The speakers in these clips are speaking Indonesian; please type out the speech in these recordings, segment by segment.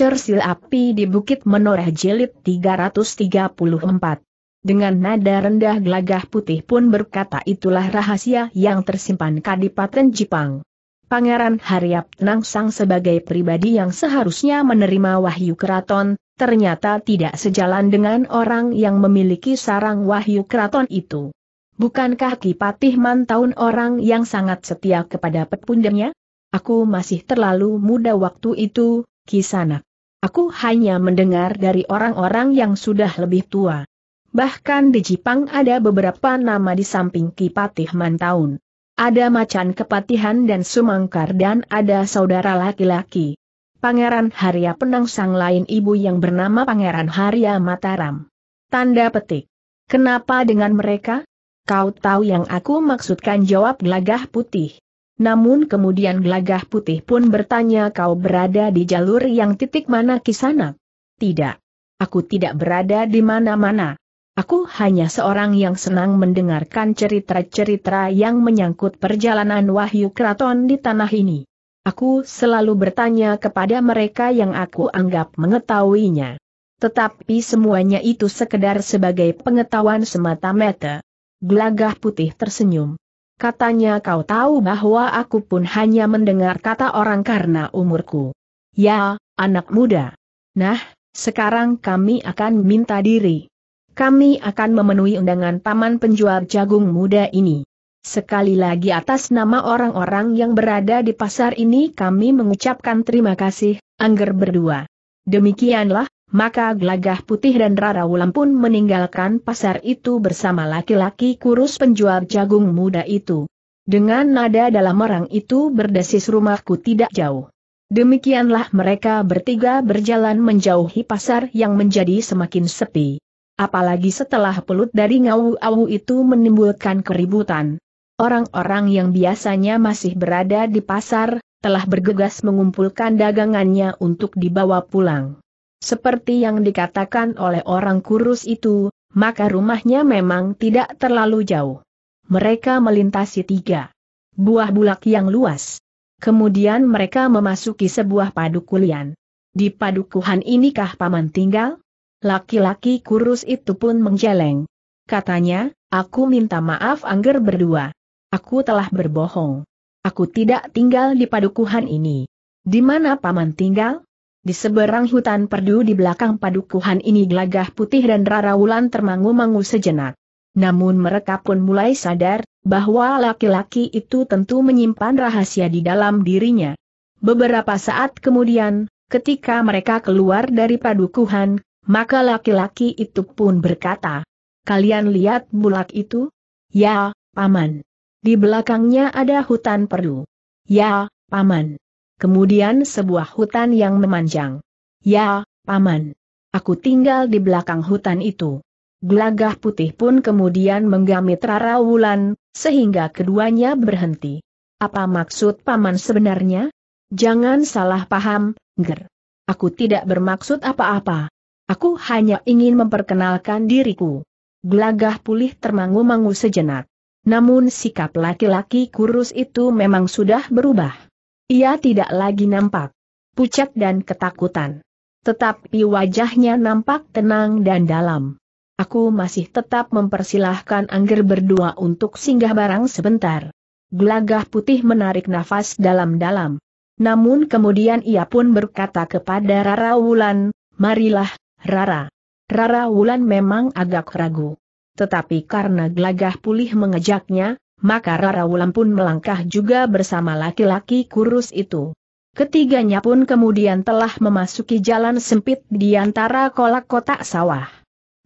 Cersil api di Bukit Menoreh Jelit 334. Dengan nada rendah gelagah putih pun berkata itulah rahasia yang tersimpan Kadipaten Jipang. Pangeran Haryap sang sebagai pribadi yang seharusnya menerima wahyu keraton, ternyata tidak sejalan dengan orang yang memiliki sarang wahyu keraton itu. Bukankah Ki Patih Mantaun orang yang sangat setia kepada petpundernya? Aku masih terlalu muda waktu itu, Kisanak. Aku hanya mendengar dari orang-orang yang sudah lebih tua. Bahkan di Jipang ada beberapa nama di samping Kipatih Mantaun. Ada macan kepatihan dan sumangkar dan ada saudara laki-laki. Pangeran Harya Penangsang lain ibu yang bernama Pangeran Harya Mataram. Tanda petik. Kenapa dengan mereka? Kau tahu yang aku maksudkan jawab gelagah putih. Namun kemudian Glagah putih pun bertanya kau berada di jalur yang titik mana kisanak? Tidak. Aku tidak berada di mana-mana. Aku hanya seorang yang senang mendengarkan cerita-cerita yang menyangkut perjalanan wahyu keraton di tanah ini. Aku selalu bertanya kepada mereka yang aku anggap mengetahuinya. Tetapi semuanya itu sekedar sebagai pengetahuan semata-mata. Glagah putih tersenyum. Katanya kau tahu bahwa aku pun hanya mendengar kata orang karena umurku. Ya, anak muda. Nah, sekarang kami akan minta diri. Kami akan memenuhi undangan taman penjual jagung muda ini. Sekali lagi atas nama orang-orang yang berada di pasar ini kami mengucapkan terima kasih, Angger berdua. Demikianlah, maka gelagah putih dan Rara Wulan pun meninggalkan pasar itu bersama laki-laki kurus penjual jagung muda itu. Dengan nada dalam orang itu berdesis rumahku tidak jauh. Demikianlah mereka bertiga berjalan menjauhi pasar yang menjadi semakin sepi. Apalagi setelah pelut dari ngau-au itu menimbulkan keributan. Orang-orang yang biasanya masih berada di pasar, telah bergegas mengumpulkan dagangannya untuk dibawa pulang. Seperti yang dikatakan oleh orang kurus itu, maka rumahnya memang tidak terlalu jauh. Mereka melintasi tiga buah bulak yang luas. Kemudian mereka memasuki sebuah padukulian. Di padukuhan inikah paman tinggal? Laki-laki kurus itu pun menjeleng. Katanya, aku minta maaf angger berdua. Aku telah berbohong. Aku tidak tinggal di padukuhan ini. Di mana paman tinggal? Di seberang hutan perdu di belakang padukuhan ini gelagah putih dan rara wulan termangu-mangu sejenak. Namun mereka pun mulai sadar, bahwa laki-laki itu tentu menyimpan rahasia di dalam dirinya. Beberapa saat kemudian, ketika mereka keluar dari padukuhan, maka laki-laki itu pun berkata, Kalian lihat bulak itu? Ya, Paman. Di belakangnya ada hutan perdu. Ya, Paman kemudian sebuah hutan yang memanjang. Ya, Paman. Aku tinggal di belakang hutan itu. Gelagah putih pun kemudian menggamit Rara Wulan, sehingga keduanya berhenti. Apa maksud Paman sebenarnya? Jangan salah paham, Ger. Aku tidak bermaksud apa-apa. Aku hanya ingin memperkenalkan diriku. Gelagah pulih termangu-mangu sejenak. Namun sikap laki-laki kurus itu memang sudah berubah. Ia tidak lagi nampak pucat dan ketakutan. Tetapi wajahnya nampak tenang dan dalam. Aku masih tetap mempersilahkan Angger berdua untuk singgah barang sebentar. Gelagah putih menarik nafas dalam-dalam. Namun kemudian ia pun berkata kepada Rara Wulan, marilah, Rara. Rara Wulan memang agak ragu. Tetapi karena gelagah pulih mengejaknya, maka Rara Wulan pun melangkah juga bersama laki-laki kurus itu. Ketiganya pun kemudian telah memasuki jalan sempit di antara kolak kotak sawah.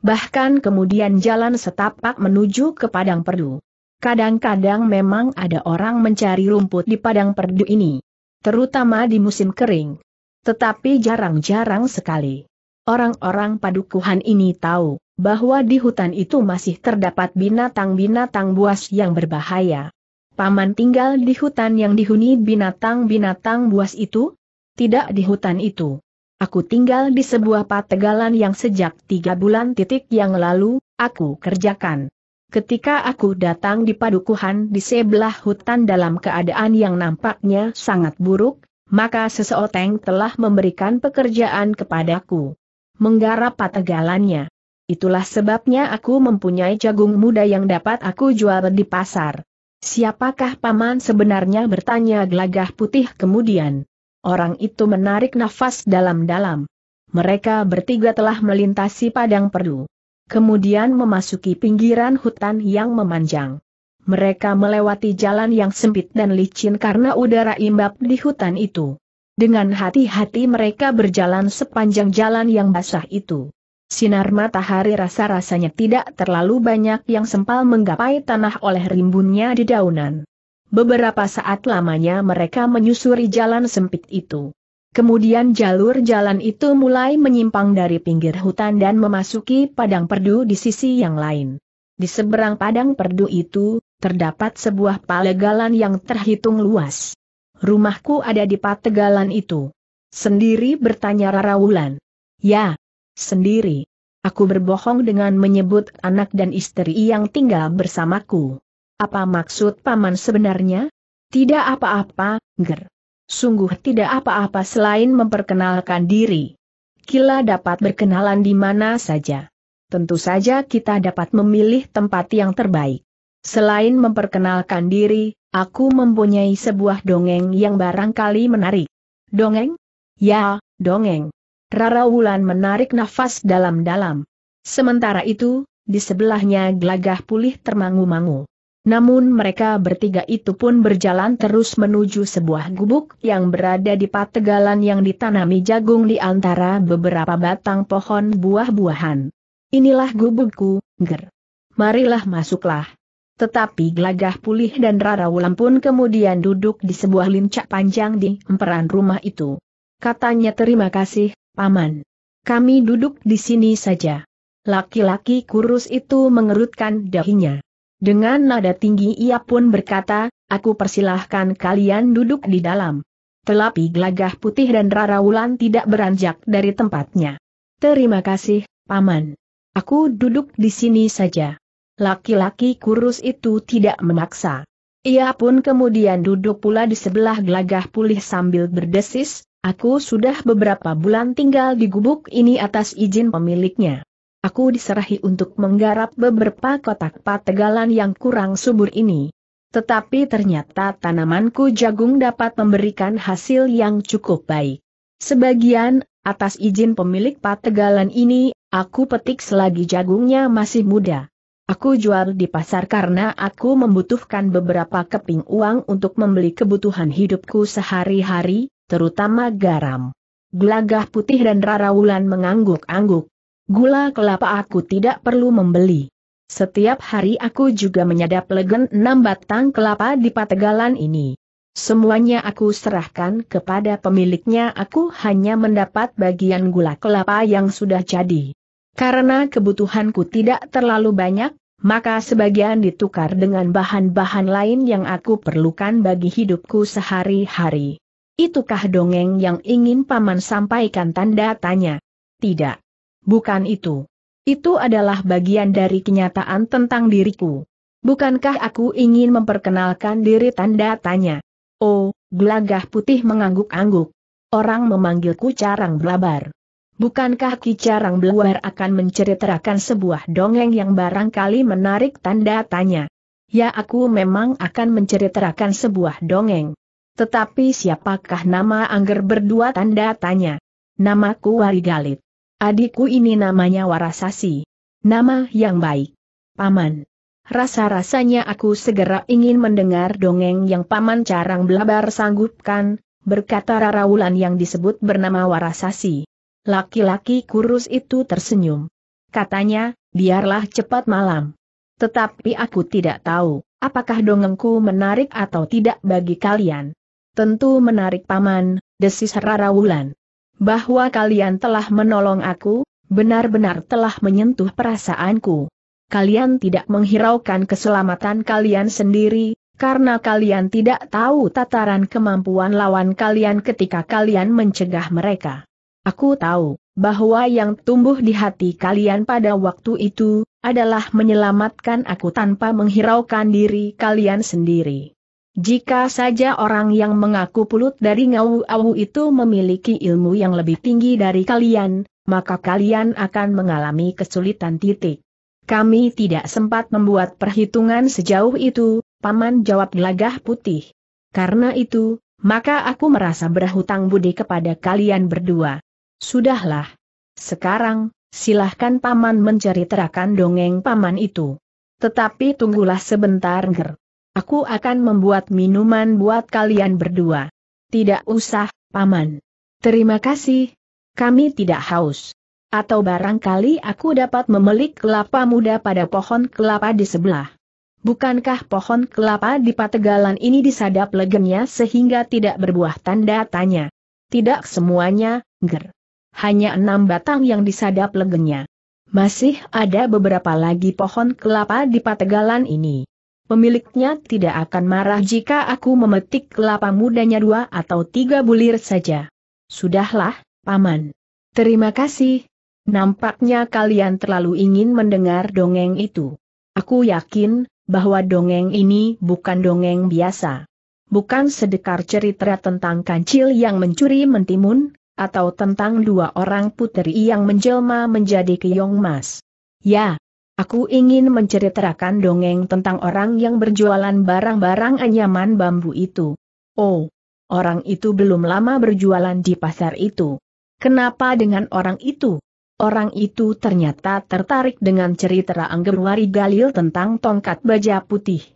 Bahkan kemudian jalan setapak menuju ke padang perdu. Kadang-kadang memang ada orang mencari rumput di padang perdu ini. Terutama di musim kering. Tetapi jarang-jarang sekali. Orang-orang padukuhan ini tahu bahwa di hutan itu masih terdapat binatang-binatang buas yang berbahaya. Paman tinggal di hutan yang dihuni binatang-binatang buas itu? Tidak di hutan itu. Aku tinggal di sebuah pategalan yang sejak tiga bulan titik yang lalu, aku kerjakan. Ketika aku datang di padukuhan di sebelah hutan dalam keadaan yang nampaknya sangat buruk, maka seseoteng telah memberikan pekerjaan kepadaku. Menggarap pategalannya. Itulah sebabnya aku mempunyai jagung muda yang dapat aku jual di pasar. Siapakah paman sebenarnya bertanya gelagah putih kemudian. Orang itu menarik nafas dalam-dalam. Mereka bertiga telah melintasi padang perdu, Kemudian memasuki pinggiran hutan yang memanjang. Mereka melewati jalan yang sempit dan licin karena udara imbab di hutan itu. Dengan hati-hati mereka berjalan sepanjang jalan yang basah itu sinar matahari rasa-rasanya tidak terlalu banyak yang sempal menggapai tanah oleh rimbunnya di daunan. Beberapa saat lamanya mereka menyusuri jalan sempit itu. Kemudian jalur jalan itu mulai menyimpang dari pinggir hutan dan memasuki padang perdu di sisi yang lain. Di seberang padang perdu itu, terdapat sebuah palegalan yang terhitung luas. Rumahku ada di pategalan itu. Sendiri bertanya Rara Wulan. Ya, sendiri. Aku berbohong dengan menyebut anak dan istri yang tinggal bersamaku. Apa maksud paman sebenarnya? Tidak apa-apa, ger. Sungguh tidak apa-apa selain memperkenalkan diri. Kila dapat berkenalan di mana saja. Tentu saja kita dapat memilih tempat yang terbaik. Selain memperkenalkan diri, aku mempunyai sebuah dongeng yang barangkali menarik. Dongeng? Ya, dongeng. Rara Wulan menarik nafas dalam-dalam. Sementara itu, di sebelahnya Glagah pulih termangu-mangu. Namun mereka bertiga itu pun berjalan terus menuju sebuah gubuk yang berada di pategalan yang ditanami jagung di antara beberapa batang pohon buah-buahan. Inilah gubukku, Ger. Marilah masuklah. Tetapi Glagah Pulih dan Rara Wulan pun kemudian duduk di sebuah lincak panjang di emperan rumah itu. Katanya terima kasih, Paman. Kami duduk di sini saja. Laki-laki kurus itu mengerutkan dahinya. Dengan nada tinggi ia pun berkata, aku persilahkan kalian duduk di dalam. Telapi gelagah putih dan Rara Wulan tidak beranjak dari tempatnya. Terima kasih, Paman. Aku duduk di sini saja. Laki-laki kurus itu tidak memaksa. Ia pun kemudian duduk pula di sebelah gelagah pulih sambil berdesis, Aku sudah beberapa bulan tinggal di gubuk ini atas izin pemiliknya. Aku diserahi untuk menggarap beberapa kotak pategalan yang kurang subur ini. Tetapi ternyata tanamanku jagung dapat memberikan hasil yang cukup baik. Sebagian, atas izin pemilik pategalan ini, aku petik selagi jagungnya masih muda. Aku jual di pasar karena aku membutuhkan beberapa keping uang untuk membeli kebutuhan hidupku sehari-hari, terutama garam. Gelagah putih dan Rara Wulan mengangguk-angguk. Gula kelapa aku tidak perlu membeli. Setiap hari aku juga menyadap legen enam batang kelapa di pategalan ini. Semuanya aku serahkan kepada pemiliknya aku hanya mendapat bagian gula kelapa yang sudah jadi. Karena kebutuhanku tidak terlalu banyak, maka sebagian ditukar dengan bahan-bahan lain yang aku perlukan bagi hidupku sehari-hari. Itukah dongeng yang ingin paman sampaikan tanda tanya? Tidak. Bukan itu. Itu adalah bagian dari kenyataan tentang diriku. Bukankah aku ingin memperkenalkan diri tanda tanya? Oh, gelagah putih mengangguk-angguk. Orang memanggilku carang belabar. Bukankah Ki Carang Belabar akan menceritakan sebuah dongeng yang barangkali menarik tanda tanya? Ya aku memang akan menceritakan sebuah dongeng. Tetapi siapakah nama Angger berdua tanda tanya? Namaku Warigalit. Adikku ini namanya Warasasi. Nama yang baik. Paman. Rasa-rasanya aku segera ingin mendengar dongeng yang Paman Carang Belabar sanggupkan, berkata Raraulan yang disebut bernama Warasasi. Laki-laki kurus itu tersenyum. Katanya, biarlah cepat malam. Tetapi aku tidak tahu, apakah dongengku menarik atau tidak bagi kalian. Tentu menarik paman, desis Rara Wulan. Bahwa kalian telah menolong aku, benar-benar telah menyentuh perasaanku. Kalian tidak menghiraukan keselamatan kalian sendiri, karena kalian tidak tahu tataran kemampuan lawan kalian ketika kalian mencegah mereka. Aku tahu bahwa yang tumbuh di hati kalian pada waktu itu adalah menyelamatkan aku tanpa menghiraukan diri kalian sendiri. Jika saja orang yang mengaku pulut dari Ngau Awu itu memiliki ilmu yang lebih tinggi dari kalian, maka kalian akan mengalami kesulitan titik. Kami tidak sempat membuat perhitungan sejauh itu, Paman jawab gelagah putih. Karena itu, maka aku merasa berhutang budi kepada kalian berdua. Sudahlah. Sekarang, silahkan Paman menceritakan dongeng Paman itu. Tetapi tunggulah sebentar ger. Aku akan membuat minuman buat kalian berdua. Tidak usah, Paman. Terima kasih. Kami tidak haus. Atau barangkali aku dapat memelik kelapa muda pada pohon kelapa di sebelah. Bukankah pohon kelapa di Pategalan ini disadap legemnya sehingga tidak berbuah tanda tanya? Tidak semuanya, ger. Hanya enam batang yang disadap legennya. Masih ada beberapa lagi pohon kelapa di Pategalan ini. Pemiliknya tidak akan marah jika aku memetik kelapa mudanya dua atau tiga bulir saja. Sudahlah, Paman. Terima kasih. Nampaknya kalian terlalu ingin mendengar dongeng itu. Aku yakin, bahwa dongeng ini bukan dongeng biasa. Bukan sedekar cerita tentang kancil yang mencuri mentimun, atau tentang dua orang putri yang menjelma menjadi keong mas. Ya, Aku ingin menceritakan dongeng tentang orang yang berjualan barang-barang anyaman bambu itu. Oh, orang itu belum lama berjualan di pasar itu. Kenapa dengan orang itu? Orang itu ternyata tertarik dengan cerita Anggerwari Galil tentang tongkat baja putih.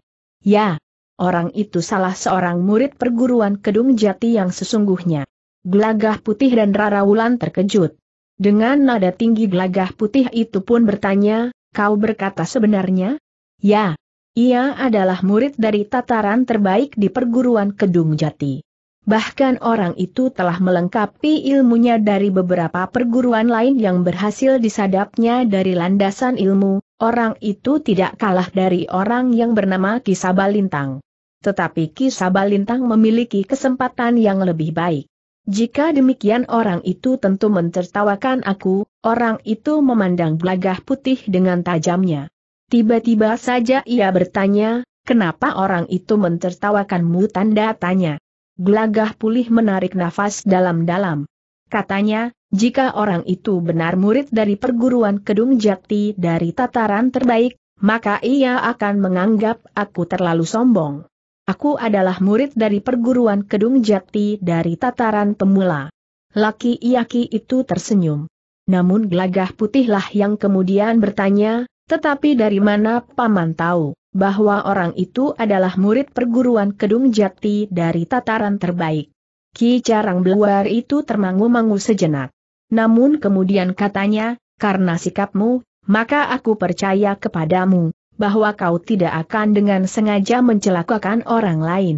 Ya, orang itu salah seorang murid perguruan Kedung Jati yang sesungguhnya. Gelagah putih dan Rara Wulan terkejut. Dengan nada tinggi gelagah putih itu pun bertanya, kau berkata sebenarnya? Ya, ia adalah murid dari tataran terbaik di perguruan Kedung Jati. Bahkan orang itu telah melengkapi ilmunya dari beberapa perguruan lain yang berhasil disadapnya dari landasan ilmu, orang itu tidak kalah dari orang yang bernama Kisabalintang. Tetapi Kisabalintang memiliki kesempatan yang lebih baik. Jika demikian orang itu tentu mentertawakan aku, orang itu memandang belagah putih dengan tajamnya. Tiba-tiba saja ia bertanya, kenapa orang itu mentertawakanmu tanda tanya. Gelagah pulih menarik nafas dalam-dalam. Katanya, jika orang itu benar murid dari perguruan Kedung Jati dari tataran terbaik, maka ia akan menganggap aku terlalu sombong. Aku adalah murid dari perguruan Kedung Jati dari tataran pemula. Laki laki itu tersenyum. Namun gelagah putihlah yang kemudian bertanya, tetapi dari mana Paman tahu bahwa orang itu adalah murid perguruan Kedung Jati dari tataran terbaik? Ki Carang Beluar itu termangu-mangu sejenak. Namun kemudian katanya, karena sikapmu, maka aku percaya kepadamu, bahwa kau tidak akan dengan sengaja mencelakakan orang lain.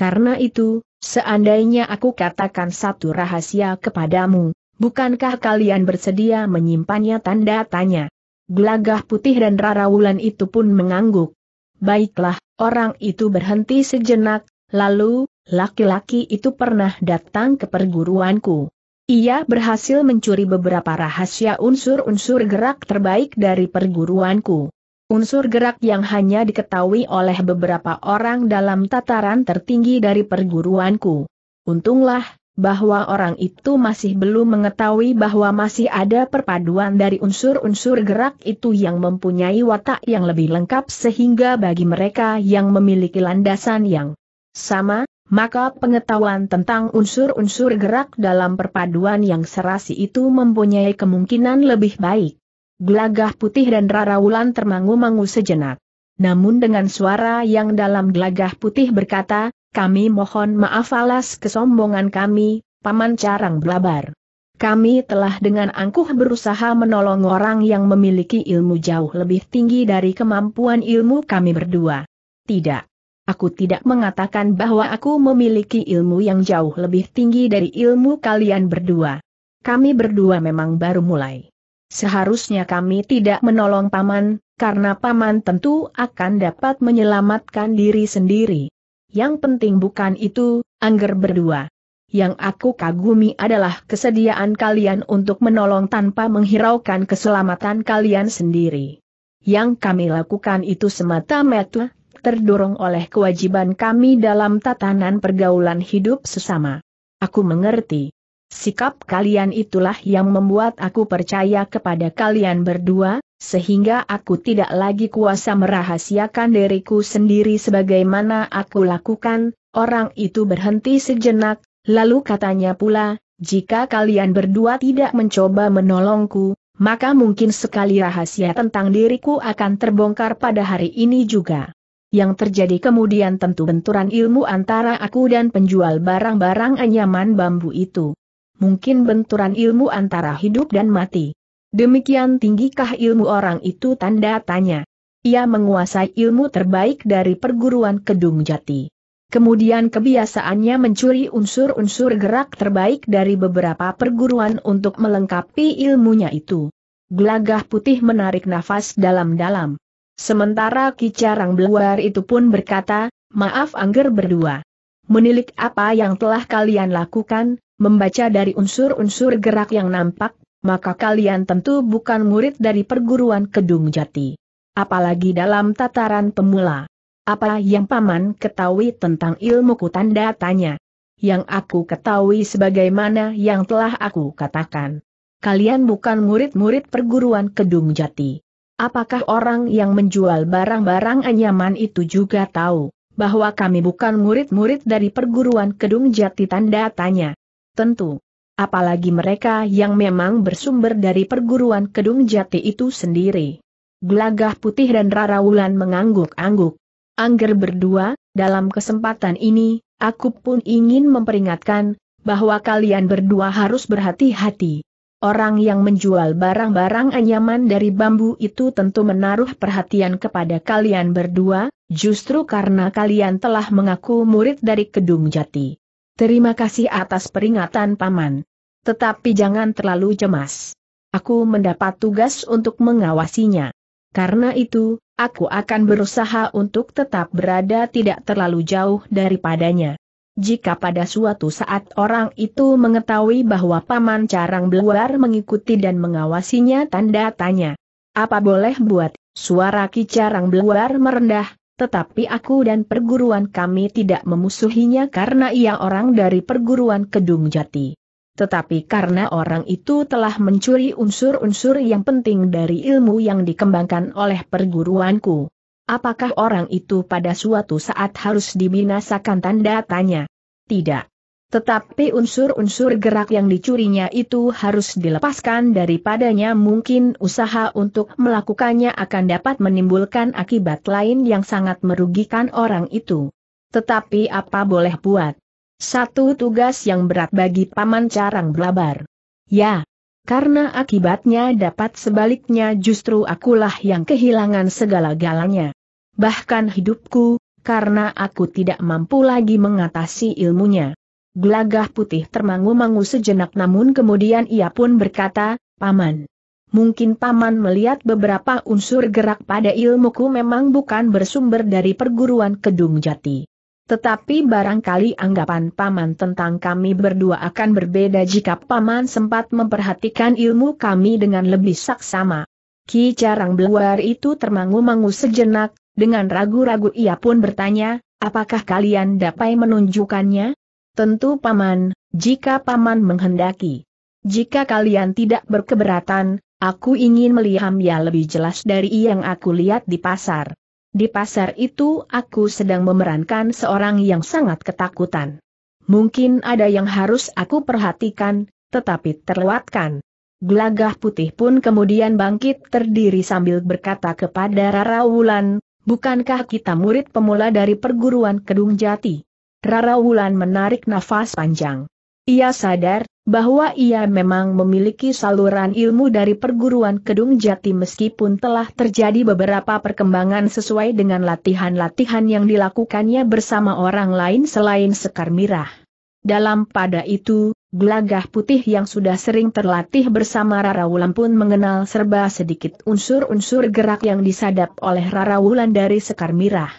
Karena itu, seandainya aku katakan satu rahasia kepadamu, bukankah kalian bersedia menyimpannya tanda tanya? Gelagah putih dan rarawulan itu pun mengangguk. Baiklah, orang itu berhenti sejenak, lalu, laki-laki itu pernah datang ke perguruanku. Ia berhasil mencuri beberapa rahasia unsur-unsur gerak terbaik dari perguruanku. Unsur gerak yang hanya diketahui oleh beberapa orang dalam tataran tertinggi dari perguruanku. Untunglah, bahwa orang itu masih belum mengetahui bahwa masih ada perpaduan dari unsur-unsur gerak itu yang mempunyai watak yang lebih lengkap sehingga bagi mereka yang memiliki landasan yang sama, maka pengetahuan tentang unsur-unsur gerak dalam perpaduan yang serasi itu mempunyai kemungkinan lebih baik gelagah putih dan Rara Wulan termangu-mangu sejenak. Namun dengan suara yang dalam gelagah putih berkata, kami mohon maaf alas kesombongan kami, Paman Carang Blabar. Kami telah dengan angkuh berusaha menolong orang yang memiliki ilmu jauh lebih tinggi dari kemampuan ilmu kami berdua. Tidak. Aku tidak mengatakan bahwa aku memiliki ilmu yang jauh lebih tinggi dari ilmu kalian berdua. Kami berdua memang baru mulai. Seharusnya kami tidak menolong paman, karena paman tentu akan dapat menyelamatkan diri sendiri. Yang penting bukan itu, Angger berdua. Yang aku kagumi adalah kesediaan kalian untuk menolong tanpa menghiraukan keselamatan kalian sendiri. Yang kami lakukan itu semata-mata terdorong oleh kewajiban kami dalam tatanan pergaulan hidup sesama. Aku mengerti. Sikap kalian itulah yang membuat aku percaya kepada kalian berdua, sehingga aku tidak lagi kuasa merahasiakan diriku sendiri sebagaimana aku lakukan, orang itu berhenti sejenak, lalu katanya pula, jika kalian berdua tidak mencoba menolongku, maka mungkin sekali rahasia tentang diriku akan terbongkar pada hari ini juga. Yang terjadi kemudian tentu benturan ilmu antara aku dan penjual barang-barang anyaman bambu itu mungkin benturan ilmu antara hidup dan mati. Demikian tinggikah ilmu orang itu tanda tanya. Ia menguasai ilmu terbaik dari perguruan Kedung Jati. Kemudian kebiasaannya mencuri unsur-unsur gerak terbaik dari beberapa perguruan untuk melengkapi ilmunya itu. Gelagah putih menarik nafas dalam-dalam. Sementara Kicarang Beluar itu pun berkata, maaf Angger berdua. Menilik apa yang telah kalian lakukan, membaca dari unsur-unsur gerak yang nampak, maka kalian tentu bukan murid dari perguruan Kedung Jati. Apalagi dalam tataran pemula. Apa yang paman ketahui tentang ilmu tanda tanya? Yang aku ketahui sebagaimana yang telah aku katakan. Kalian bukan murid-murid perguruan Kedung Jati. Apakah orang yang menjual barang-barang anyaman itu juga tahu bahwa kami bukan murid-murid dari perguruan Kedung Jati tanda tanya? Tentu. Apalagi mereka yang memang bersumber dari perguruan Kedung Jati itu sendiri. Gelagah putih dan Rara Wulan mengangguk-angguk. Angger berdua, dalam kesempatan ini, aku pun ingin memperingatkan, bahwa kalian berdua harus berhati-hati. Orang yang menjual barang-barang anyaman dari bambu itu tentu menaruh perhatian kepada kalian berdua, justru karena kalian telah mengaku murid dari Kedung Jati. Terima kasih atas peringatan Paman. Tetapi jangan terlalu cemas. Aku mendapat tugas untuk mengawasinya. Karena itu, aku akan berusaha untuk tetap berada tidak terlalu jauh daripadanya. Jika pada suatu saat orang itu mengetahui bahwa Paman Carang Beluar mengikuti dan mengawasinya tanda tanya. Apa boleh buat, suara Ki Carang Beluar merendah, tetapi aku dan perguruan kami tidak memusuhinya karena ia orang dari perguruan Kedung Jati. Tetapi karena orang itu telah mencuri unsur-unsur yang penting dari ilmu yang dikembangkan oleh perguruanku. Apakah orang itu pada suatu saat harus dibinasakan tanda tanya? Tidak. Tetapi unsur-unsur gerak yang dicurinya itu harus dilepaskan daripadanya mungkin usaha untuk melakukannya akan dapat menimbulkan akibat lain yang sangat merugikan orang itu. Tetapi apa boleh buat? Satu tugas yang berat bagi Paman Carang belabar. Ya, karena akibatnya dapat sebaliknya justru akulah yang kehilangan segala-galanya. Bahkan hidupku, karena aku tidak mampu lagi mengatasi ilmunya. Gelagah putih termangu-mangu sejenak namun kemudian ia pun berkata, Paman. Mungkin Paman melihat beberapa unsur gerak pada ilmuku memang bukan bersumber dari perguruan Kedung Jati. Tetapi barangkali anggapan Paman tentang kami berdua akan berbeda jika Paman sempat memperhatikan ilmu kami dengan lebih saksama. Ki Carang Beluar itu termangu-mangu sejenak, dengan ragu-ragu ia pun bertanya, apakah kalian dapat menunjukkannya? Tentu Paman, jika Paman menghendaki. Jika kalian tidak berkeberatan, aku ingin melihatnya lebih jelas dari yang aku lihat di pasar. Di pasar itu aku sedang memerankan seorang yang sangat ketakutan. Mungkin ada yang harus aku perhatikan, tetapi terlewatkan. Gelagah putih pun kemudian bangkit terdiri sambil berkata kepada Rara Wulan, bukankah kita murid pemula dari perguruan Kedung Jati? Rara Wulan menarik nafas panjang. Ia sadar bahwa ia memang memiliki saluran ilmu dari perguruan Kedung Jati meskipun telah terjadi beberapa perkembangan sesuai dengan latihan-latihan yang dilakukannya bersama orang lain selain Sekar Mirah. Dalam pada itu, gelagah putih yang sudah sering terlatih bersama Rara Wulan pun mengenal serba sedikit unsur-unsur gerak yang disadap oleh Rara Wulan dari Sekar Mirah.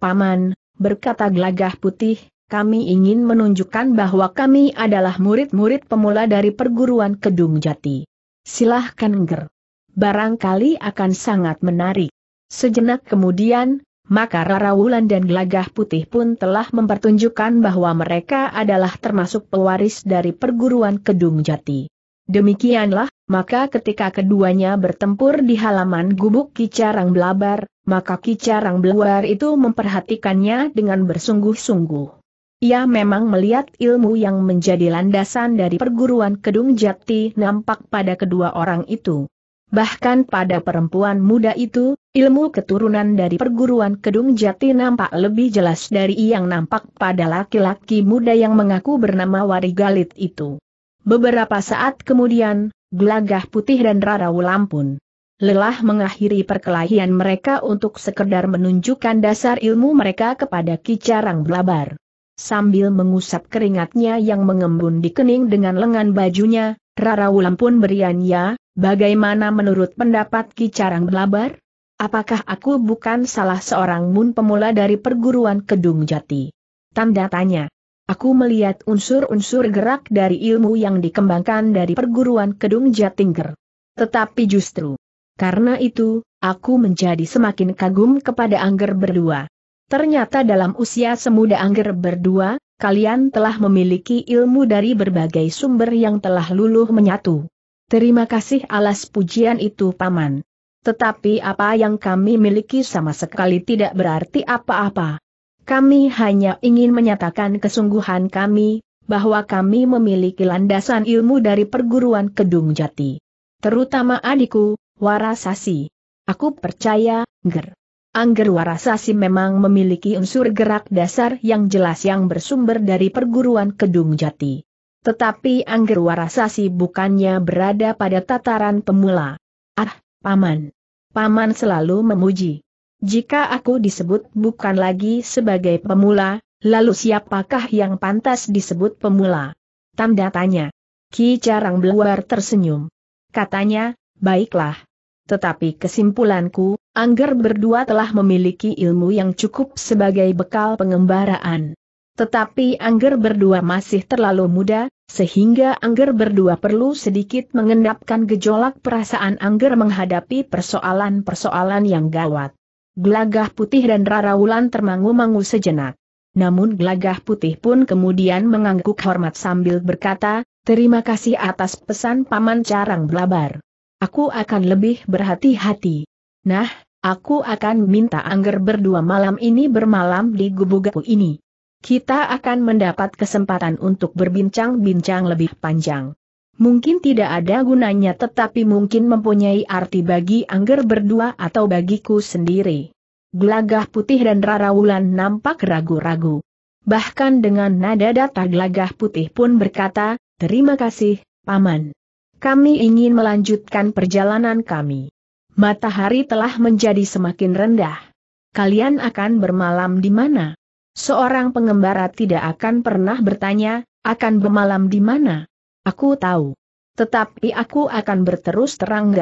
Paman, berkata gelagah putih, kami ingin menunjukkan bahwa kami adalah murid-murid pemula dari perguruan Kedung Jati. Silahkan ger. Barangkali akan sangat menarik. Sejenak kemudian, maka Rara Wulan dan Gelagah Putih pun telah mempertunjukkan bahwa mereka adalah termasuk pewaris dari perguruan Kedung Jati. Demikianlah, maka ketika keduanya bertempur di halaman gubuk Kicarang Belabar, maka Kicarang Belabar itu memperhatikannya dengan bersungguh-sungguh. Ia memang melihat ilmu yang menjadi landasan dari perguruan Kedung Jati nampak pada kedua orang itu. Bahkan pada perempuan muda itu, ilmu keturunan dari perguruan Kedung Jati nampak lebih jelas dari yang nampak pada laki-laki muda yang mengaku bernama Warigalit itu. Beberapa saat kemudian, gelagah putih dan rarau pun Lelah mengakhiri perkelahian mereka untuk sekedar menunjukkan dasar ilmu mereka kepada Kicarang Belabar. Sambil mengusap keringatnya yang mengembun di kening dengan lengan bajunya, pun berian ya, bagaimana menurut pendapat Kicarang Belabar? Apakah aku bukan salah seorang mun pemula dari perguruan Kedung Jati? Tanda tanya. Aku melihat unsur-unsur gerak dari ilmu yang dikembangkan dari perguruan Kedung Jatingger. Tetapi justru, karena itu, aku menjadi semakin kagum kepada Angger berdua. Ternyata dalam usia semuda Angger berdua, kalian telah memiliki ilmu dari berbagai sumber yang telah luluh menyatu. Terima kasih alas pujian itu paman. Tetapi apa yang kami miliki sama sekali tidak berarti apa-apa. Kami hanya ingin menyatakan kesungguhan kami, bahwa kami memiliki landasan ilmu dari perguruan Kedung Jati. Terutama adikku, Warasasi. Aku percaya, Ger. Angger Warasasi memang memiliki unsur gerak dasar yang jelas yang bersumber dari perguruan Kedung Jati. Tetapi Angger Warasasi bukannya berada pada tataran pemula. Ah, Paman. Paman selalu memuji. Jika aku disebut bukan lagi sebagai pemula, lalu siapakah yang pantas disebut pemula? Tanda tanya. Ki Carang Beluar tersenyum. Katanya, baiklah. Tetapi kesimpulanku, Angger berdua telah memiliki ilmu yang cukup sebagai bekal pengembaraan. Tetapi Angger berdua masih terlalu muda, sehingga Angger berdua perlu sedikit mengendapkan gejolak perasaan Angger menghadapi persoalan-persoalan yang gawat. Gelagah putih dan Rara Wulan termangu-mangu sejenak. Namun gelagah putih pun kemudian mengangguk hormat sambil berkata, terima kasih atas pesan Paman Carang Blabar. Aku akan lebih berhati-hati. Nah, aku akan minta Angger berdua malam ini bermalam di gubugaku ini. Kita akan mendapat kesempatan untuk berbincang-bincang lebih panjang mungkin tidak ada gunanya tetapi mungkin mempunyai arti bagi Angger berdua atau bagiku sendiri. Gelagah putih dan Rara Wulan nampak ragu-ragu. Bahkan dengan nada data gelagah putih pun berkata, terima kasih, Paman. Kami ingin melanjutkan perjalanan kami. Matahari telah menjadi semakin rendah. Kalian akan bermalam di mana? Seorang pengembara tidak akan pernah bertanya, akan bermalam di mana? Aku tahu. Tetapi aku akan berterus terang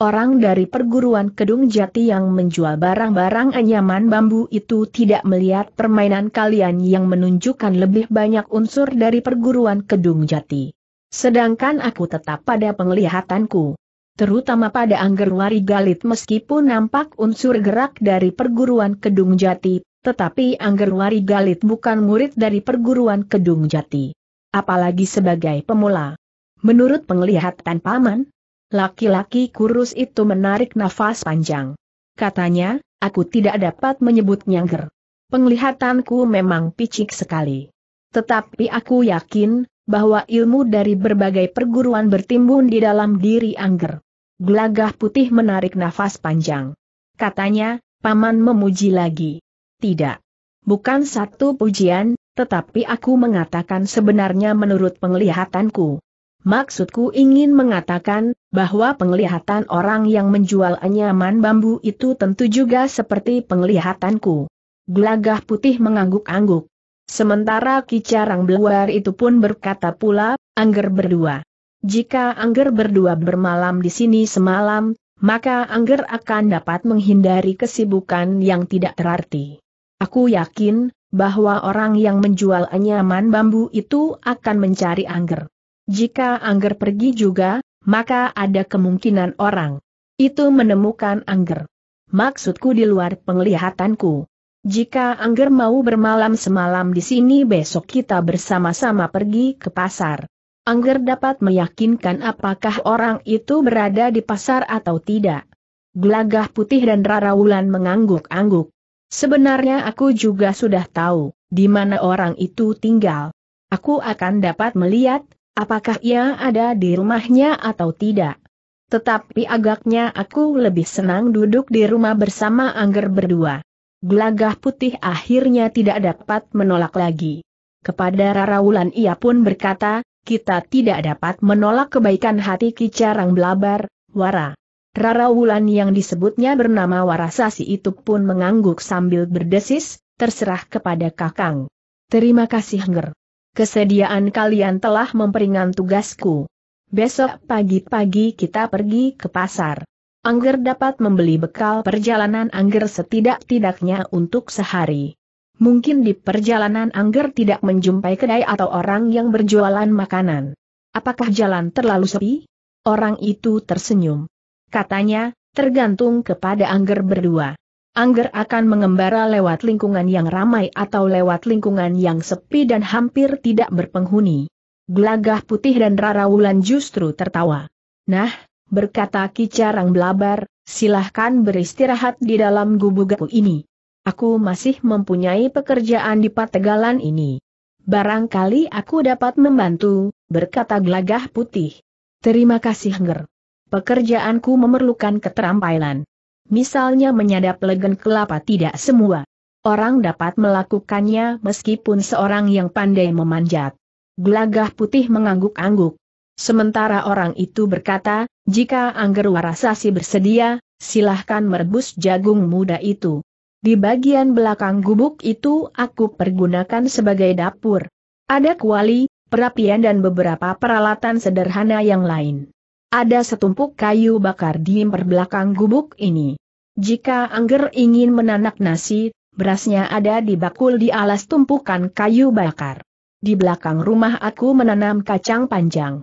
Orang dari perguruan Kedung Jati yang menjual barang-barang anyaman bambu itu tidak melihat permainan kalian yang menunjukkan lebih banyak unsur dari perguruan Kedung Jati. Sedangkan aku tetap pada penglihatanku. Terutama pada Wari Galit meskipun nampak unsur gerak dari perguruan Kedung Jati, tetapi Wari Galit bukan murid dari perguruan Kedung Jati apalagi sebagai pemula. Menurut penglihatan paman, laki-laki kurus itu menarik nafas panjang. Katanya, aku tidak dapat menyebut nyangger. Penglihatanku memang picik sekali. Tetapi aku yakin, bahwa ilmu dari berbagai perguruan bertimbun di dalam diri Angger. Gelagah putih menarik nafas panjang. Katanya, Paman memuji lagi. Tidak. Bukan satu pujian, tetapi aku mengatakan sebenarnya menurut penglihatanku. Maksudku ingin mengatakan, bahwa penglihatan orang yang menjual anyaman bambu itu tentu juga seperti penglihatanku. Gelagah putih mengangguk-angguk. Sementara kicarang beluar itu pun berkata pula, Angger berdua. Jika Angger berdua bermalam di sini semalam, maka Angger akan dapat menghindari kesibukan yang tidak terarti. Aku yakin, bahwa orang yang menjual anyaman bambu itu akan mencari Angger. Jika Angger pergi juga, maka ada kemungkinan orang itu menemukan Angger. Maksudku di luar penglihatanku. Jika Angger mau bermalam semalam di sini besok kita bersama-sama pergi ke pasar. Angger dapat meyakinkan apakah orang itu berada di pasar atau tidak. Gelagah putih dan Rara Wulan mengangguk-angguk. Sebenarnya aku juga sudah tahu, di mana orang itu tinggal. Aku akan dapat melihat, apakah ia ada di rumahnya atau tidak. Tetapi agaknya aku lebih senang duduk di rumah bersama Angger berdua. Gelagah putih akhirnya tidak dapat menolak lagi. Kepada Raraulan ia pun berkata, kita tidak dapat menolak kebaikan hati Kicarang Belabar, Wara. Rara Wulan yang disebutnya bernama Warasasi itu pun mengangguk sambil berdesis, terserah kepada Kakang. Terima kasih Nger. Kesediaan kalian telah memperingan tugasku. Besok pagi-pagi kita pergi ke pasar. Angger dapat membeli bekal perjalanan Angger setidak-tidaknya untuk sehari. Mungkin di perjalanan Angger tidak menjumpai kedai atau orang yang berjualan makanan. Apakah jalan terlalu sepi? Orang itu tersenyum katanya, tergantung kepada Angger berdua. Angger akan mengembara lewat lingkungan yang ramai atau lewat lingkungan yang sepi dan hampir tidak berpenghuni. Gelagah putih dan Rara Wulan justru tertawa. Nah, berkata Kicarang Belabar, silahkan beristirahat di dalam gubugaku ini. Aku masih mempunyai pekerjaan di Pategalan ini. Barangkali aku dapat membantu, berkata gelagah putih. Terima kasih Angger. Pekerjaanku memerlukan keterampilan. Misalnya menyadap legen kelapa tidak semua. Orang dapat melakukannya meskipun seorang yang pandai memanjat. Gelagah putih mengangguk-angguk. Sementara orang itu berkata, jika Angger Warasasi bersedia, silahkan merebus jagung muda itu. Di bagian belakang gubuk itu aku pergunakan sebagai dapur. Ada kuali, perapian dan beberapa peralatan sederhana yang lain. Ada setumpuk kayu bakar di belakang gubuk ini. Jika Angger ingin menanak nasi, berasnya ada di bakul di alas tumpukan kayu bakar. Di belakang rumah aku menanam kacang panjang.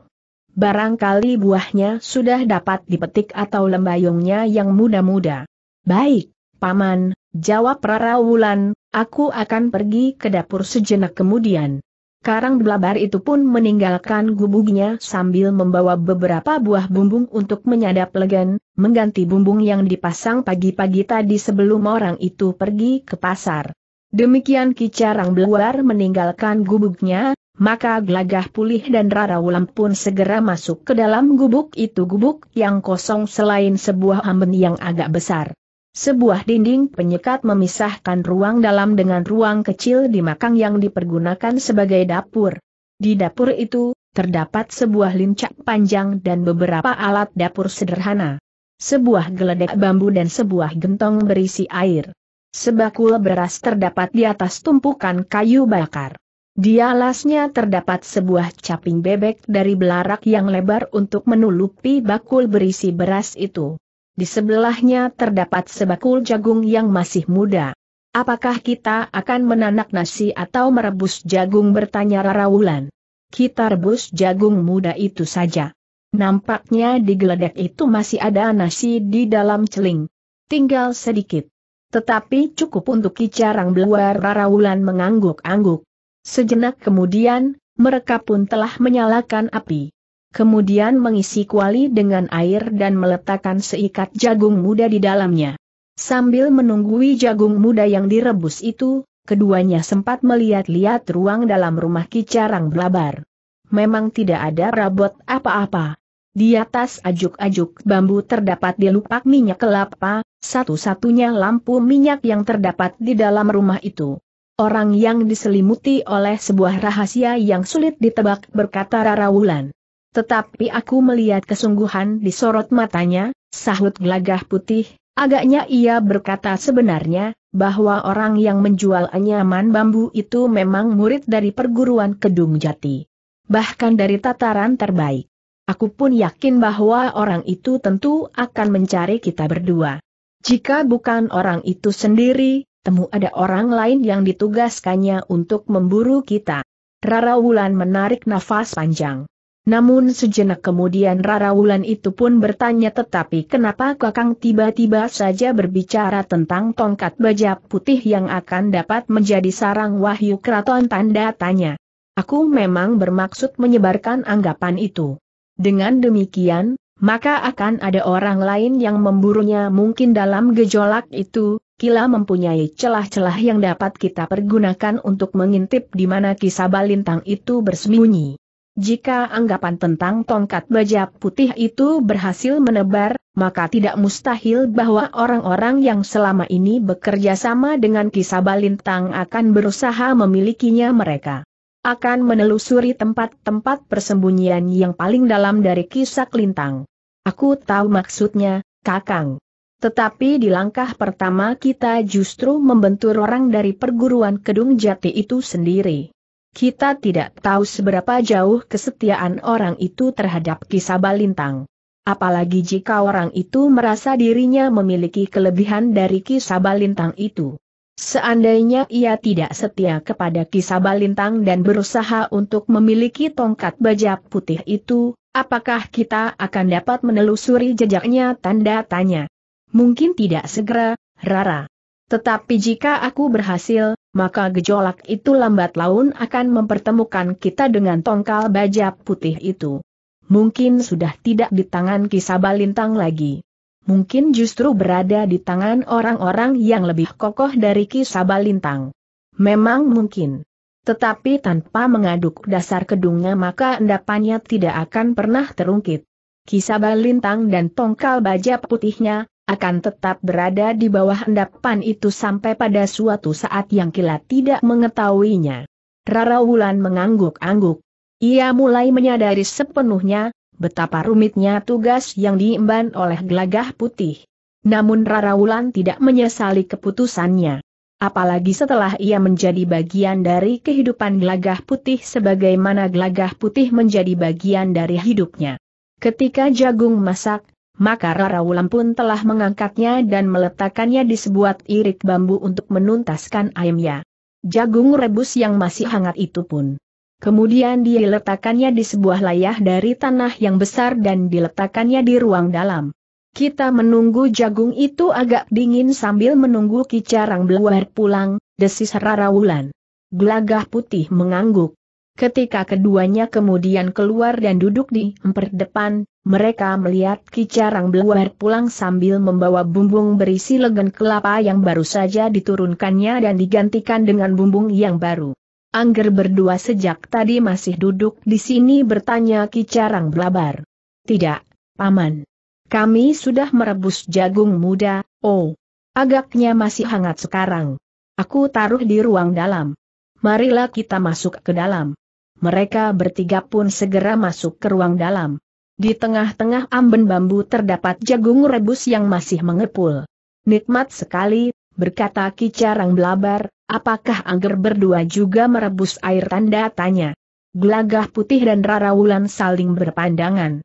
Barangkali buahnya sudah dapat dipetik atau lembayungnya yang muda-muda. Baik, Paman, jawab Rara Wulan, aku akan pergi ke dapur sejenak kemudian. Karang belabar itu pun meninggalkan gubuknya sambil membawa beberapa buah bumbung untuk menyadap legen, mengganti bumbung yang dipasang pagi-pagi tadi sebelum orang itu pergi ke pasar. Demikian Kicarang Blabar meninggalkan gubuknya, maka Gelagah Pulih dan Rara Wulan pun segera masuk ke dalam gubuk itu gubuk yang kosong selain sebuah amben yang agak besar. Sebuah dinding penyekat memisahkan ruang dalam dengan ruang kecil di makang yang dipergunakan sebagai dapur. Di dapur itu, terdapat sebuah lincak panjang dan beberapa alat dapur sederhana. Sebuah geledek bambu dan sebuah gentong berisi air. Sebakul beras terdapat di atas tumpukan kayu bakar. Di alasnya terdapat sebuah caping bebek dari belarak yang lebar untuk menulupi bakul berisi beras itu. Di sebelahnya terdapat sebakul jagung yang masih muda. Apakah kita akan menanak nasi atau merebus jagung bertanya Rara Wulan? Kita rebus jagung muda itu saja. Nampaknya di geledek itu masih ada nasi di dalam celing. Tinggal sedikit. Tetapi cukup untuk kicarang beluar Wulan mengangguk-angguk. Sejenak kemudian, mereka pun telah menyalakan api kemudian mengisi kuali dengan air dan meletakkan seikat jagung muda di dalamnya. Sambil menunggui jagung muda yang direbus itu, keduanya sempat melihat-lihat ruang dalam rumah Kicarang Blabar. Memang tidak ada rabot apa-apa. Di atas ajuk-ajuk bambu terdapat dilupak minyak kelapa, satu-satunya lampu minyak yang terdapat di dalam rumah itu. Orang yang diselimuti oleh sebuah rahasia yang sulit ditebak berkata Rara Wulan. Tetapi aku melihat kesungguhan di sorot matanya, sahut gelagah putih, agaknya ia berkata sebenarnya, bahwa orang yang menjual anyaman bambu itu memang murid dari perguruan Kedung Jati. Bahkan dari tataran terbaik. Aku pun yakin bahwa orang itu tentu akan mencari kita berdua. Jika bukan orang itu sendiri, temu ada orang lain yang ditugaskannya untuk memburu kita. Rara Wulan menarik nafas panjang. Namun sejenak kemudian Rara Wulan itu pun bertanya tetapi kenapa Kakang tiba-tiba saja berbicara tentang tongkat baja putih yang akan dapat menjadi sarang wahyu keraton tanda tanya. Aku memang bermaksud menyebarkan anggapan itu. Dengan demikian, maka akan ada orang lain yang memburunya mungkin dalam gejolak itu, Kila mempunyai celah-celah yang dapat kita pergunakan untuk mengintip di mana kisah balintang itu bersembunyi. Jika anggapan tentang tongkat baja putih itu berhasil menebar, maka tidak mustahil bahwa orang-orang yang selama ini bekerja sama dengan kisah Balintang akan berusaha memilikinya mereka. Akan menelusuri tempat-tempat persembunyian yang paling dalam dari kisah Lintang. Aku tahu maksudnya, Kakang. Tetapi di langkah pertama kita justru membentur orang dari perguruan Kedung Jati itu sendiri kita tidak tahu seberapa jauh kesetiaan orang itu terhadap kisah balintang. Apalagi jika orang itu merasa dirinya memiliki kelebihan dari kisah balintang itu. Seandainya ia tidak setia kepada kisah balintang dan berusaha untuk memiliki tongkat baja putih itu, apakah kita akan dapat menelusuri jejaknya tanda tanya? Mungkin tidak segera, Rara. Tetapi jika aku berhasil, maka gejolak itu lambat laun akan mempertemukan kita dengan tongkal baja putih itu. Mungkin sudah tidak di tangan Kisabalintang lagi. Mungkin justru berada di tangan orang-orang yang lebih kokoh dari Kisabalintang. Memang mungkin. Tetapi tanpa mengaduk dasar kedungnya maka endapannya tidak akan pernah terungkit. Kisabalintang dan tongkal baja putihnya, akan tetap berada di bawah endapan itu sampai pada suatu saat yang kilat tidak mengetahuinya. Rara Wulan mengangguk-angguk. Ia mulai menyadari sepenuhnya, betapa rumitnya tugas yang diemban oleh gelagah putih. Namun Rara Wulan tidak menyesali keputusannya. Apalagi setelah ia menjadi bagian dari kehidupan gelagah putih sebagaimana gelagah putih menjadi bagian dari hidupnya. Ketika jagung masak, maka Rara Wulan pun telah mengangkatnya dan meletakkannya di sebuah irik bambu untuk menuntaskan ayamnya. Jagung rebus yang masih hangat itu pun. Kemudian diletakkannya di sebuah layah dari tanah yang besar dan diletakkannya di ruang dalam. Kita menunggu jagung itu agak dingin sambil menunggu kicarang beluar pulang, desis Rara Wulan. Gelagah putih mengangguk. Ketika keduanya kemudian keluar dan duduk di emper depan, mereka melihat Kicarang Beluar pulang sambil membawa bumbung berisi legen kelapa yang baru saja diturunkannya dan digantikan dengan bumbung yang baru. Angger berdua sejak tadi masih duduk di sini bertanya Kicarang Belabar. Tidak, Paman. Kami sudah merebus jagung muda, oh. Agaknya masih hangat sekarang. Aku taruh di ruang dalam. Marilah kita masuk ke dalam. Mereka bertiga pun segera masuk ke ruang dalam. Di tengah-tengah amben bambu terdapat jagung rebus yang masih mengepul. Nikmat sekali, berkata Kicarang Blabar. apakah Angger berdua juga merebus air tanda tanya. Gelagah putih dan Rarawulan saling berpandangan.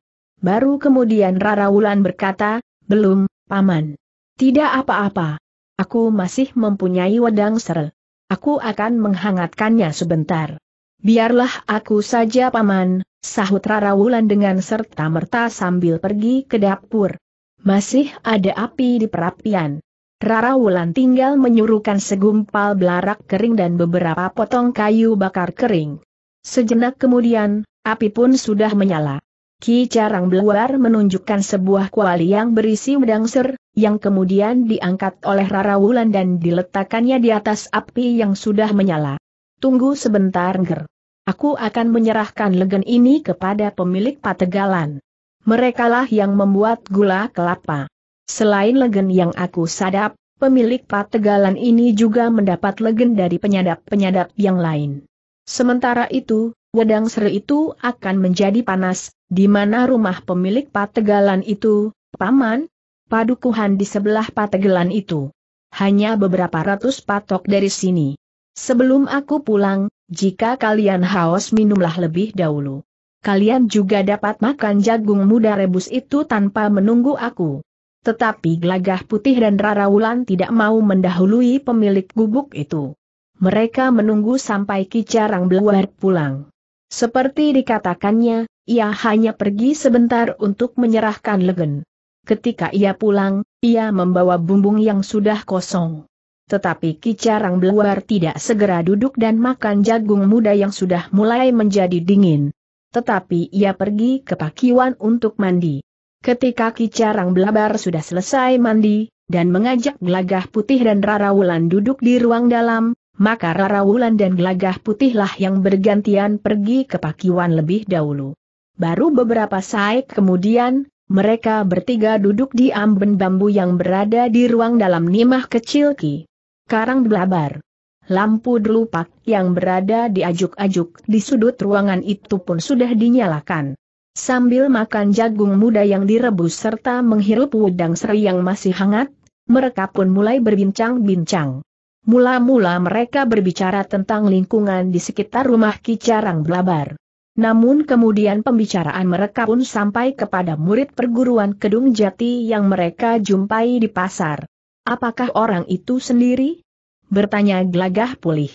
Baru kemudian Rarawulan berkata, belum, Paman. Tidak apa-apa. Aku masih mempunyai wedang ser. Aku akan menghangatkannya sebentar. Biarlah aku saja Paman, Sahut Rara Wulan dengan serta-merta sambil pergi ke dapur. Masih ada api di perapian. Rara Wulan tinggal menyuruhkan segumpal belarak kering dan beberapa potong kayu bakar kering. Sejenak kemudian, api pun sudah menyala. Ki Carang Beluar menunjukkan sebuah kuali yang berisi wedang ser, yang kemudian diangkat oleh Rara Wulan dan diletakkannya di atas api yang sudah menyala. Tunggu sebentar ger. Aku akan menyerahkan legen ini kepada pemilik pategalan. Merekalah yang membuat gula kelapa. Selain legen yang aku sadap, pemilik pategalan ini juga mendapat legen dari penyadap-penyadap yang lain. Sementara itu, wedang seri itu akan menjadi panas, di mana rumah pemilik pategalan itu, paman, padukuhan di sebelah pategalan itu. Hanya beberapa ratus patok dari sini. Sebelum aku pulang, jika kalian haus minumlah lebih dahulu. Kalian juga dapat makan jagung muda rebus itu tanpa menunggu aku. Tetapi Gelagah Putih dan Raraulan tidak mau mendahului pemilik gubuk itu. Mereka menunggu sampai Kicarang Blewer pulang. Seperti dikatakannya, ia hanya pergi sebentar untuk menyerahkan legen. Ketika ia pulang, ia membawa bumbung yang sudah kosong. Tetapi Kicarang Beluar tidak segera duduk dan makan jagung muda yang sudah mulai menjadi dingin. Tetapi ia pergi ke pakiwan untuk mandi. Ketika Kicarang Belabar sudah selesai mandi, dan mengajak Gelagah Putih dan Rara Wulan duduk di ruang dalam, maka Rara Wulan dan Gelagah Putihlah yang bergantian pergi ke pakiwan lebih dahulu. Baru beberapa saat kemudian, mereka bertiga duduk di amben bambu yang berada di ruang dalam nimah kecil Ki karang belabar. Lampu delupak yang berada di ajuk-ajuk di sudut ruangan itu pun sudah dinyalakan. Sambil makan jagung muda yang direbus serta menghirup udang seri yang masih hangat, mereka pun mulai berbincang-bincang. Mula-mula mereka berbicara tentang lingkungan di sekitar rumah Kicarang Blabar. Namun kemudian pembicaraan mereka pun sampai kepada murid perguruan Kedung Jati yang mereka jumpai di pasar. Apakah orang itu sendiri? Bertanya gelagah pulih.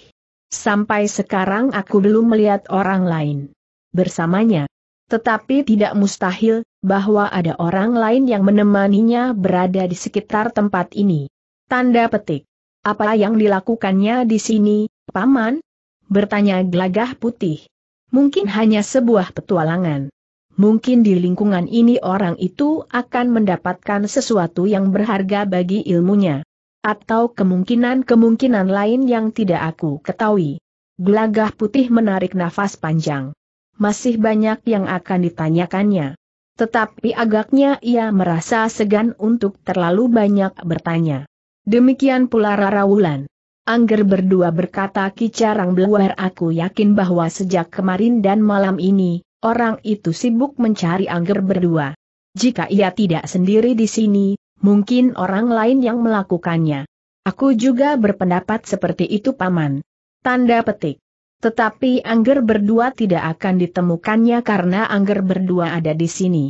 Sampai sekarang aku belum melihat orang lain bersamanya. Tetapi tidak mustahil bahwa ada orang lain yang menemaninya berada di sekitar tempat ini. Tanda petik. Apa yang dilakukannya di sini, Paman? Bertanya gelagah putih. Mungkin hanya sebuah petualangan mungkin di lingkungan ini orang itu akan mendapatkan sesuatu yang berharga bagi ilmunya. Atau kemungkinan-kemungkinan lain yang tidak aku ketahui. Gelagah putih menarik nafas panjang. Masih banyak yang akan ditanyakannya. Tetapi agaknya ia merasa segan untuk terlalu banyak bertanya. Demikian pula Rara Wulan. Angger berdua berkata kicarang beluar aku yakin bahwa sejak kemarin dan malam ini, orang itu sibuk mencari angger berdua. Jika ia tidak sendiri di sini, mungkin orang lain yang melakukannya. Aku juga berpendapat seperti itu paman. Tanda petik. Tetapi angger berdua tidak akan ditemukannya karena angger berdua ada di sini.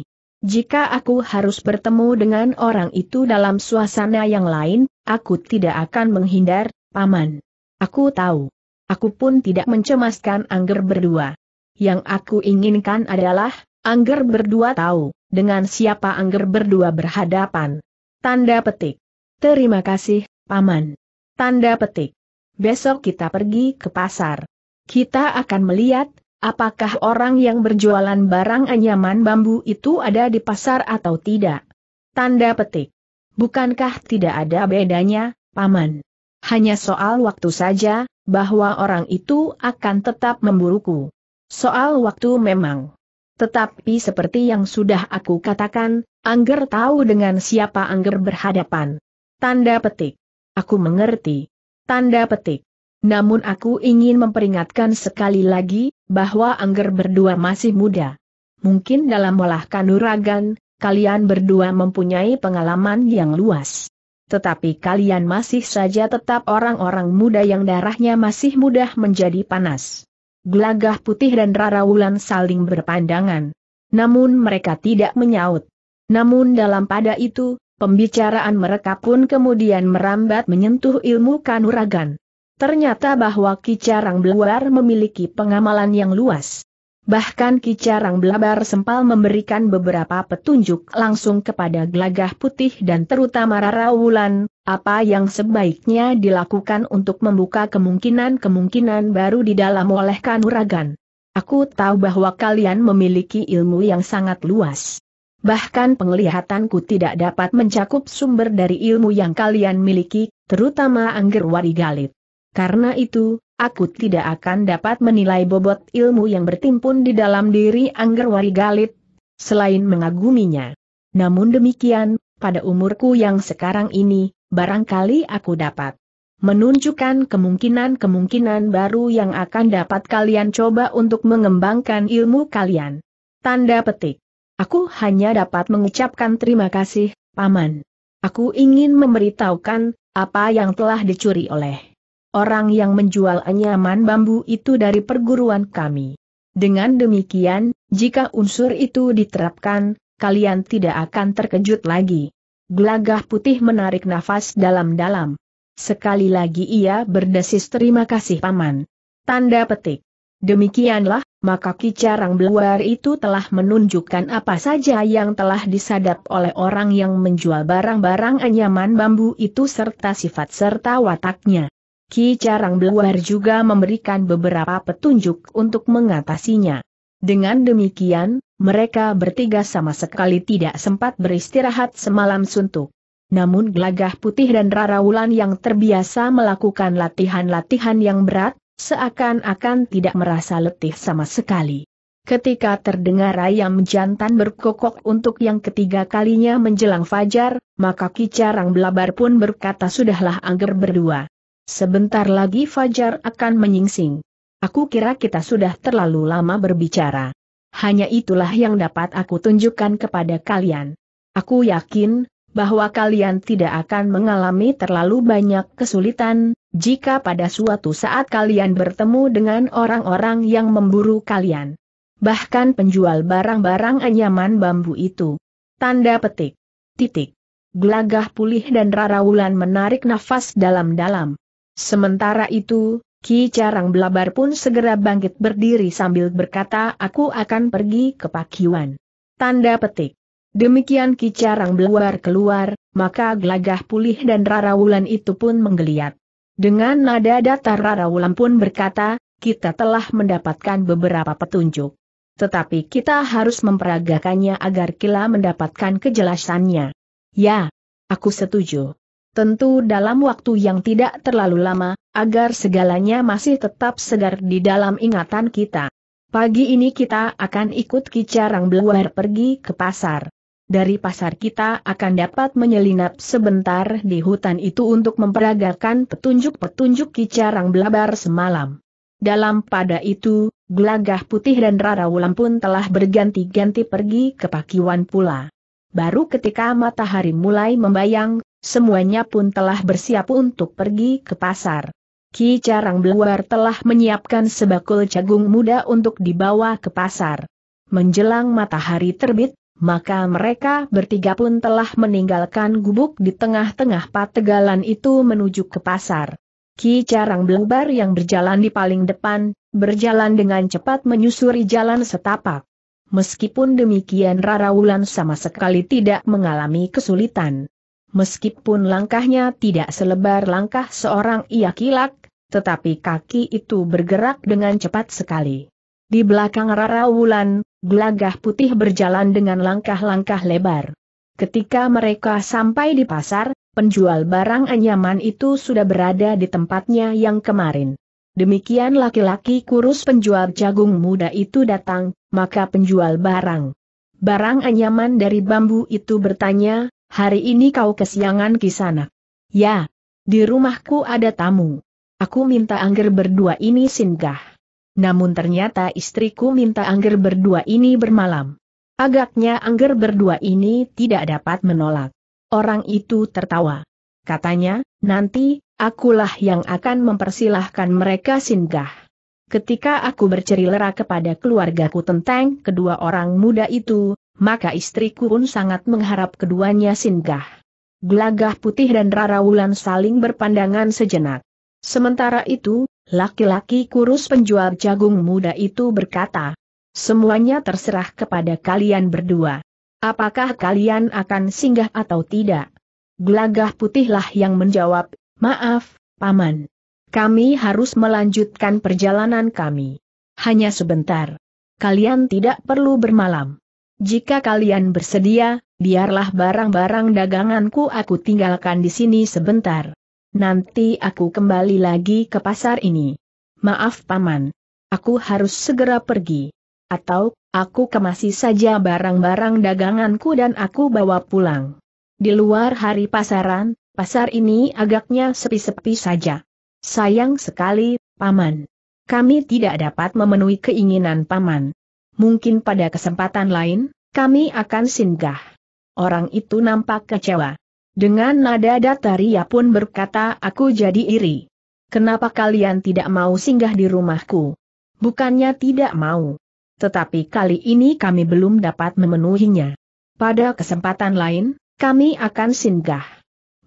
Jika aku harus bertemu dengan orang itu dalam suasana yang lain, aku tidak akan menghindar, paman. Aku tahu. Aku pun tidak mencemaskan angger berdua yang aku inginkan adalah, Angger berdua tahu, dengan siapa Angger berdua berhadapan. Tanda petik. Terima kasih, Paman. Tanda petik. Besok kita pergi ke pasar. Kita akan melihat, apakah orang yang berjualan barang anyaman bambu itu ada di pasar atau tidak. Tanda petik. Bukankah tidak ada bedanya, Paman? Hanya soal waktu saja, bahwa orang itu akan tetap memburuku soal waktu memang. Tetapi seperti yang sudah aku katakan, Angger tahu dengan siapa Angger berhadapan. Tanda petik. Aku mengerti. Tanda petik. Namun aku ingin memperingatkan sekali lagi, bahwa Angger berdua masih muda. Mungkin dalam olah kanuragan, kalian berdua mempunyai pengalaman yang luas. Tetapi kalian masih saja tetap orang-orang muda yang darahnya masih mudah menjadi panas. Gelagah putih dan Rara saling berpandangan. Namun mereka tidak menyaut. Namun dalam pada itu, pembicaraan mereka pun kemudian merambat menyentuh ilmu kanuragan. Ternyata bahwa Kicarang Beluar memiliki pengamalan yang luas. Bahkan Kicarang Belabar Sempal memberikan beberapa petunjuk langsung kepada Gelagah Putih dan terutama Rara Wulan, apa yang sebaiknya dilakukan untuk membuka kemungkinan-kemungkinan baru di dalam oleh kanuragan. Aku tahu bahwa kalian memiliki ilmu yang sangat luas. Bahkan penglihatanku tidak dapat mencakup sumber dari ilmu yang kalian miliki, terutama Angger Warigalit. Karena itu, aku tidak akan dapat menilai bobot ilmu yang bertimpun di dalam diri Angger Wari Galit, selain mengaguminya. Namun demikian, pada umurku yang sekarang ini, barangkali aku dapat menunjukkan kemungkinan-kemungkinan baru yang akan dapat kalian coba untuk mengembangkan ilmu kalian. Tanda petik. Aku hanya dapat mengucapkan terima kasih, Paman. Aku ingin memberitahukan, apa yang telah dicuri oleh orang yang menjual anyaman bambu itu dari perguruan kami. Dengan demikian, jika unsur itu diterapkan, kalian tidak akan terkejut lagi. Gelagah putih menarik nafas dalam-dalam. Sekali lagi ia berdesis terima kasih paman. Tanda petik. Demikianlah, maka kicarang beluar itu telah menunjukkan apa saja yang telah disadap oleh orang yang menjual barang-barang anyaman bambu itu serta sifat serta wataknya. Ki Carang Beluar juga memberikan beberapa petunjuk untuk mengatasinya. Dengan demikian, mereka bertiga sama sekali tidak sempat beristirahat semalam suntuk. Namun Gelagah Putih dan Rara yang terbiasa melakukan latihan-latihan yang berat, seakan-akan tidak merasa letih sama sekali. Ketika terdengar ayam jantan berkokok untuk yang ketiga kalinya menjelang fajar, maka Kicarang Belabar pun berkata sudahlah angger berdua. Sebentar lagi Fajar akan menyingsing. Aku kira kita sudah terlalu lama berbicara. Hanya itulah yang dapat aku tunjukkan kepada kalian. Aku yakin, bahwa kalian tidak akan mengalami terlalu banyak kesulitan, jika pada suatu saat kalian bertemu dengan orang-orang yang memburu kalian. Bahkan penjual barang-barang anyaman bambu itu. Tanda petik. Titik. Gelagah pulih dan Rara Wulan menarik nafas dalam-dalam. Sementara itu, Ki Carang Belabar pun segera bangkit berdiri sambil berkata aku akan pergi ke Pakiwan. Tanda petik. Demikian Ki Carang Belabar keluar, maka gelagah pulih dan Rara Wulan itu pun menggeliat. Dengan nada datar Rara Wulan pun berkata, kita telah mendapatkan beberapa petunjuk. Tetapi kita harus memperagakannya agar Kila mendapatkan kejelasannya. Ya, aku setuju tentu dalam waktu yang tidak terlalu lama, agar segalanya masih tetap segar di dalam ingatan kita. Pagi ini kita akan ikut Kicarang Beluar pergi ke pasar. Dari pasar kita akan dapat menyelinap sebentar di hutan itu untuk memperagakan petunjuk-petunjuk Kicarang Belabar semalam. Dalam pada itu, Gelagah Putih dan Rara Wulan pun telah berganti-ganti pergi ke Pakiwan pula. Baru ketika matahari mulai membayang, semuanya pun telah bersiap untuk pergi ke pasar. Ki Carang Beluar telah menyiapkan sebakul jagung muda untuk dibawa ke pasar. Menjelang matahari terbit, maka mereka bertiga pun telah meninggalkan gubuk di tengah-tengah pategalan itu menuju ke pasar. Ki Carang Beluar yang berjalan di paling depan, berjalan dengan cepat menyusuri jalan setapak. Meskipun demikian Rara Wulan sama sekali tidak mengalami kesulitan. Meskipun langkahnya tidak selebar langkah seorang ia kilak, tetapi kaki itu bergerak dengan cepat sekali. Di belakang Rara Wulan, gelagah putih berjalan dengan langkah-langkah lebar. Ketika mereka sampai di pasar, penjual barang anyaman itu sudah berada di tempatnya yang kemarin. Demikian laki-laki kurus penjual jagung muda itu datang, maka penjual barang. Barang anyaman dari bambu itu bertanya, hari ini kau kesiangan sana. Ya, di rumahku ada tamu. Aku minta angger berdua ini singgah. Namun ternyata istriku minta angger berdua ini bermalam. Agaknya angger berdua ini tidak dapat menolak. Orang itu tertawa. Katanya, nanti, akulah yang akan mempersilahkan mereka singgah. Ketika aku bercerilera kepada keluargaku tentang kedua orang muda itu, maka istriku pun sangat mengharap keduanya singgah. Gelagah putih dan Rara Wulan saling berpandangan sejenak. Sementara itu, laki-laki kurus penjual jagung muda itu berkata, Semuanya terserah kepada kalian berdua. Apakah kalian akan singgah atau tidak? Gelagah putihlah yang menjawab, Maaf, Paman. Kami harus melanjutkan perjalanan kami. Hanya sebentar. Kalian tidak perlu bermalam. Jika kalian bersedia, biarlah barang-barang daganganku aku tinggalkan di sini sebentar. Nanti aku kembali lagi ke pasar ini. Maaf paman. Aku harus segera pergi. Atau, aku kemasi saja barang-barang daganganku dan aku bawa pulang. Di luar hari pasaran, pasar ini agaknya sepi-sepi saja. Sayang sekali, paman. Kami tidak dapat memenuhi keinginan paman mungkin pada kesempatan lain, kami akan singgah. Orang itu nampak kecewa. Dengan nada datar ia pun berkata aku jadi iri. Kenapa kalian tidak mau singgah di rumahku? Bukannya tidak mau. Tetapi kali ini kami belum dapat memenuhinya. Pada kesempatan lain, kami akan singgah.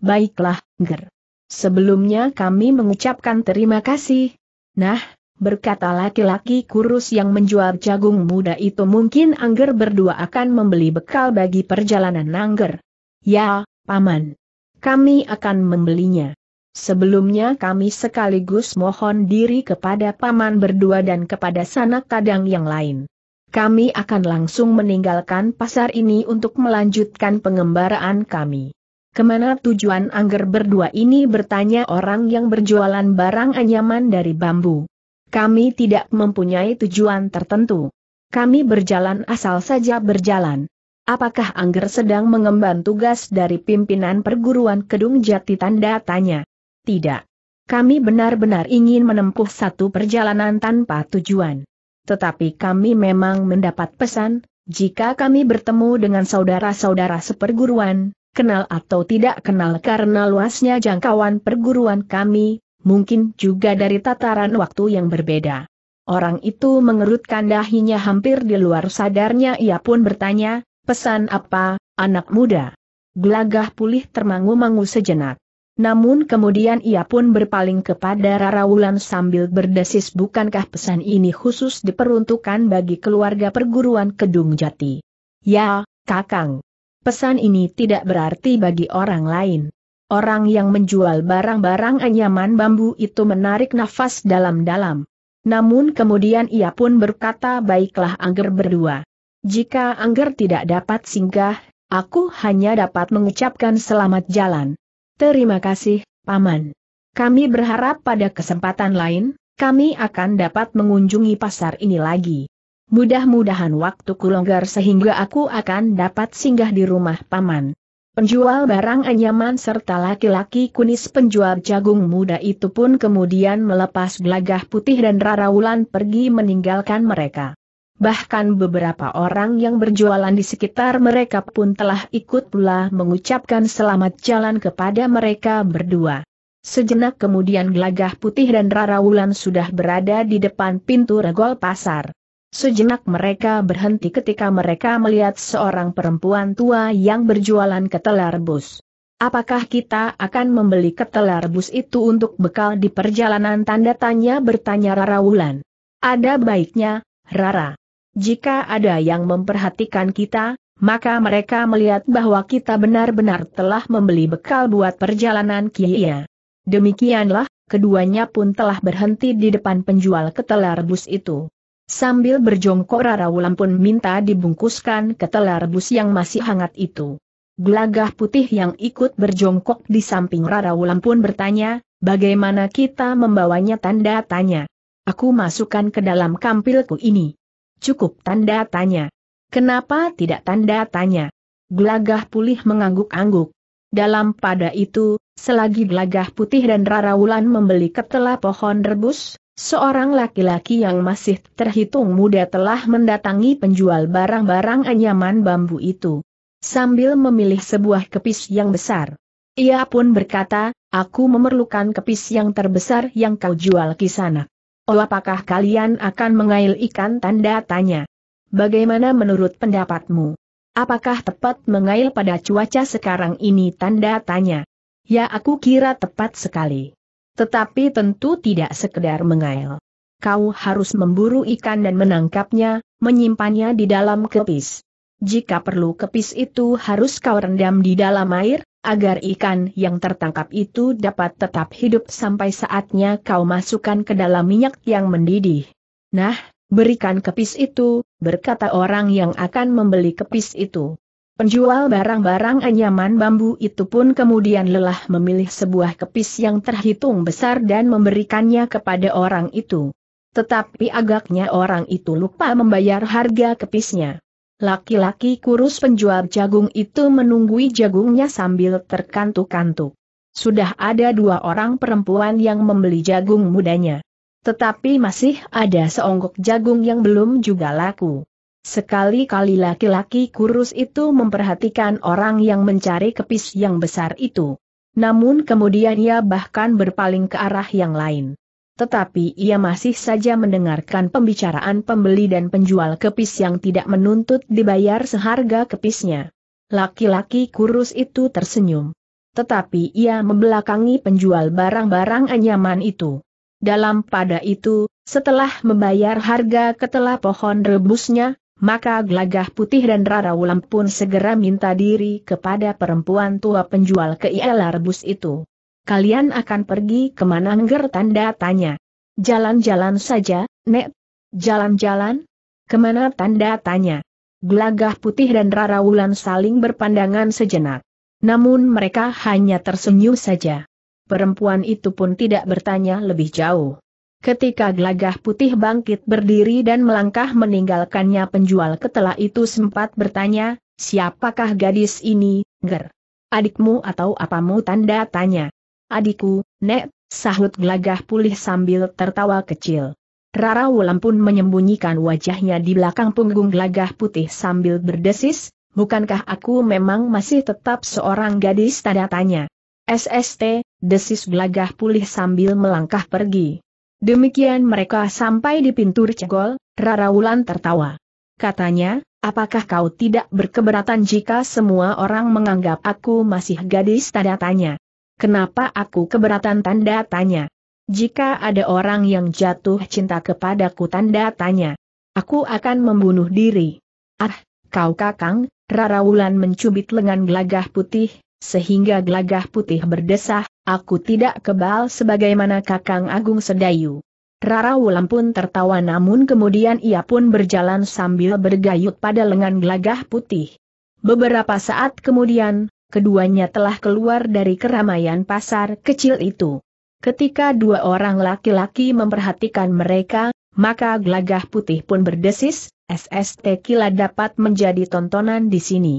Baiklah, Ger. Sebelumnya kami mengucapkan terima kasih. Nah, berkata laki-laki kurus yang menjual jagung muda itu mungkin Angger berdua akan membeli bekal bagi perjalanan Angger. Ya, Paman. Kami akan membelinya. Sebelumnya kami sekaligus mohon diri kepada Paman berdua dan kepada sanak kadang yang lain. Kami akan langsung meninggalkan pasar ini untuk melanjutkan pengembaraan kami. Kemana tujuan angger berdua ini bertanya orang yang berjualan barang anyaman dari bambu. Kami tidak mempunyai tujuan tertentu. Kami berjalan asal saja berjalan. Apakah Angger sedang mengemban tugas dari pimpinan perguruan Kedung Jati tanda tanya? Tidak. Kami benar-benar ingin menempuh satu perjalanan tanpa tujuan. Tetapi kami memang mendapat pesan, jika kami bertemu dengan saudara-saudara seperguruan, kenal atau tidak kenal karena luasnya jangkauan perguruan kami, mungkin juga dari tataran waktu yang berbeda. Orang itu mengerutkan dahinya hampir di luar sadarnya ia pun bertanya, pesan apa, anak muda? Gelagah pulih termangu-mangu sejenak. Namun kemudian ia pun berpaling kepada Rara Wulan sambil berdesis bukankah pesan ini khusus diperuntukkan bagi keluarga perguruan Kedung Jati? Ya, Kakang. Pesan ini tidak berarti bagi orang lain. Orang yang menjual barang-barang anyaman bambu itu menarik nafas dalam-dalam. Namun kemudian ia pun berkata baiklah Angger berdua. Jika Angger tidak dapat singgah, aku hanya dapat mengucapkan selamat jalan. Terima kasih, Paman. Kami berharap pada kesempatan lain, kami akan dapat mengunjungi pasar ini lagi. Mudah-mudahan waktuku longgar sehingga aku akan dapat singgah di rumah Paman. Penjual barang anyaman serta laki-laki kunis penjual jagung muda itu pun kemudian melepas gelagah putih dan raraulan pergi meninggalkan mereka. Bahkan beberapa orang yang berjualan di sekitar mereka pun telah ikut pula mengucapkan selamat jalan kepada mereka berdua. Sejenak kemudian gelagah putih dan raraulan sudah berada di depan pintu regol pasar. Sejenak mereka berhenti ketika mereka melihat seorang perempuan tua yang berjualan ketela rebus. Apakah kita akan membeli ketela rebus itu untuk bekal di perjalanan tanda tanya bertanya Rara Wulan. Ada baiknya, Rara. Jika ada yang memperhatikan kita, maka mereka melihat bahwa kita benar-benar telah membeli bekal buat perjalanan Kia. Demikianlah, keduanya pun telah berhenti di depan penjual ketela rebus itu. Sambil berjongkok Rara Wulan pun minta dibungkuskan ke telar rebus yang masih hangat itu. Gelagah putih yang ikut berjongkok di samping Rara Wulan pun bertanya, bagaimana kita membawanya tanda tanya. Aku masukkan ke dalam kampilku ini. Cukup tanda tanya. Kenapa tidak tanda tanya? Gelagah pulih mengangguk-angguk. Dalam pada itu, selagi gelagah putih dan Rara Wulan membeli ketela pohon rebus, Seorang laki-laki yang masih terhitung muda telah mendatangi penjual barang-barang anyaman bambu itu. Sambil memilih sebuah kepis yang besar. Ia pun berkata, aku memerlukan kepis yang terbesar yang kau jual sana. Oh apakah kalian akan mengail ikan tanda tanya. Bagaimana menurut pendapatmu? Apakah tepat mengail pada cuaca sekarang ini tanda tanya? Ya aku kira tepat sekali. Tetapi tentu tidak sekedar mengail. Kau harus memburu ikan dan menangkapnya, menyimpannya di dalam kepis. Jika perlu kepis itu harus kau rendam di dalam air, agar ikan yang tertangkap itu dapat tetap hidup sampai saatnya kau masukkan ke dalam minyak yang mendidih. Nah, berikan kepis itu, berkata orang yang akan membeli kepis itu. Penjual barang-barang anyaman bambu itu pun kemudian lelah memilih sebuah kepis yang terhitung besar dan memberikannya kepada orang itu. Tetapi agaknya orang itu lupa membayar harga kepisnya. Laki-laki kurus penjual jagung itu menunggui jagungnya sambil terkantuk-kantuk. Sudah ada dua orang perempuan yang membeli jagung mudanya. Tetapi masih ada seonggok jagung yang belum juga laku. Sekali-kali laki-laki kurus itu memperhatikan orang yang mencari kepis yang besar itu. Namun kemudian ia bahkan berpaling ke arah yang lain. Tetapi ia masih saja mendengarkan pembicaraan pembeli dan penjual kepis yang tidak menuntut dibayar seharga kepisnya. Laki-laki kurus itu tersenyum. Tetapi ia membelakangi penjual barang-barang anyaman itu. Dalam pada itu, setelah membayar harga ketela pohon rebusnya, maka gelagah putih dan Rara Wulan pun segera minta diri kepada perempuan tua penjual keialar bus itu. Kalian akan pergi kemana ngger tanda tanya. Jalan-jalan saja, Nek. Jalan-jalan? Kemana tanda tanya. Gelagah putih dan Rara Wulan saling berpandangan sejenak. Namun mereka hanya tersenyum saja. Perempuan itu pun tidak bertanya lebih jauh. Ketika gelagah putih bangkit berdiri dan melangkah meninggalkannya penjual ketela itu sempat bertanya, siapakah gadis ini, Ger? Adikmu atau apamu tanda tanya. Adikku, Nek, sahut gelagah pulih sambil tertawa kecil. Rara Wulan pun menyembunyikan wajahnya di belakang punggung gelagah putih sambil berdesis, bukankah aku memang masih tetap seorang gadis tanda tanya. SST, desis gelagah pulih sambil melangkah pergi. Demikian mereka sampai di pintu Cegol, Rara Wulan tertawa. Katanya, apakah kau tidak berkeberatan jika semua orang menganggap aku masih gadis tanda tanya? Kenapa aku keberatan tanda tanya? Jika ada orang yang jatuh cinta kepadaku tanda tanya. Aku akan membunuh diri. Ah, kau kakang, Rara Wulan mencubit lengan gelagah putih, sehingga gelagah putih berdesah, aku tidak kebal sebagaimana Kakang Agung Sedayu. Rara Wulan pun tertawa namun kemudian ia pun berjalan sambil bergayut pada lengan gelagah putih. Beberapa saat kemudian, keduanya telah keluar dari keramaian pasar kecil itu. Ketika dua orang laki-laki memperhatikan mereka, maka gelagah putih pun berdesis, SST Kila dapat menjadi tontonan di sini.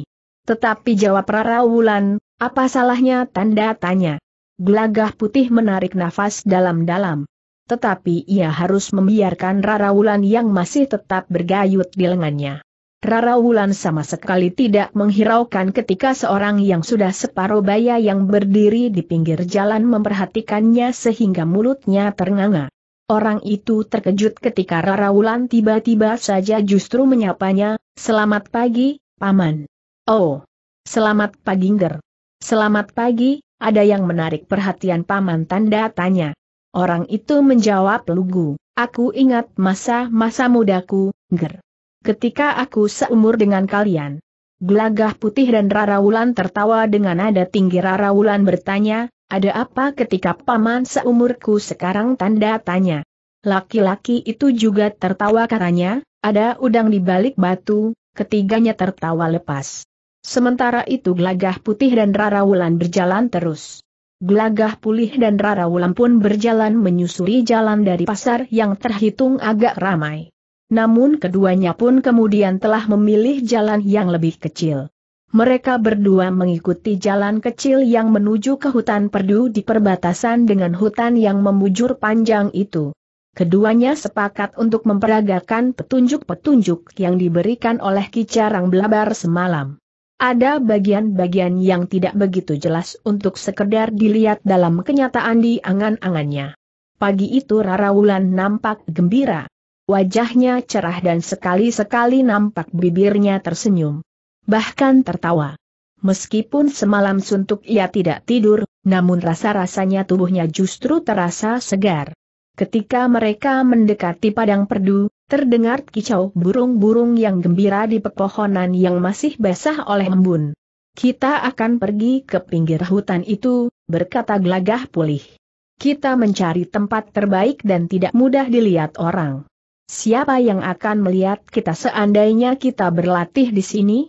Tetapi jawab Rara Wulan, apa salahnya tanda tanya? Gelagah putih menarik nafas dalam-dalam. Tetapi ia harus membiarkan Rara Wulan yang masih tetap bergayut di lengannya. Rara Wulan sama sekali tidak menghiraukan ketika seorang yang sudah separuh baya yang berdiri di pinggir jalan memperhatikannya sehingga mulutnya ternganga. Orang itu terkejut ketika Rara Wulan tiba-tiba saja justru menyapanya, Selamat pagi, Paman. Oh, selamat pagi ger. Selamat pagi, ada yang menarik perhatian paman tanda tanya. Orang itu menjawab lugu, aku ingat masa-masa mudaku, ger. Ketika aku seumur dengan kalian. Gelagah putih dan Rarawulan tertawa dengan nada tinggi Rarawulan bertanya, ada apa ketika paman seumurku sekarang tanda tanya. Laki-laki itu juga tertawa katanya, ada udang di balik batu, ketiganya tertawa lepas. Sementara itu Gelagah Putih dan Rara Wulan berjalan terus. Gelagah Pulih dan Rara Wulan pun berjalan menyusuri jalan dari pasar yang terhitung agak ramai. Namun keduanya pun kemudian telah memilih jalan yang lebih kecil. Mereka berdua mengikuti jalan kecil yang menuju ke hutan perdu di perbatasan dengan hutan yang membujur panjang itu. Keduanya sepakat untuk memperagakan petunjuk-petunjuk yang diberikan oleh Kicarang Belabar semalam. Ada bagian-bagian yang tidak begitu jelas untuk sekedar dilihat dalam kenyataan di angan-angannya. Pagi itu Rara Wulan nampak gembira. Wajahnya cerah dan sekali-sekali nampak bibirnya tersenyum. Bahkan tertawa. Meskipun semalam suntuk ia tidak tidur, namun rasa-rasanya tubuhnya justru terasa segar. Ketika mereka mendekati padang perdu, Terdengar kicau burung-burung yang gembira di pepohonan yang masih basah oleh embun. Kita akan pergi ke pinggir hutan itu, berkata gelagah pulih. Kita mencari tempat terbaik dan tidak mudah dilihat orang. Siapa yang akan melihat kita seandainya kita berlatih di sini?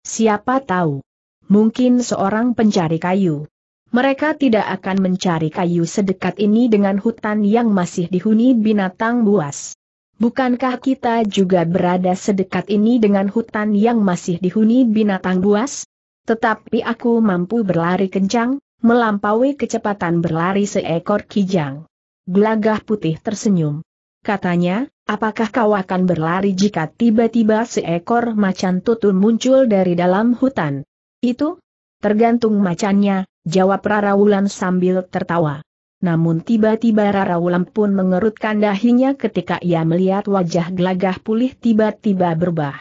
Siapa tahu? Mungkin seorang pencari kayu. Mereka tidak akan mencari kayu sedekat ini dengan hutan yang masih dihuni binatang buas. Bukankah kita juga berada sedekat ini dengan hutan yang masih dihuni binatang buas? Tetapi aku mampu berlari kencang, melampaui kecepatan berlari seekor kijang. Gelagah putih tersenyum. Katanya, apakah kau akan berlari jika tiba-tiba seekor macan tutul muncul dari dalam hutan? Itu? Tergantung macannya, jawab Rara Wulan sambil tertawa. Namun tiba-tiba Rara Wulan pun mengerutkan dahinya ketika ia melihat wajah gelagah pulih tiba-tiba berubah.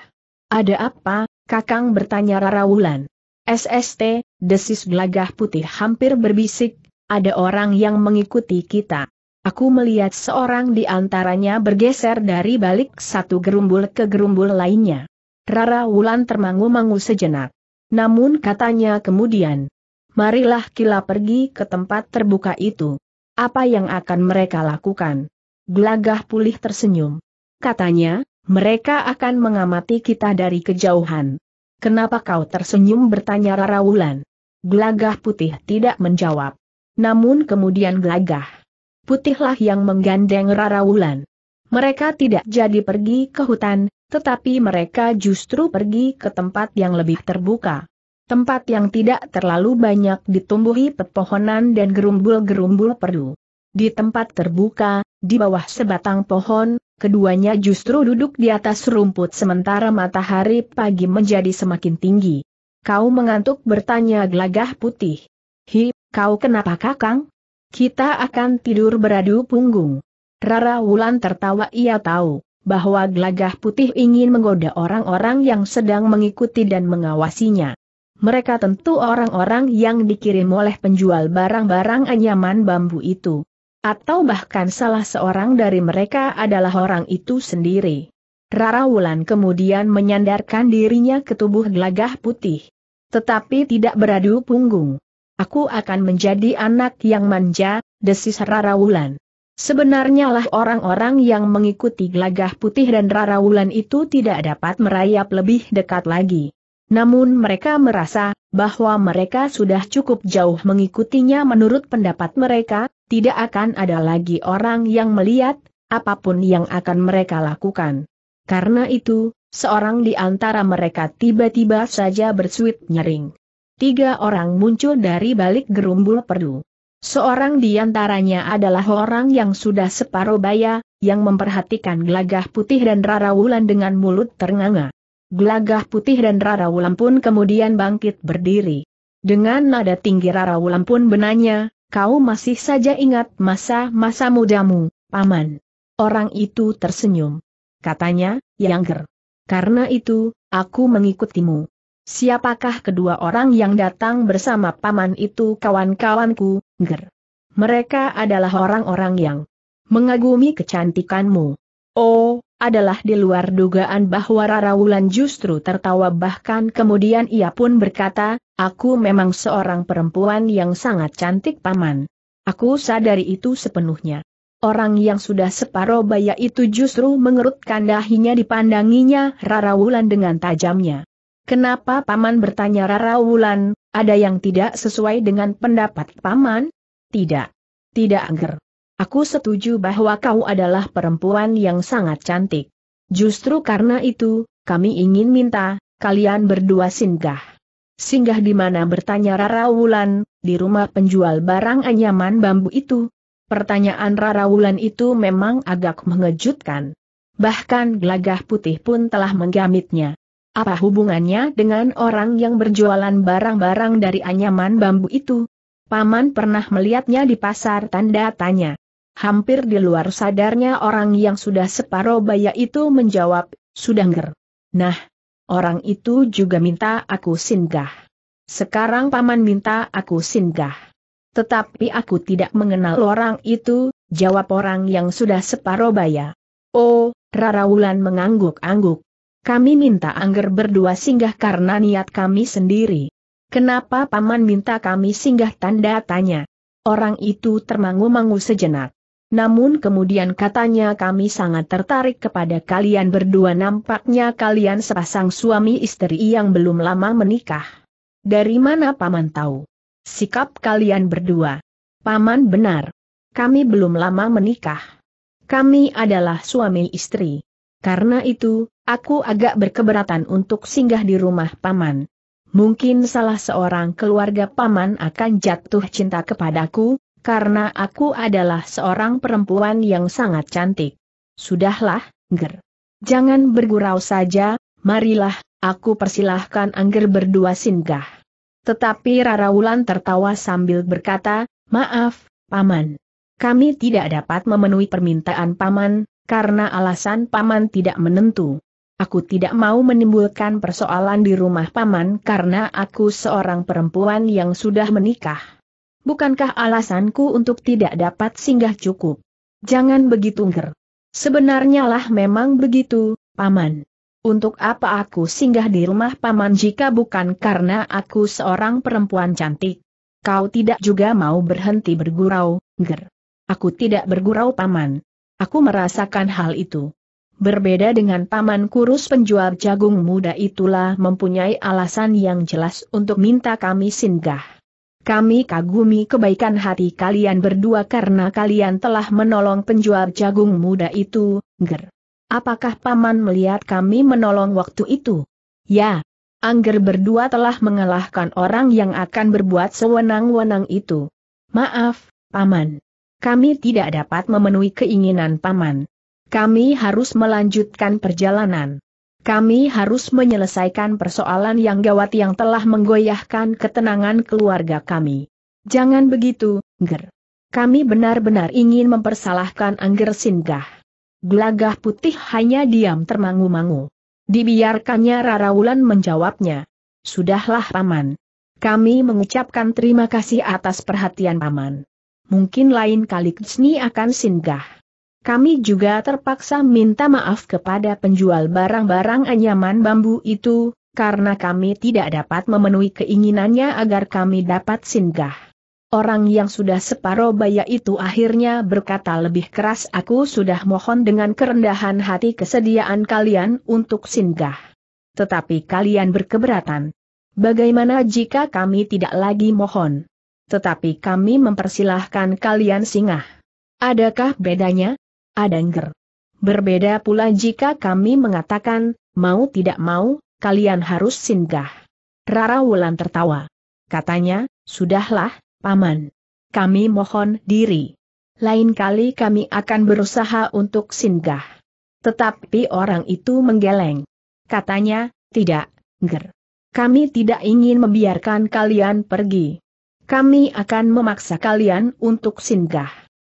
Ada apa, Kakang bertanya Rara Wulan. SST, desis gelagah putih hampir berbisik, ada orang yang mengikuti kita. Aku melihat seorang di antaranya bergeser dari balik satu gerumbul ke gerumbul lainnya. Rara Wulan termangu-mangu sejenak. Namun katanya kemudian, marilah kita pergi ke tempat terbuka itu. Apa yang akan mereka lakukan? Gelagah pulih tersenyum. Katanya, mereka akan mengamati kita dari kejauhan. Kenapa kau tersenyum bertanya Rara Wulan? Gelagah putih tidak menjawab. Namun kemudian gelagah. Putihlah yang menggandeng Rara Wulan. Mereka tidak jadi pergi ke hutan, tetapi mereka justru pergi ke tempat yang lebih terbuka tempat yang tidak terlalu banyak ditumbuhi pepohonan dan gerumbul-gerumbul perdu. Di tempat terbuka, di bawah sebatang pohon, keduanya justru duduk di atas rumput sementara matahari pagi menjadi semakin tinggi. Kau mengantuk bertanya gelagah putih. Hi, kau kenapa kakang? Kita akan tidur beradu punggung. Rara Wulan tertawa ia tahu, bahwa gelagah putih ingin menggoda orang-orang yang sedang mengikuti dan mengawasinya mereka tentu orang-orang yang dikirim oleh penjual barang-barang anyaman bambu itu. Atau bahkan salah seorang dari mereka adalah orang itu sendiri. Rara Wulan kemudian menyandarkan dirinya ke tubuh gelagah putih. Tetapi tidak beradu punggung. Aku akan menjadi anak yang manja, desis Rara Wulan. Sebenarnya lah orang-orang yang mengikuti gelagah putih dan Rara Wulan itu tidak dapat merayap lebih dekat lagi. Namun mereka merasa bahwa mereka sudah cukup jauh mengikutinya menurut pendapat mereka, tidak akan ada lagi orang yang melihat apapun yang akan mereka lakukan. Karena itu, seorang di antara mereka tiba-tiba saja bersuit nyering. Tiga orang muncul dari balik gerumbul perdu. Seorang di antaranya adalah orang yang sudah separuh baya, yang memperhatikan gelagah putih dan rara wulan dengan mulut ternganga. Gelagah putih dan Rara Wulan pun kemudian bangkit berdiri. Dengan nada tinggi Rara Wulan pun benanya, kau masih saja ingat masa-masa mudamu, paman. Orang itu tersenyum. Katanya, Yangger. Karena itu, aku mengikutimu. Siapakah kedua orang yang datang bersama paman itu kawan-kawanku, Ger? Mereka adalah orang-orang yang mengagumi kecantikanmu. Oh, adalah di luar dugaan bahwa Rara Wulan justru tertawa bahkan kemudian ia pun berkata, aku memang seorang perempuan yang sangat cantik paman. Aku sadari itu sepenuhnya. Orang yang sudah separoh baya itu justru mengerutkan dahinya dipandanginya Rara Wulan dengan tajamnya. Kenapa paman bertanya Rara Wulan, ada yang tidak sesuai dengan pendapat paman? Tidak. Tidak angger. Aku setuju bahwa kau adalah perempuan yang sangat cantik. Justru karena itu, kami ingin minta, kalian berdua singgah. Singgah di mana bertanya Rara Wulan, di rumah penjual barang anyaman bambu itu. Pertanyaan Rara Wulan itu memang agak mengejutkan. Bahkan gelagah putih pun telah menggamitnya. Apa hubungannya dengan orang yang berjualan barang-barang dari anyaman bambu itu? Paman pernah melihatnya di pasar tanda tanya. Hampir di luar sadarnya orang yang sudah separuh baya itu menjawab, sudah nger. Nah, orang itu juga minta aku singgah. Sekarang paman minta aku singgah. Tetapi aku tidak mengenal orang itu, jawab orang yang sudah separuh baya. Oh, Rara Wulan mengangguk-angguk. Kami minta Angger berdua singgah karena niat kami sendiri. Kenapa paman minta kami singgah tanda tanya? Orang itu termangu-mangu sejenak. Namun kemudian katanya kami sangat tertarik kepada kalian berdua nampaknya kalian sepasang suami istri yang belum lama menikah. Dari mana Paman tahu? Sikap kalian berdua. Paman benar. Kami belum lama menikah. Kami adalah suami istri. Karena itu, aku agak berkeberatan untuk singgah di rumah Paman. Mungkin salah seorang keluarga paman akan jatuh cinta kepadaku, karena aku adalah seorang perempuan yang sangat cantik. Sudahlah, Ger. Jangan bergurau saja, marilah, aku persilahkan Angger berdua singgah. Tetapi Rara Wulan tertawa sambil berkata, maaf, Paman. Kami tidak dapat memenuhi permintaan Paman, karena alasan Paman tidak menentu. Aku tidak mau menimbulkan persoalan di rumah Paman karena aku seorang perempuan yang sudah menikah bukankah alasanku untuk tidak dapat singgah cukup? Jangan begitu nger. Sebenarnya lah memang begitu, Paman. Untuk apa aku singgah di rumah Paman jika bukan karena aku seorang perempuan cantik? Kau tidak juga mau berhenti bergurau, ger. Aku tidak bergurau Paman. Aku merasakan hal itu. Berbeda dengan paman kurus penjual jagung muda itulah mempunyai alasan yang jelas untuk minta kami singgah. Kami kagumi kebaikan hati kalian berdua karena kalian telah menolong penjual jagung muda itu, Ger. Apakah Paman melihat kami menolong waktu itu? Ya. Angger berdua telah mengalahkan orang yang akan berbuat sewenang-wenang itu. Maaf, Paman. Kami tidak dapat memenuhi keinginan Paman. Kami harus melanjutkan perjalanan. Kami harus menyelesaikan persoalan yang gawat yang telah menggoyahkan ketenangan keluarga kami. Jangan begitu, Ger. Kami benar-benar ingin mempersalahkan Angger Singgah. Gelagah putih hanya diam termangu-mangu. Dibiarkannya Raraulan menjawabnya. Sudahlah Paman. Kami mengucapkan terima kasih atas perhatian Paman. Mungkin lain kali Ksni akan singgah. Kami juga terpaksa minta maaf kepada penjual barang-barang anyaman bambu itu, karena kami tidak dapat memenuhi keinginannya agar kami dapat singgah. Orang yang sudah separuh baya itu akhirnya berkata lebih keras aku sudah mohon dengan kerendahan hati kesediaan kalian untuk singgah. Tetapi kalian berkeberatan. Bagaimana jika kami tidak lagi mohon? Tetapi kami mempersilahkan kalian singgah. Adakah bedanya? Adanger. Berbeda pula jika kami mengatakan, mau tidak mau, kalian harus singgah. Rara Wulan tertawa. Katanya, sudahlah, Paman. Kami mohon diri. Lain kali kami akan berusaha untuk singgah. Tetapi orang itu menggeleng. Katanya, tidak, Ger. Kami tidak ingin membiarkan kalian pergi. Kami akan memaksa kalian untuk singgah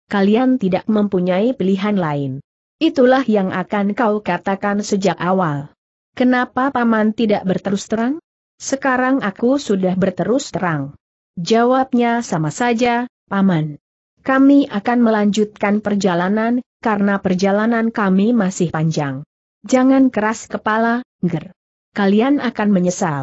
kalian tidak mempunyai pilihan lain. Itulah yang akan kau katakan sejak awal. Kenapa paman tidak berterus terang? Sekarang aku sudah berterus terang. Jawabnya sama saja, paman. Kami akan melanjutkan perjalanan, karena perjalanan kami masih panjang. Jangan keras kepala, ger. Kalian akan menyesal.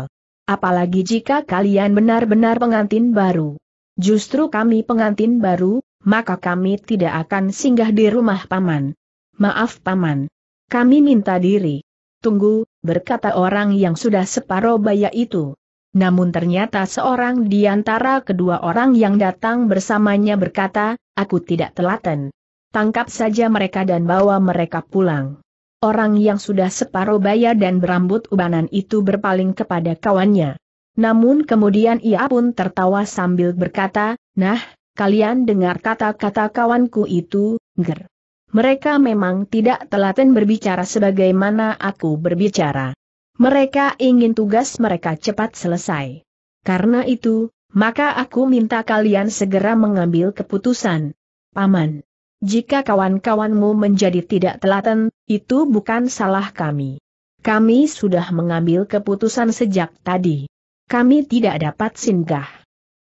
Apalagi jika kalian benar-benar pengantin baru. Justru kami pengantin baru, maka kami tidak akan singgah di rumah paman. Maaf paman. Kami minta diri. Tunggu, berkata orang yang sudah separuh baya itu. Namun ternyata seorang di antara kedua orang yang datang bersamanya berkata, aku tidak telaten. Tangkap saja mereka dan bawa mereka pulang. Orang yang sudah separuh baya dan berambut ubanan itu berpaling kepada kawannya. Namun kemudian ia pun tertawa sambil berkata, Nah, kalian dengar kata-kata kawanku itu, ger. Mereka memang tidak telaten berbicara sebagaimana aku berbicara. Mereka ingin tugas mereka cepat selesai. Karena itu, maka aku minta kalian segera mengambil keputusan. Paman, jika kawan-kawanmu menjadi tidak telaten, itu bukan salah kami. Kami sudah mengambil keputusan sejak tadi. Kami tidak dapat singgah.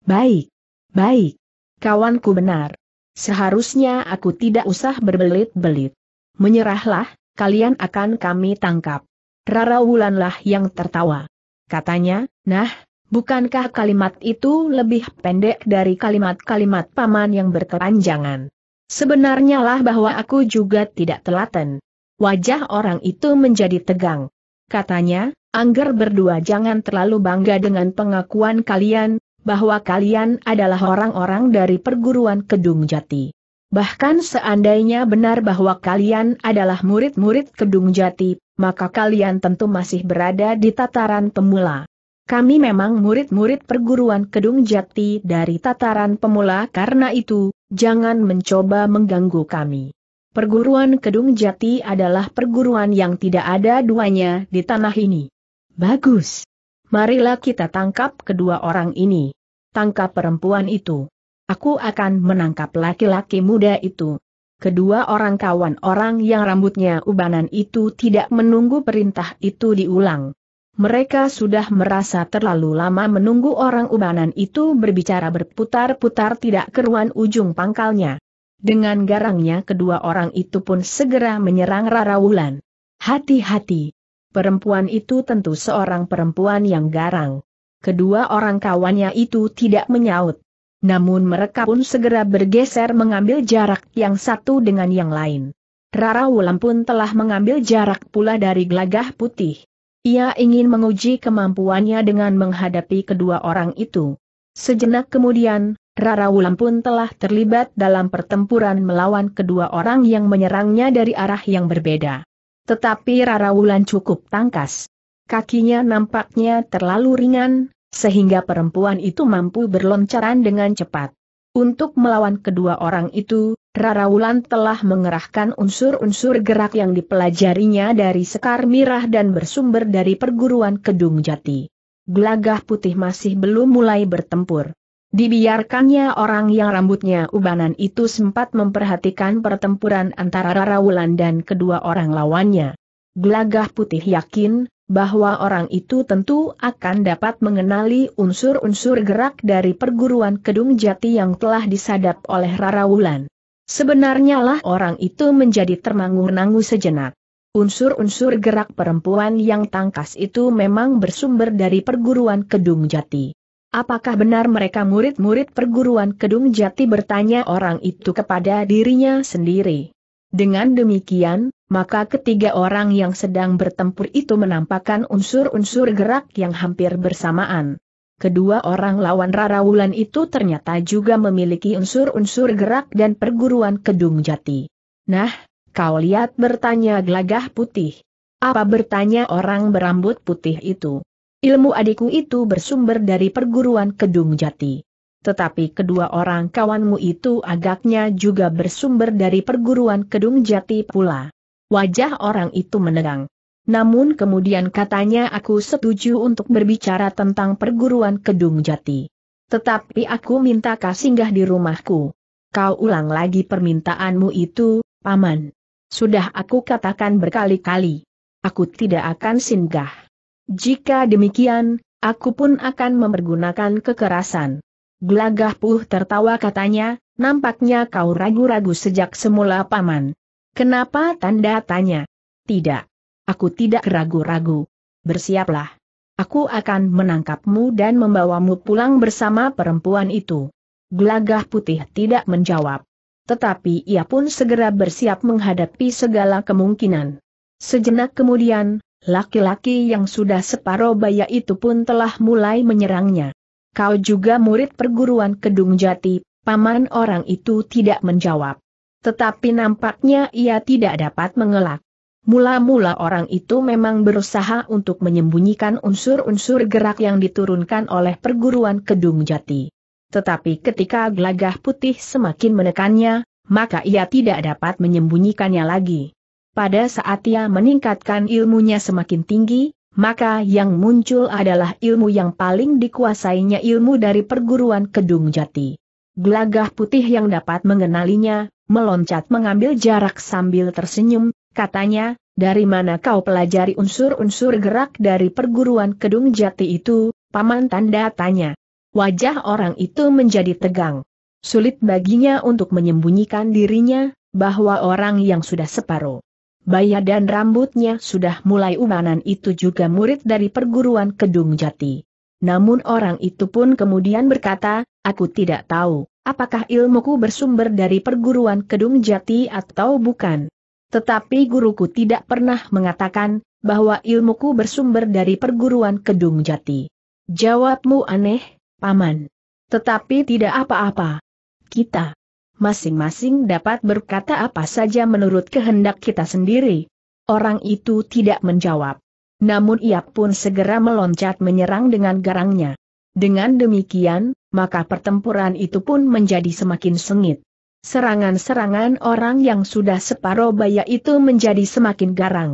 Baik, baik kawanku benar. Seharusnya aku tidak usah berbelit-belit. Menyerahlah, kalian akan kami tangkap. Rara Wulanlah yang tertawa. Katanya, nah, bukankah kalimat itu lebih pendek dari kalimat-kalimat paman yang berkepanjangan? Sebenarnya lah bahwa aku juga tidak telaten. Wajah orang itu menjadi tegang. Katanya, Angger berdua jangan terlalu bangga dengan pengakuan kalian, bahwa kalian adalah orang-orang dari perguruan Kedung Jati. Bahkan seandainya benar bahwa kalian adalah murid-murid Kedung Jati, maka kalian tentu masih berada di tataran pemula. Kami memang murid-murid perguruan Kedung Jati dari tataran pemula karena itu, jangan mencoba mengganggu kami. Perguruan Kedung Jati adalah perguruan yang tidak ada duanya di tanah ini. Bagus marilah kita tangkap kedua orang ini. Tangkap perempuan itu. Aku akan menangkap laki-laki muda itu. Kedua orang kawan orang yang rambutnya ubanan itu tidak menunggu perintah itu diulang. Mereka sudah merasa terlalu lama menunggu orang ubanan itu berbicara berputar-putar tidak keruan ujung pangkalnya. Dengan garangnya kedua orang itu pun segera menyerang Rara Wulan. Hati-hati, Perempuan itu tentu seorang perempuan yang garang. Kedua orang kawannya itu tidak menyaut. Namun mereka pun segera bergeser mengambil jarak yang satu dengan yang lain. Rara Wulan pun telah mengambil jarak pula dari gelagah putih. Ia ingin menguji kemampuannya dengan menghadapi kedua orang itu. Sejenak kemudian, Rara Wulan pun telah terlibat dalam pertempuran melawan kedua orang yang menyerangnya dari arah yang berbeda. Tetapi Rara Wulan cukup tangkas. Kakinya nampaknya terlalu ringan, sehingga perempuan itu mampu berloncaran dengan cepat. Untuk melawan kedua orang itu, Rara Wulan telah mengerahkan unsur-unsur gerak yang dipelajarinya dari Sekar Mirah dan bersumber dari perguruan Kedung Jati. Gelagah putih masih belum mulai bertempur. Dibiarkannya orang yang rambutnya ubanan itu sempat memperhatikan pertempuran antara Rara Wulan dan kedua orang lawannya. Gelagah putih yakin, bahwa orang itu tentu akan dapat mengenali unsur-unsur gerak dari perguruan Kedung Jati yang telah disadap oleh Rara Wulan. Sebenarnya lah orang itu menjadi termangu-nangu sejenak. Unsur-unsur gerak perempuan yang tangkas itu memang bersumber dari perguruan Kedung Jati. Apakah benar mereka murid-murid perguruan Kedung Jati bertanya orang itu kepada dirinya sendiri? Dengan demikian, maka ketiga orang yang sedang bertempur itu menampakkan unsur-unsur gerak yang hampir bersamaan. Kedua orang lawan Rara Wulan itu ternyata juga memiliki unsur-unsur gerak dan perguruan Kedung Jati. Nah, kau lihat bertanya gelagah putih. Apa bertanya orang berambut putih itu? Ilmu adikku itu bersumber dari perguruan Kedung Jati. Tetapi kedua orang kawanmu itu agaknya juga bersumber dari perguruan Kedung Jati pula. Wajah orang itu menegang. Namun kemudian katanya aku setuju untuk berbicara tentang perguruan Kedung Jati. Tetapi aku minta kau singgah di rumahku. Kau ulang lagi permintaanmu itu, Paman. Sudah aku katakan berkali-kali. Aku tidak akan singgah. Jika demikian, aku pun akan mempergunakan kekerasan. Gelagah Puh tertawa katanya, nampaknya kau ragu-ragu sejak semula paman. Kenapa tanda tanya? Tidak. Aku tidak ragu-ragu. Bersiaplah. Aku akan menangkapmu dan membawamu pulang bersama perempuan itu. Gelagah putih tidak menjawab. Tetapi ia pun segera bersiap menghadapi segala kemungkinan. Sejenak kemudian, Laki-laki yang sudah separoh baya itu pun telah mulai menyerangnya. Kau juga murid perguruan Kedung Jati, paman orang itu tidak menjawab. Tetapi nampaknya ia tidak dapat mengelak. Mula-mula orang itu memang berusaha untuk menyembunyikan unsur-unsur gerak yang diturunkan oleh perguruan Kedung Jati. Tetapi ketika gelagah putih semakin menekannya, maka ia tidak dapat menyembunyikannya lagi. Pada saat ia meningkatkan ilmunya semakin tinggi, maka yang muncul adalah ilmu yang paling dikuasainya ilmu dari perguruan Kedung Jati. Gelagah putih yang dapat mengenalinya, meloncat mengambil jarak sambil tersenyum, katanya, dari mana kau pelajari unsur-unsur gerak dari perguruan Kedung Jati itu, paman tanda tanya. Wajah orang itu menjadi tegang. Sulit baginya untuk menyembunyikan dirinya, bahwa orang yang sudah separuh Baya dan rambutnya sudah mulai ubanan itu juga murid dari perguruan Kedung Jati. Namun orang itu pun kemudian berkata, aku tidak tahu, apakah ilmuku bersumber dari perguruan Kedung Jati atau bukan. Tetapi guruku tidak pernah mengatakan, bahwa ilmuku bersumber dari perguruan Kedung Jati. Jawabmu aneh, Paman. Tetapi tidak apa-apa. Kita masing-masing dapat berkata apa saja menurut kehendak kita sendiri. Orang itu tidak menjawab. Namun ia pun segera meloncat menyerang dengan garangnya. Dengan demikian, maka pertempuran itu pun menjadi semakin sengit. Serangan-serangan orang yang sudah separuh baya itu menjadi semakin garang.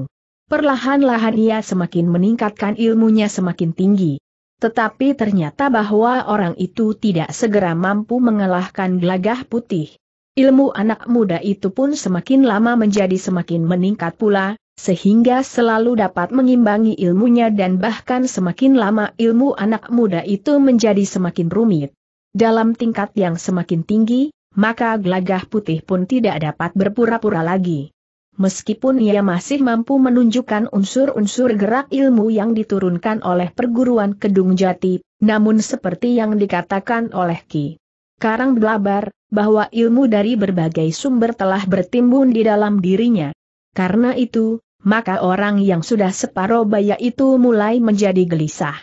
Perlahan-lahan ia semakin meningkatkan ilmunya semakin tinggi. Tetapi ternyata bahwa orang itu tidak segera mampu mengalahkan gelagah putih. Ilmu anak muda itu pun semakin lama menjadi semakin meningkat pula, sehingga selalu dapat mengimbangi ilmunya dan bahkan semakin lama ilmu anak muda itu menjadi semakin rumit. Dalam tingkat yang semakin tinggi, maka gelagah putih pun tidak dapat berpura-pura lagi meskipun ia masih mampu menunjukkan unsur-unsur gerak ilmu yang diturunkan oleh perguruan Kedung Jati, namun seperti yang dikatakan oleh Ki. Karang Blabar, bahwa ilmu dari berbagai sumber telah bertimbun di dalam dirinya. Karena itu, maka orang yang sudah separoh baya itu mulai menjadi gelisah.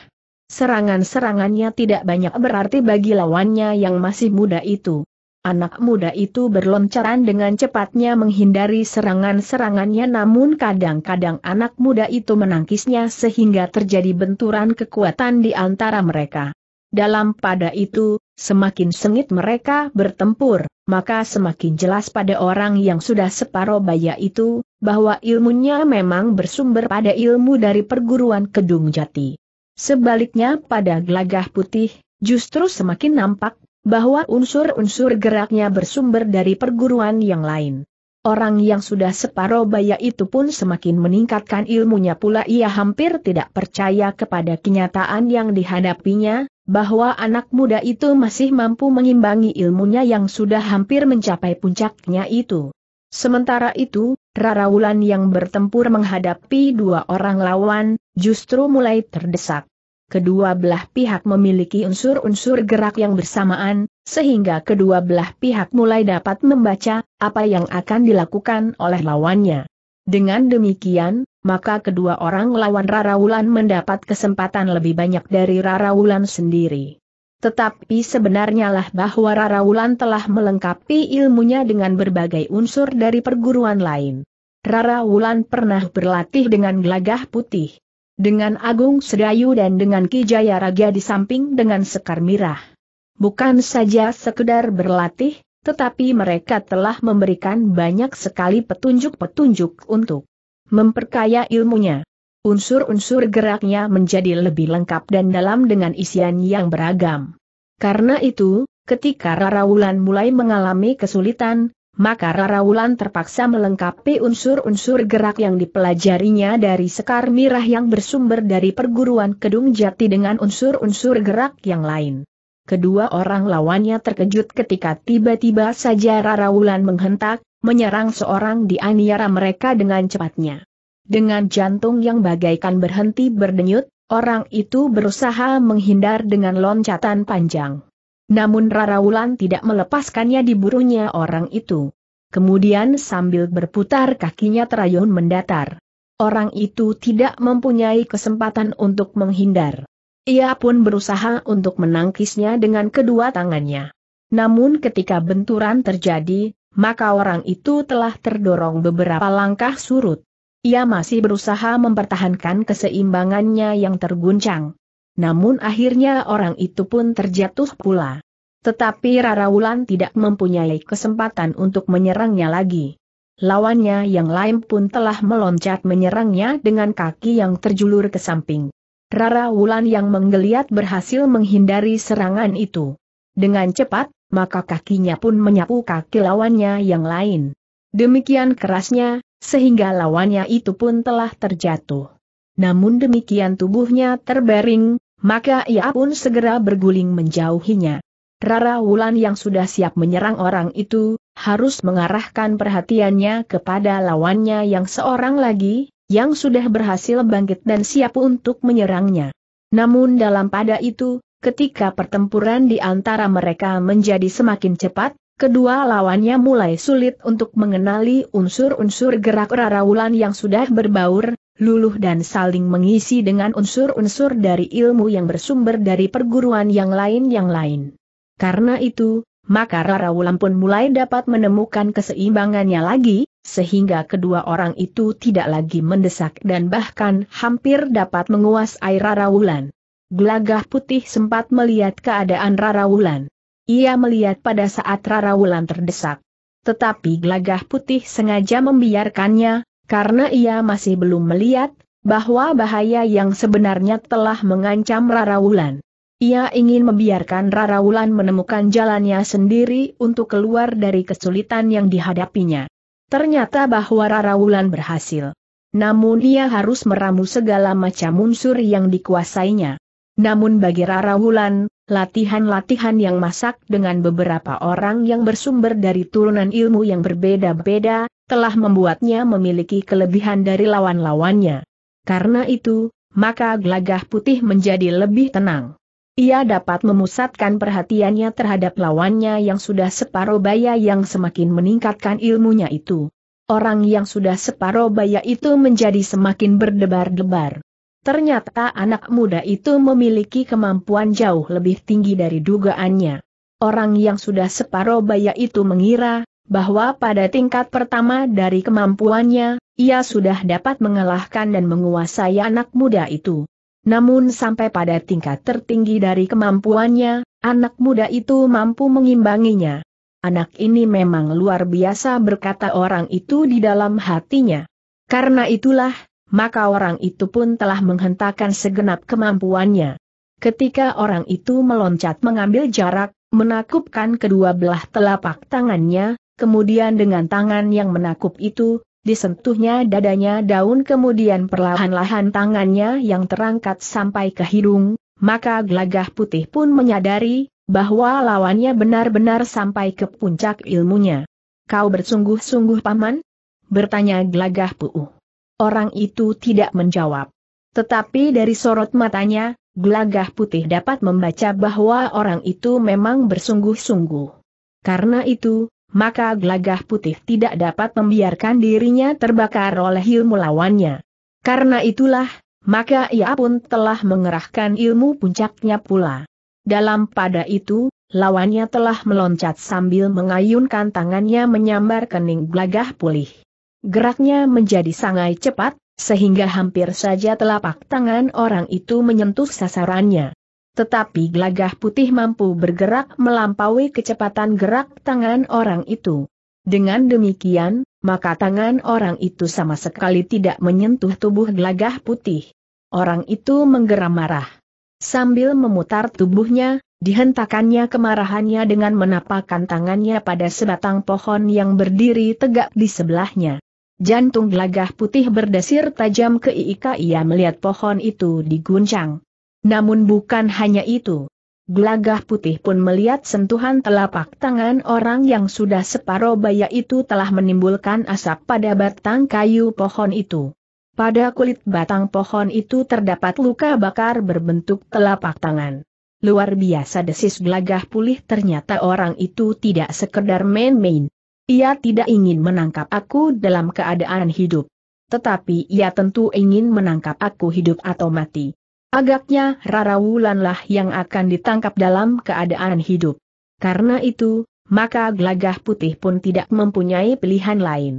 Serangan-serangannya tidak banyak berarti bagi lawannya yang masih muda itu. Anak muda itu berloncaran dengan cepatnya menghindari serangan-serangannya namun kadang-kadang anak muda itu menangkisnya sehingga terjadi benturan kekuatan di antara mereka. Dalam pada itu, semakin sengit mereka bertempur, maka semakin jelas pada orang yang sudah separoh baya itu, bahwa ilmunya memang bersumber pada ilmu dari perguruan Kedung Jati. Sebaliknya pada gelagah putih, justru semakin nampak bahwa unsur-unsur geraknya bersumber dari perguruan yang lain. Orang yang sudah separuh baya itu pun semakin meningkatkan ilmunya pula ia hampir tidak percaya kepada kenyataan yang dihadapinya, bahwa anak muda itu masih mampu mengimbangi ilmunya yang sudah hampir mencapai puncaknya itu. Sementara itu, Rara Wulan yang bertempur menghadapi dua orang lawan, justru mulai terdesak kedua belah pihak memiliki unsur-unsur gerak yang bersamaan, sehingga kedua belah pihak mulai dapat membaca apa yang akan dilakukan oleh lawannya. Dengan demikian, maka kedua orang lawan Rara Wulan mendapat kesempatan lebih banyak dari Rara Wulan sendiri. Tetapi sebenarnya lah bahwa Wulan telah melengkapi ilmunya dengan berbagai unsur dari perguruan lain. Rara Wulan pernah berlatih dengan gelagah putih. Dengan Agung Sedayu dan dengan Ki Jaya Raga di samping dengan Sekar Mirah. Bukan saja sekedar berlatih, tetapi mereka telah memberikan banyak sekali petunjuk-petunjuk untuk memperkaya ilmunya. Unsur-unsur geraknya menjadi lebih lengkap dan dalam dengan isian yang beragam. Karena itu, ketika Rara Wulan mulai mengalami kesulitan, maka Rara Wulan terpaksa melengkapi unsur-unsur gerak yang dipelajarinya dari Sekar Mirah yang bersumber dari perguruan Kedung Jati dengan unsur-unsur gerak yang lain. Kedua orang lawannya terkejut ketika tiba-tiba saja Rara Wulan menghentak, menyerang seorang di aniara mereka dengan cepatnya. Dengan jantung yang bagaikan berhenti berdenyut, orang itu berusaha menghindar dengan loncatan panjang. Namun Rara Wulan tidak melepaskannya diburunya orang itu. Kemudian sambil berputar kakinya terayun mendatar. Orang itu tidak mempunyai kesempatan untuk menghindar. Ia pun berusaha untuk menangkisnya dengan kedua tangannya. Namun ketika benturan terjadi, maka orang itu telah terdorong beberapa langkah surut. Ia masih berusaha mempertahankan keseimbangannya yang terguncang namun akhirnya orang itu pun terjatuh pula. Tetapi Rara Wulan tidak mempunyai kesempatan untuk menyerangnya lagi. Lawannya yang lain pun telah meloncat menyerangnya dengan kaki yang terjulur ke samping. Rara Wulan yang menggeliat berhasil menghindari serangan itu. Dengan cepat, maka kakinya pun menyapu kaki lawannya yang lain. Demikian kerasnya, sehingga lawannya itu pun telah terjatuh. Namun demikian tubuhnya terbaring, maka ia pun segera berguling menjauhinya. Rara Wulan yang sudah siap menyerang orang itu, harus mengarahkan perhatiannya kepada lawannya yang seorang lagi, yang sudah berhasil bangkit dan siap untuk menyerangnya. Namun dalam pada itu, ketika pertempuran di antara mereka menjadi semakin cepat, kedua lawannya mulai sulit untuk mengenali unsur-unsur gerak Rara Wulan yang sudah berbaur, luluh dan saling mengisi dengan unsur-unsur dari ilmu yang bersumber dari perguruan yang lain yang lain. Karena itu, maka Rara Wulan pun mulai dapat menemukan keseimbangannya lagi, sehingga kedua orang itu tidak lagi mendesak dan bahkan hampir dapat menguasai Rara Wulan. Gelagah putih sempat melihat keadaan Rara Wulan. Ia melihat pada saat Rara Wulan terdesak. Tetapi gelagah putih sengaja membiarkannya, karena ia masih belum melihat bahwa bahaya yang sebenarnya telah mengancam Rarawulan. Ia ingin membiarkan Rarawulan menemukan jalannya sendiri untuk keluar dari kesulitan yang dihadapinya. Ternyata bahwa Rarawulan berhasil. Namun ia harus meramu segala macam unsur yang dikuasainya. Namun bagi Rarawulan, latihan-latihan yang masak dengan beberapa orang yang bersumber dari turunan ilmu yang berbeda-beda, telah membuatnya memiliki kelebihan dari lawan-lawannya. Karena itu, maka gelagah putih menjadi lebih tenang. Ia dapat memusatkan perhatiannya terhadap lawannya yang sudah separuh baya yang semakin meningkatkan ilmunya itu. Orang yang sudah separuh baya itu menjadi semakin berdebar-debar. Ternyata anak muda itu memiliki kemampuan jauh lebih tinggi dari dugaannya. Orang yang sudah separuh baya itu mengira, bahwa pada tingkat pertama dari kemampuannya, ia sudah dapat mengalahkan dan menguasai anak muda itu. Namun sampai pada tingkat tertinggi dari kemampuannya, anak muda itu mampu mengimbanginya. Anak ini memang luar biasa berkata orang itu di dalam hatinya. Karena itulah, maka orang itu pun telah menghentakkan segenap kemampuannya. Ketika orang itu meloncat mengambil jarak, menakupkan kedua belah telapak tangannya, kemudian dengan tangan yang menakup itu, disentuhnya dadanya daun kemudian perlahan-lahan tangannya yang terangkat sampai ke hidung, maka gelagah putih pun menyadari, bahwa lawannya benar-benar sampai ke puncak ilmunya. Kau bersungguh-sungguh paman? Bertanya gelagah puuh. Orang itu tidak menjawab. Tetapi dari sorot matanya, gelagah putih dapat membaca bahwa orang itu memang bersungguh-sungguh. Karena itu, maka gelagah putih tidak dapat membiarkan dirinya terbakar oleh ilmu lawannya. Karena itulah, maka ia pun telah mengerahkan ilmu puncaknya pula. Dalam pada itu, lawannya telah meloncat sambil mengayunkan tangannya menyambar kening gelagah pulih. Geraknya menjadi sangat cepat, sehingga hampir saja telapak tangan orang itu menyentuh sasarannya tetapi gelagah putih mampu bergerak melampaui kecepatan gerak tangan orang itu. Dengan demikian, maka tangan orang itu sama sekali tidak menyentuh tubuh gelagah putih. Orang itu menggeram marah. Sambil memutar tubuhnya, dihentakannya kemarahannya dengan menapakkan tangannya pada sebatang pohon yang berdiri tegak di sebelahnya. Jantung gelagah putih berdesir tajam ke Ika ia melihat pohon itu diguncang. Namun bukan hanya itu. Gelagah putih pun melihat sentuhan telapak tangan orang yang sudah separuh baya itu telah menimbulkan asap pada batang kayu pohon itu. Pada kulit batang pohon itu terdapat luka bakar berbentuk telapak tangan. Luar biasa desis gelagah pulih ternyata orang itu tidak sekedar main-main. Ia tidak ingin menangkap aku dalam keadaan hidup. Tetapi ia tentu ingin menangkap aku hidup atau mati. Agaknya Rara Wulanlah yang akan ditangkap dalam keadaan hidup. Karena itu, maka gelagah putih pun tidak mempunyai pilihan lain.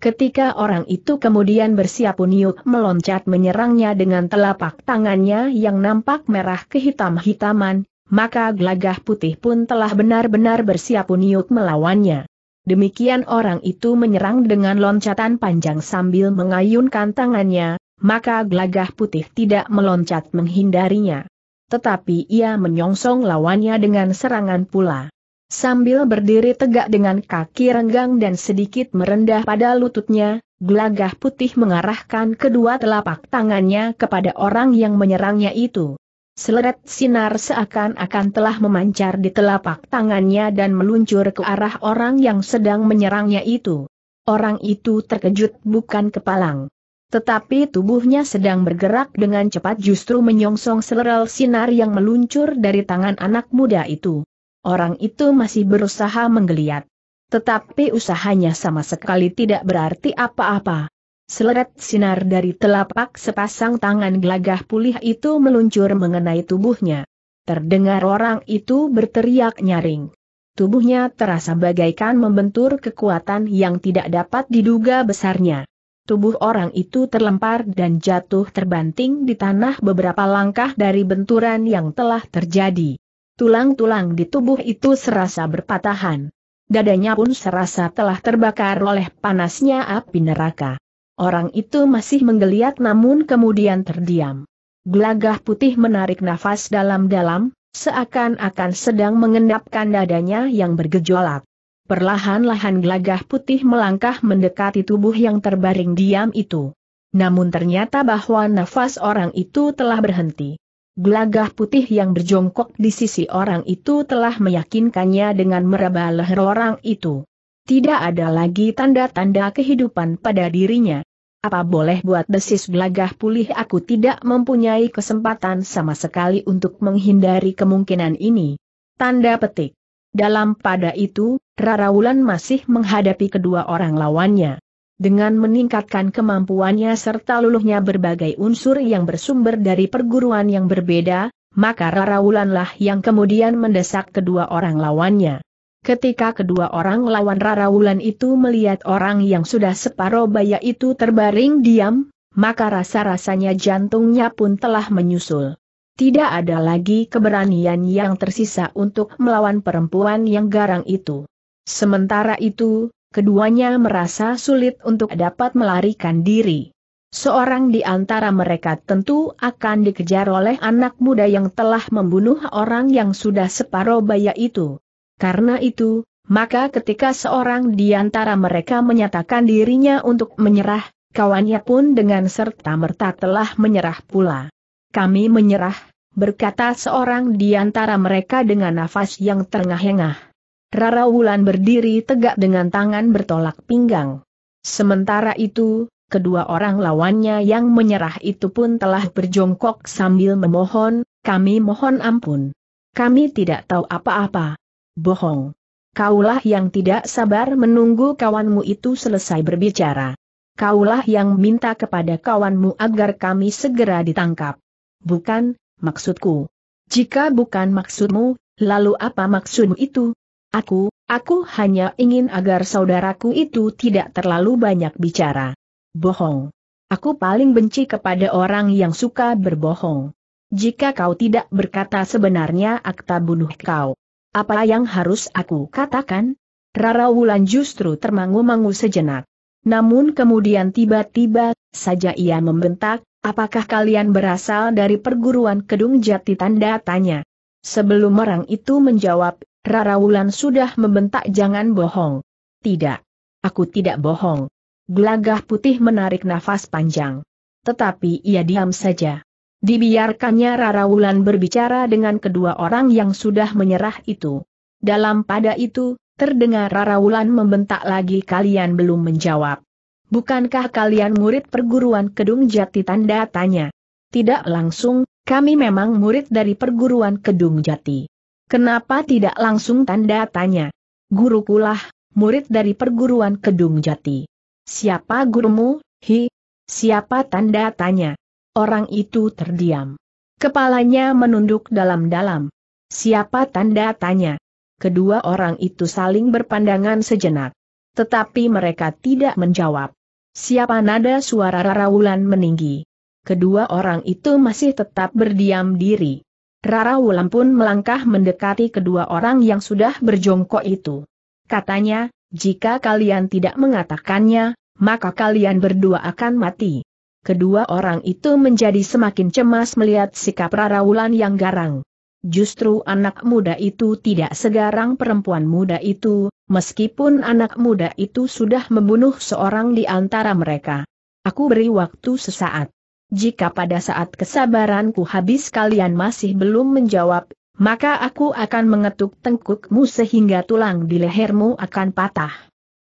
Ketika orang itu kemudian bersiap uniuk meloncat menyerangnya dengan telapak tangannya yang nampak merah kehitam-hitaman, maka gelagah putih pun telah benar-benar bersiap uniuk melawannya. Demikian orang itu menyerang dengan loncatan panjang sambil mengayunkan tangannya, maka gelagah putih tidak meloncat menghindarinya. Tetapi ia menyongsong lawannya dengan serangan pula. Sambil berdiri tegak dengan kaki renggang dan sedikit merendah pada lututnya, gelagah putih mengarahkan kedua telapak tangannya kepada orang yang menyerangnya itu. Seleret sinar seakan-akan telah memancar di telapak tangannya dan meluncur ke arah orang yang sedang menyerangnya itu. Orang itu terkejut bukan kepalang. Tetapi tubuhnya sedang bergerak dengan cepat justru menyongsong seleral sinar yang meluncur dari tangan anak muda itu. Orang itu masih berusaha menggeliat. Tetapi usahanya sama sekali tidak berarti apa-apa. Seleret sinar dari telapak sepasang tangan gelagah pulih itu meluncur mengenai tubuhnya. Terdengar orang itu berteriak nyaring. Tubuhnya terasa bagaikan membentur kekuatan yang tidak dapat diduga besarnya. Tubuh orang itu terlempar dan jatuh terbanting di tanah beberapa langkah dari benturan yang telah terjadi. Tulang-tulang di tubuh itu serasa berpatahan. Dadanya pun serasa telah terbakar oleh panasnya api neraka. Orang itu masih menggeliat namun kemudian terdiam. Gelagah putih menarik nafas dalam-dalam, seakan-akan sedang mengendapkan dadanya yang bergejolak. Perlahan-lahan gelagah putih melangkah mendekati tubuh yang terbaring diam itu. Namun ternyata bahwa nafas orang itu telah berhenti. Gelagah putih yang berjongkok di sisi orang itu telah meyakinkannya dengan meraba leher orang itu. Tidak ada lagi tanda-tanda kehidupan pada dirinya. Apa boleh buat desis gelagah pulih aku tidak mempunyai kesempatan sama sekali untuk menghindari kemungkinan ini. Tanda petik. Dalam pada itu, Rara Wulan masih menghadapi kedua orang lawannya. Dengan meningkatkan kemampuannya serta luluhnya berbagai unsur yang bersumber dari perguruan yang berbeda, maka Rara Wulanlah yang kemudian mendesak kedua orang lawannya. Ketika kedua orang lawan Rara Wulan itu melihat orang yang sudah separuh baya itu terbaring diam, maka rasa-rasanya jantungnya pun telah menyusul. Tidak ada lagi keberanian yang tersisa untuk melawan perempuan yang garang itu. Sementara itu, keduanya merasa sulit untuk dapat melarikan diri. Seorang di antara mereka tentu akan dikejar oleh anak muda yang telah membunuh orang yang sudah separuh baya itu. Karena itu, maka ketika seorang di antara mereka menyatakan dirinya untuk menyerah, kawannya pun dengan serta-merta telah menyerah pula. Kami menyerah, berkata seorang di antara mereka dengan nafas yang terengah-engah. Rara Wulan berdiri tegak dengan tangan bertolak pinggang. Sementara itu, kedua orang lawannya yang menyerah itu pun telah berjongkok sambil memohon, kami mohon ampun. Kami tidak tahu apa-apa. Bohong. Kaulah yang tidak sabar menunggu kawanmu itu selesai berbicara. Kaulah yang minta kepada kawanmu agar kami segera ditangkap. Bukan, maksudku. Jika bukan maksudmu, lalu apa maksudmu itu? Aku, aku hanya ingin agar saudaraku itu tidak terlalu banyak bicara. Bohong. Aku paling benci kepada orang yang suka berbohong. Jika kau tidak berkata sebenarnya akta bunuh kau. Apa yang harus aku katakan? Rara Wulan justru termangu-mangu sejenak. Namun kemudian tiba-tiba saja ia membentak, apakah kalian berasal dari perguruan Kedung Jati tanda tanya. Sebelum orang itu menjawab, Rara Wulan sudah membentak jangan bohong. Tidak. Aku tidak bohong. Gelagah putih menarik nafas panjang. Tetapi ia diam saja. Dibiarkannya Rara Wulan berbicara dengan kedua orang yang sudah menyerah itu. Dalam pada itu, terdengar Rara Wulan membentak lagi kalian belum menjawab. Bukankah kalian murid perguruan Kedung Jati tanda tanya? Tidak langsung, kami memang murid dari perguruan Kedung Jati. Kenapa tidak langsung tanda tanya? Gurukulah, murid dari perguruan Kedung Jati. Siapa gurumu, hi? Siapa tanda tanya? Orang itu terdiam. Kepalanya menunduk dalam-dalam. Siapa tanda tanya? Kedua orang itu saling berpandangan sejenak. Tetapi mereka tidak menjawab. Siapa nada suara Raraulan meninggi? Kedua orang itu masih tetap berdiam diri. Rara Wulan pun melangkah mendekati kedua orang yang sudah berjongkok itu. Katanya, jika kalian tidak mengatakannya, maka kalian berdua akan mati. Kedua orang itu menjadi semakin cemas melihat sikap Rara Wulan yang garang. Justru anak muda itu tidak segarang perempuan muda itu, meskipun anak muda itu sudah membunuh seorang di antara mereka. Aku beri waktu sesaat jika pada saat kesabaranku habis kalian masih belum menjawab, maka aku akan mengetuk tengkukmu sehingga tulang di lehermu akan patah.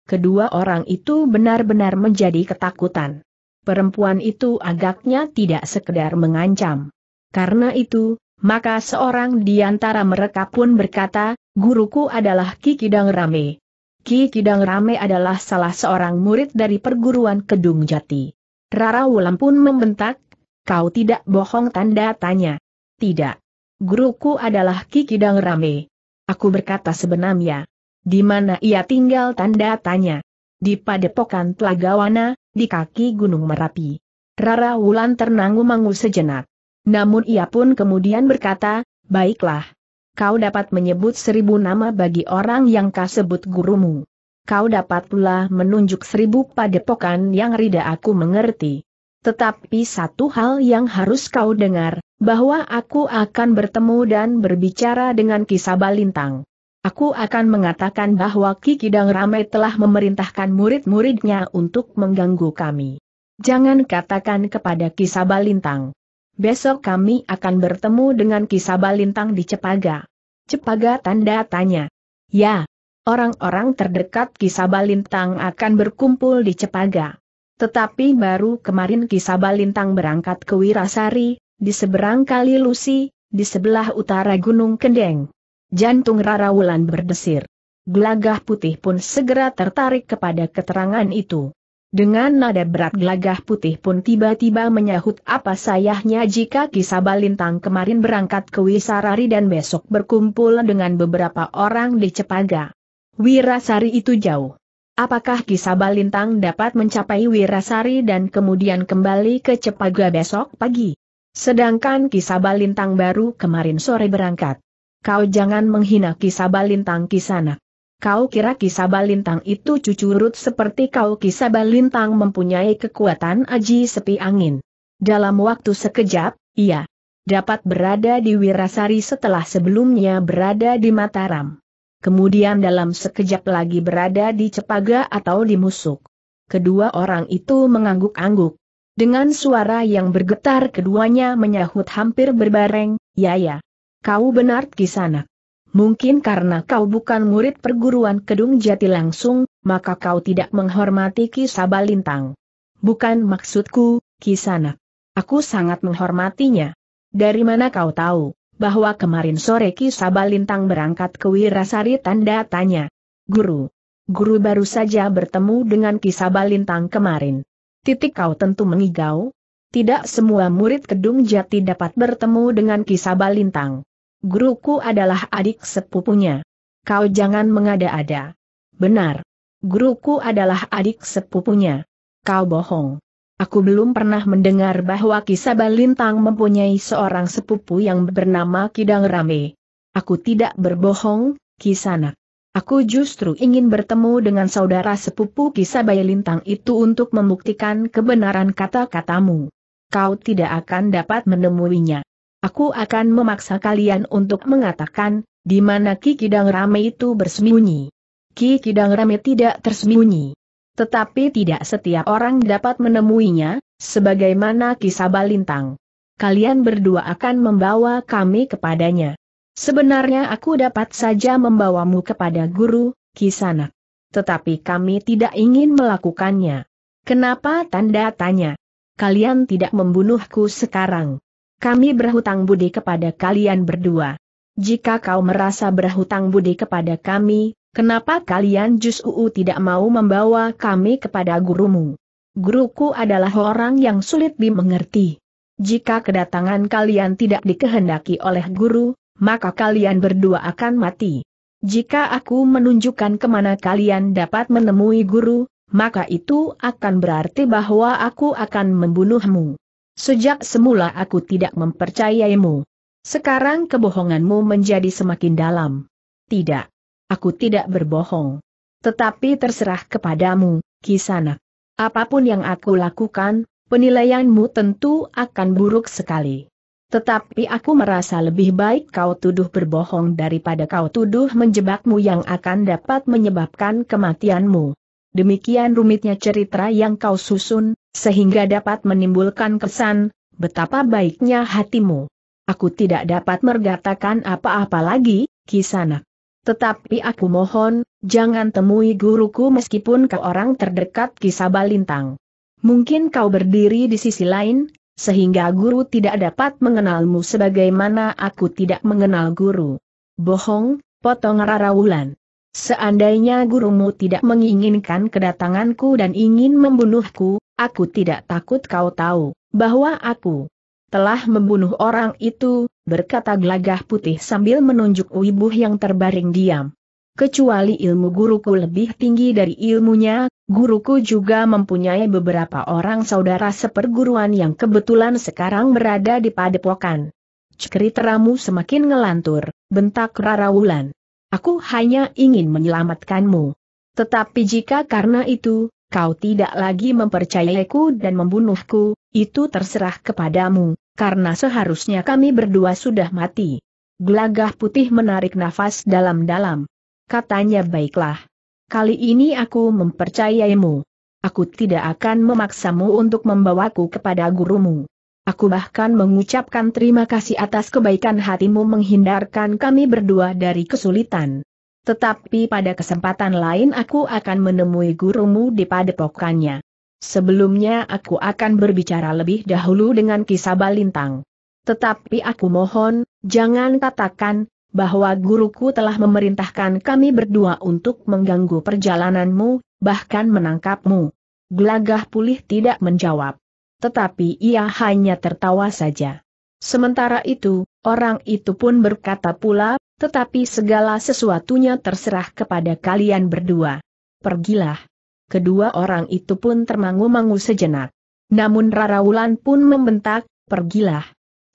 Kedua orang itu benar-benar menjadi ketakutan. Perempuan itu agaknya tidak sekedar mengancam. Karena itu, maka seorang di antara mereka pun berkata, guruku adalah Ki Kidang Rame. Ki Kidang Rame adalah salah seorang murid dari perguruan Kedung Jati. Rara Wulan pun membentak, kau tidak bohong tanda tanya. Tidak. Guruku adalah Kikidang Rame. Aku berkata sebenarnya. Di mana ia tinggal tanda tanya? Di padepokan Telagawana, di kaki Gunung Merapi. Rara Wulan ternangu-mangu sejenak. Namun ia pun kemudian berkata, baiklah. Kau dapat menyebut seribu nama bagi orang yang kasebut gurumu kau dapat pula menunjuk seribu padepokan yang rida aku mengerti. Tetapi satu hal yang harus kau dengar, bahwa aku akan bertemu dan berbicara dengan kisah balintang. Aku akan mengatakan bahwa Ki Kidang Rame telah memerintahkan murid-muridnya untuk mengganggu kami. Jangan katakan kepada kisah balintang. Besok kami akan bertemu dengan kisah balintang di Cepaga. Cepaga tanda tanya. Ya, orang-orang terdekat Kisabalintang akan berkumpul di Cepaga. Tetapi baru kemarin Kisabalintang berangkat ke Wirasari, di seberang Kali Lusi, di sebelah utara Gunung Kendeng. Jantung Rara Wulan berdesir. Glagah putih pun segera tertarik kepada keterangan itu. Dengan nada berat gelagah putih pun tiba-tiba menyahut apa sayahnya jika kisah kemarin berangkat ke Wisarari dan besok berkumpul dengan beberapa orang di Cepaga. Wirasari itu jauh. Apakah kisah Balintang dapat mencapai Wirasari dan kemudian kembali ke Cepaga besok pagi? Sedangkan kisah Balintang baru kemarin sore berangkat. Kau jangan menghina kisah Balintang Kisana. Kau kira kisah Balintang itu cucurut seperti kau kisah Balintang mempunyai kekuatan aji sepi angin. Dalam waktu sekejap, ia dapat berada di Wirasari setelah sebelumnya berada di Mataram kemudian dalam sekejap lagi berada di cepaga atau di musuk. Kedua orang itu mengangguk-angguk. Dengan suara yang bergetar keduanya menyahut hampir berbareng, ya ya. Kau benar kisanak. Mungkin karena kau bukan murid perguruan Kedung Jati langsung, maka kau tidak menghormati Ki Sabalintang. Bukan maksudku, Kisanak. Aku sangat menghormatinya. Dari mana kau tahu? bahwa kemarin sore Ki Sabalintang berangkat ke Wirasari tanda tanya. Guru. Guru baru saja bertemu dengan Ki Sabalintang kemarin. Titik kau tentu mengigau. Tidak semua murid Kedung Jati dapat bertemu dengan Ki Sabalintang. Guruku adalah adik sepupunya. Kau jangan mengada-ada. Benar. Guruku adalah adik sepupunya. Kau bohong. Aku belum pernah mendengar bahwa Kisaba Lintang mempunyai seorang sepupu yang bernama Kidang Rame. Aku tidak berbohong, Kisanak. Aku justru ingin bertemu dengan saudara sepupu Kisaba Lintang itu untuk membuktikan kebenaran kata-katamu. Kau tidak akan dapat menemuinya. Aku akan memaksa kalian untuk mengatakan, di mana Ki Kidang Rame itu bersembunyi. Ki Kidang Rame tidak tersembunyi. Tetapi tidak setiap orang dapat menemuinya, sebagaimana kisah Balintang. Kalian berdua akan membawa kami kepadanya. Sebenarnya aku dapat saja membawamu kepada guru, Kisanak. Tetapi kami tidak ingin melakukannya. Kenapa tanda tanya? Kalian tidak membunuhku sekarang. Kami berhutang budi kepada kalian berdua. Jika kau merasa berhutang budi kepada kami, Kenapa kalian justru tidak mau membawa kami kepada gurumu? Guruku adalah orang yang sulit dimengerti. Jika kedatangan kalian tidak dikehendaki oleh guru, maka kalian berdua akan mati. Jika aku menunjukkan kemana kalian dapat menemui guru, maka itu akan berarti bahwa aku akan membunuhmu. Sejak semula aku tidak mempercayaimu. Sekarang kebohonganmu menjadi semakin dalam. Tidak. Aku tidak berbohong. Tetapi terserah kepadamu, Kisanak. Apapun yang aku lakukan, penilaianmu tentu akan buruk sekali. Tetapi aku merasa lebih baik kau tuduh berbohong daripada kau tuduh menjebakmu yang akan dapat menyebabkan kematianmu. Demikian rumitnya cerita yang kau susun, sehingga dapat menimbulkan kesan, betapa baiknya hatimu. Aku tidak dapat mergatakan apa-apa lagi, Kisanak. Tetapi aku mohon, jangan temui guruku meskipun kau orang terdekat kisah balintang. Mungkin kau berdiri di sisi lain, sehingga guru tidak dapat mengenalmu sebagaimana aku tidak mengenal guru. Bohong, potong Rarawulan. Seandainya gurumu tidak menginginkan kedatanganku dan ingin membunuhku, aku tidak takut kau tahu, bahwa aku, telah membunuh orang itu, berkata glagah putih sambil menunjuk Wibuh yang terbaring diam. Kecuali ilmu guruku lebih tinggi dari ilmunya, guruku juga mempunyai beberapa orang saudara seperguruan yang kebetulan sekarang berada di padepokan. Cekriteramu semakin ngelantur, bentak Rara Wulan. Aku hanya ingin menyelamatkanmu. Tetapi jika karena itu, kau tidak lagi mempercayaiku dan membunuhku, itu terserah kepadamu, karena seharusnya kami berdua sudah mati. Gelagah putih menarik nafas dalam-dalam. Katanya baiklah. Kali ini aku mempercayaimu. Aku tidak akan memaksamu untuk membawaku kepada gurumu. Aku bahkan mengucapkan terima kasih atas kebaikan hatimu menghindarkan kami berdua dari kesulitan. Tetapi pada kesempatan lain aku akan menemui gurumu di padepokannya. Sebelumnya aku akan berbicara lebih dahulu dengan kisah Balintang. Tetapi aku mohon, jangan katakan, bahwa guruku telah memerintahkan kami berdua untuk mengganggu perjalananmu, bahkan menangkapmu. Gelagah pulih tidak menjawab. Tetapi ia hanya tertawa saja. Sementara itu, orang itu pun berkata pula tetapi segala sesuatunya terserah kepada kalian berdua. Pergilah. Kedua orang itu pun termangu-mangu sejenak. Namun Rara Wulan pun membentak, pergilah.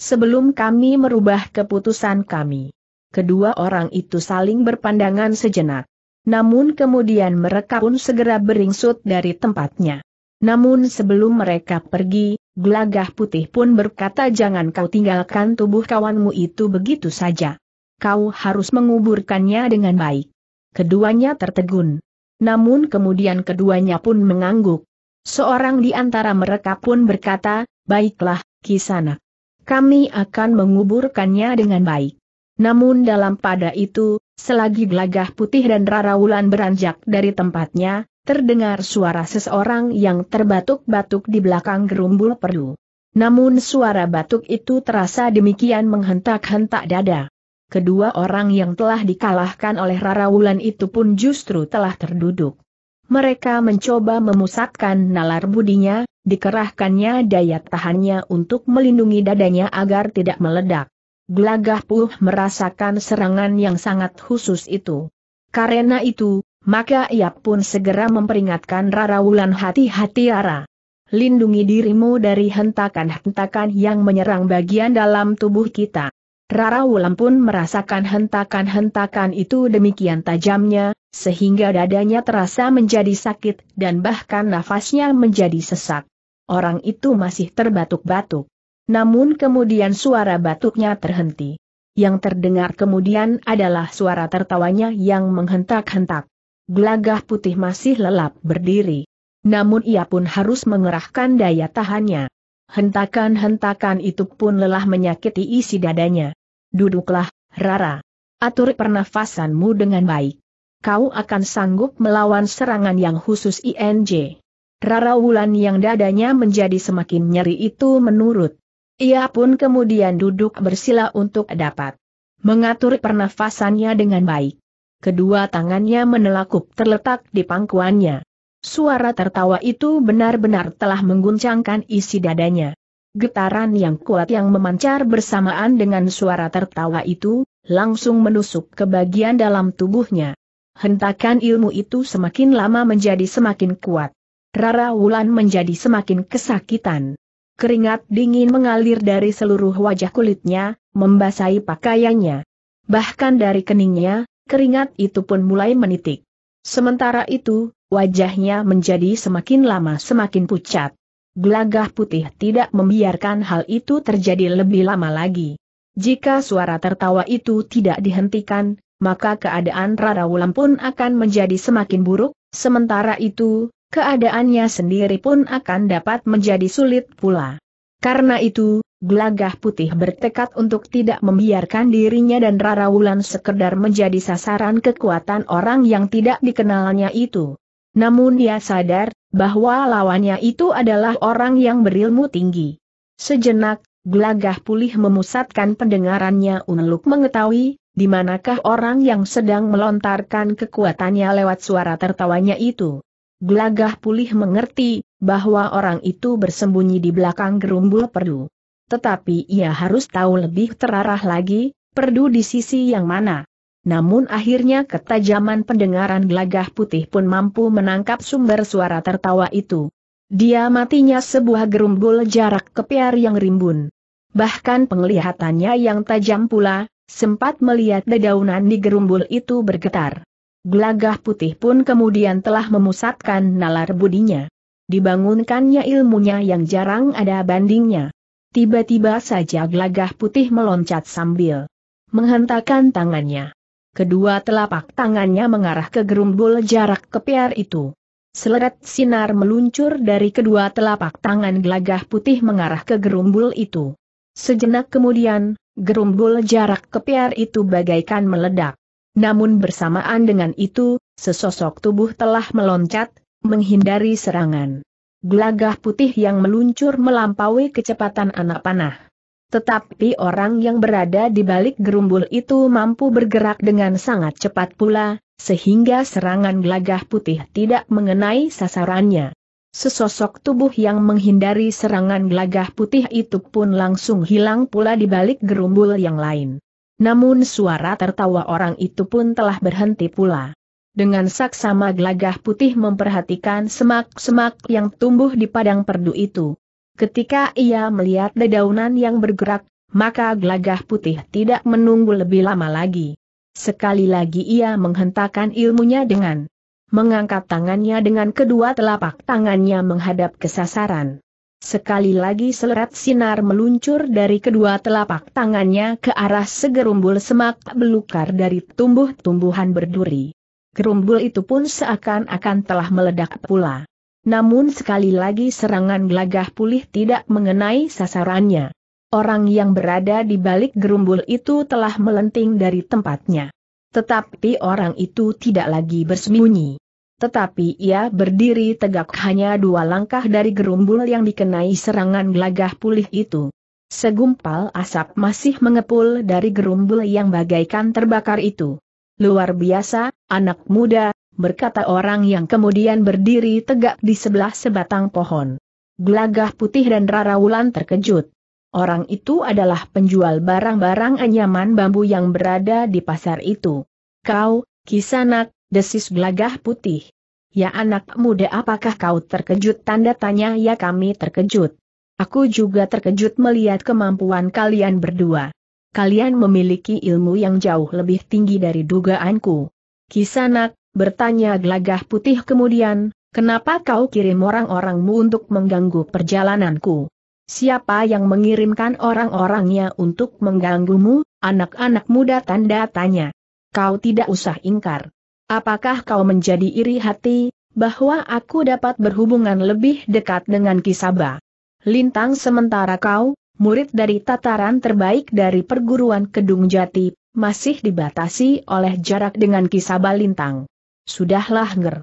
Sebelum kami merubah keputusan kami. Kedua orang itu saling berpandangan sejenak. Namun kemudian mereka pun segera beringsut dari tempatnya. Namun sebelum mereka pergi, Glagah putih pun berkata jangan kau tinggalkan tubuh kawanmu itu begitu saja kau harus menguburkannya dengan baik. Keduanya tertegun. Namun kemudian keduanya pun mengangguk. Seorang di antara mereka pun berkata, baiklah, Kisana. Kami akan menguburkannya dengan baik. Namun dalam pada itu, selagi gelagah putih dan Raraulan beranjak dari tempatnya, terdengar suara seseorang yang terbatuk-batuk di belakang gerumbul perdu. Namun suara batuk itu terasa demikian menghentak-hentak dada kedua orang yang telah dikalahkan oleh Rara Wulan itu pun justru telah terduduk. Mereka mencoba memusatkan nalar budinya, dikerahkannya daya tahannya untuk melindungi dadanya agar tidak meledak. Gelagah Puh merasakan serangan yang sangat khusus itu. Karena itu, maka ia pun segera memperingatkan Rara Wulan hati-hati ara. Lindungi dirimu dari hentakan-hentakan yang menyerang bagian dalam tubuh kita. Rara Wulan pun merasakan hentakan-hentakan itu demikian tajamnya, sehingga dadanya terasa menjadi sakit dan bahkan nafasnya menjadi sesak. Orang itu masih terbatuk-batuk. Namun kemudian suara batuknya terhenti. Yang terdengar kemudian adalah suara tertawanya yang menghentak-hentak. Gelagah putih masih lelap berdiri. Namun ia pun harus mengerahkan daya tahannya. Hentakan-hentakan itu pun lelah menyakiti isi dadanya. Duduklah, Rara. Atur pernafasanmu dengan baik. Kau akan sanggup melawan serangan yang khusus INJ. Rara Wulan yang dadanya menjadi semakin nyeri itu menurut. Ia pun kemudian duduk bersila untuk dapat mengatur pernafasannya dengan baik. Kedua tangannya menelakup terletak di pangkuannya. Suara tertawa itu benar-benar telah mengguncangkan isi dadanya. Getaran yang kuat yang memancar bersamaan dengan suara tertawa itu, langsung menusuk ke bagian dalam tubuhnya. Hentakan ilmu itu semakin lama menjadi semakin kuat. Rara Wulan menjadi semakin kesakitan. Keringat dingin mengalir dari seluruh wajah kulitnya, membasahi pakaiannya. Bahkan dari keningnya, keringat itu pun mulai menitik. Sementara itu, wajahnya menjadi semakin lama semakin pucat. Gelagah putih tidak membiarkan hal itu terjadi lebih lama lagi. Jika suara tertawa itu tidak dihentikan, maka keadaan Rara Wulan pun akan menjadi semakin buruk, sementara itu, keadaannya sendiri pun akan dapat menjadi sulit pula. Karena itu, Gelagah Putih bertekad untuk tidak membiarkan dirinya dan Rara Wulan sekedar menjadi sasaran kekuatan orang yang tidak dikenalnya itu. Namun ia sadar, bahwa lawannya itu adalah orang yang berilmu tinggi. Sejenak, gelagah pulih memusatkan pendengarannya untuk mengetahui, di manakah orang yang sedang melontarkan kekuatannya lewat suara tertawanya itu. Gelagah pulih mengerti, bahwa orang itu bersembunyi di belakang gerumbul perdu. Tetapi ia harus tahu lebih terarah lagi, perdu di sisi yang mana. Namun akhirnya ketajaman pendengaran gelagah putih pun mampu menangkap sumber suara tertawa itu. Dia matinya sebuah gerumbul jarak kepiar yang rimbun. Bahkan penglihatannya yang tajam pula, sempat melihat dedaunan di gerumbul itu bergetar. Gelagah putih pun kemudian telah memusatkan nalar budinya. Dibangunkannya ilmunya yang jarang ada bandingnya. Tiba-tiba saja gelagah putih meloncat sambil menghentakkan tangannya kedua telapak tangannya mengarah ke gerumbul jarak kepiar itu. Seleret sinar meluncur dari kedua telapak tangan gelagah putih mengarah ke gerumbul itu. Sejenak kemudian, gerumbul jarak kepiar itu bagaikan meledak. Namun bersamaan dengan itu, sesosok tubuh telah meloncat, menghindari serangan. Gelagah putih yang meluncur melampaui kecepatan anak panah. Tetapi orang yang berada di balik gerumbul itu mampu bergerak dengan sangat cepat pula, sehingga serangan gelagah putih tidak mengenai sasarannya. Sesosok tubuh yang menghindari serangan gelagah putih itu pun langsung hilang pula di balik gerumbul yang lain. Namun suara tertawa orang itu pun telah berhenti pula. Dengan saksama gelagah putih memperhatikan semak-semak yang tumbuh di padang perdu itu Ketika ia melihat dedaunan yang bergerak, maka gelagah putih tidak menunggu lebih lama lagi. Sekali lagi ia menghentakkan ilmunya dengan mengangkat tangannya dengan kedua telapak tangannya menghadap ke sasaran. Sekali lagi seleret sinar meluncur dari kedua telapak tangannya ke arah segerumbul semak belukar dari tumbuh-tumbuhan berduri. Gerumbul itu pun seakan-akan telah meledak pula. Namun sekali lagi serangan gelagah pulih tidak mengenai sasarannya. Orang yang berada di balik gerumbul itu telah melenting dari tempatnya. Tetapi orang itu tidak lagi bersembunyi. Tetapi ia berdiri tegak hanya dua langkah dari gerumbul yang dikenai serangan gelagah pulih itu. Segumpal asap masih mengepul dari gerumbul yang bagaikan terbakar itu. Luar biasa, anak muda, berkata orang yang kemudian berdiri tegak di sebelah sebatang pohon. Gelagah putih dan Rara Wulan terkejut. Orang itu adalah penjual barang-barang anyaman bambu yang berada di pasar itu. Kau, kisanak, desis gelagah putih. Ya anak muda apakah kau terkejut tanda tanya ya kami terkejut. Aku juga terkejut melihat kemampuan kalian berdua. Kalian memiliki ilmu yang jauh lebih tinggi dari dugaanku. Kisanak, bertanya gelagah putih kemudian, kenapa kau kirim orang-orangmu untuk mengganggu perjalananku? Siapa yang mengirimkan orang-orangnya untuk mengganggumu, anak-anak muda tanda tanya. Kau tidak usah ingkar. Apakah kau menjadi iri hati, bahwa aku dapat berhubungan lebih dekat dengan Kisaba? Lintang sementara kau, murid dari tataran terbaik dari perguruan Kedung Jati, masih dibatasi oleh jarak dengan Kisaba Lintang. Sudahlah nger.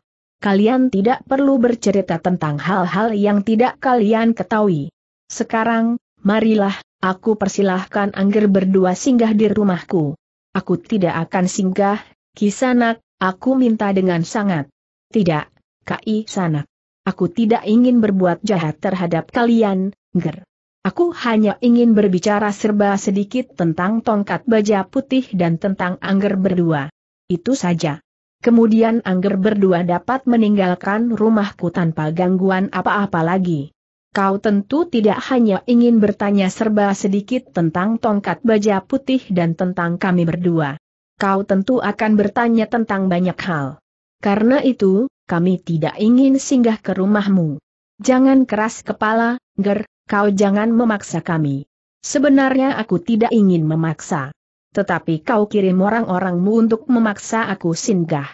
Kalian tidak perlu bercerita tentang hal-hal yang tidak kalian ketahui. Sekarang, marilah, aku persilahkan Angger berdua singgah di rumahku. Aku tidak akan singgah, Kisanak, aku minta dengan sangat. Tidak, Kai Sanak. Aku tidak ingin berbuat jahat terhadap kalian, Ger. Aku hanya ingin berbicara serba sedikit tentang tongkat baja putih dan tentang Angger berdua. Itu saja. Kemudian Angger berdua dapat meninggalkan rumahku tanpa gangguan apa-apa lagi. Kau tentu tidak hanya ingin bertanya serba sedikit tentang tongkat baja putih dan tentang kami berdua. Kau tentu akan bertanya tentang banyak hal. Karena itu, kami tidak ingin singgah ke rumahmu. Jangan keras kepala, Ger, kau jangan memaksa kami. Sebenarnya aku tidak ingin memaksa. Tetapi kau kirim orang-orangmu untuk memaksa aku singgah.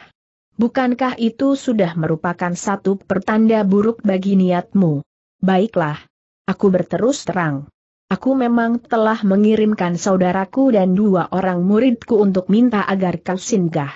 Bukankah itu sudah merupakan satu pertanda buruk bagi niatmu? Baiklah. Aku berterus terang. Aku memang telah mengirimkan saudaraku dan dua orang muridku untuk minta agar kau singgah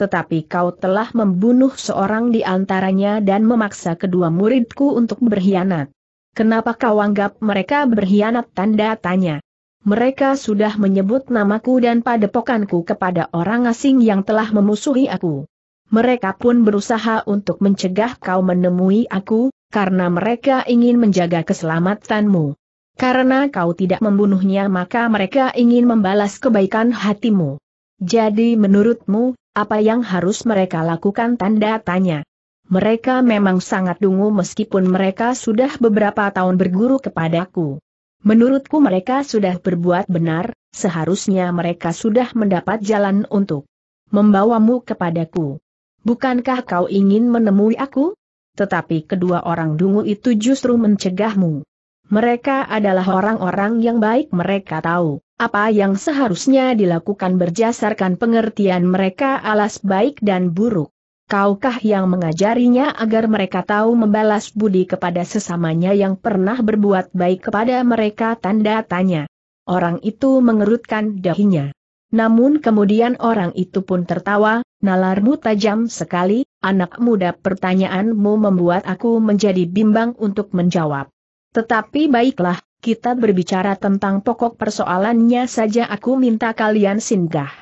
tetapi kau telah membunuh seorang di antaranya dan memaksa kedua muridku untuk berkhianat. Kenapa kau anggap mereka berkhianat tanda tanya? mereka sudah menyebut namaku dan padepokanku kepada orang asing yang telah memusuhi aku. Mereka pun berusaha untuk mencegah kau menemui aku, karena mereka ingin menjaga keselamatanmu. Karena kau tidak membunuhnya maka mereka ingin membalas kebaikan hatimu. Jadi menurutmu, apa yang harus mereka lakukan tanda tanya? Mereka memang sangat dungu meskipun mereka sudah beberapa tahun berguru kepadaku. Menurutku mereka sudah berbuat benar, seharusnya mereka sudah mendapat jalan untuk membawamu kepadaku. Bukankah kau ingin menemui aku? Tetapi kedua orang dungu itu justru mencegahmu. Mereka adalah orang-orang yang baik mereka tahu, apa yang seharusnya dilakukan berdasarkan pengertian mereka alas baik dan buruk. Kaukah yang mengajarinya agar mereka tahu membalas budi kepada sesamanya yang pernah berbuat baik kepada mereka tanda tanya. Orang itu mengerutkan dahinya. Namun kemudian orang itu pun tertawa, nalarmu tajam sekali, anak muda pertanyaanmu membuat aku menjadi bimbang untuk menjawab. Tetapi baiklah, kita berbicara tentang pokok persoalannya saja aku minta kalian singgah.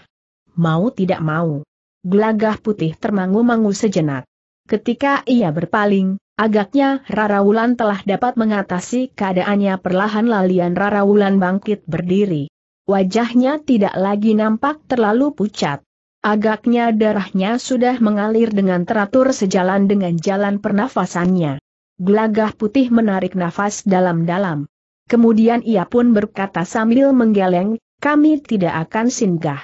Mau tidak mau. Gelagah putih termangu-mangu sejenak. Ketika ia berpaling, agaknya Rara Wulan telah dapat mengatasi keadaannya perlahan lalian Rara Wulan bangkit berdiri. Wajahnya tidak lagi nampak terlalu pucat. Agaknya darahnya sudah mengalir dengan teratur sejalan dengan jalan pernafasannya. Gelagah putih menarik nafas dalam-dalam. Kemudian ia pun berkata sambil menggeleng, kami tidak akan singgah.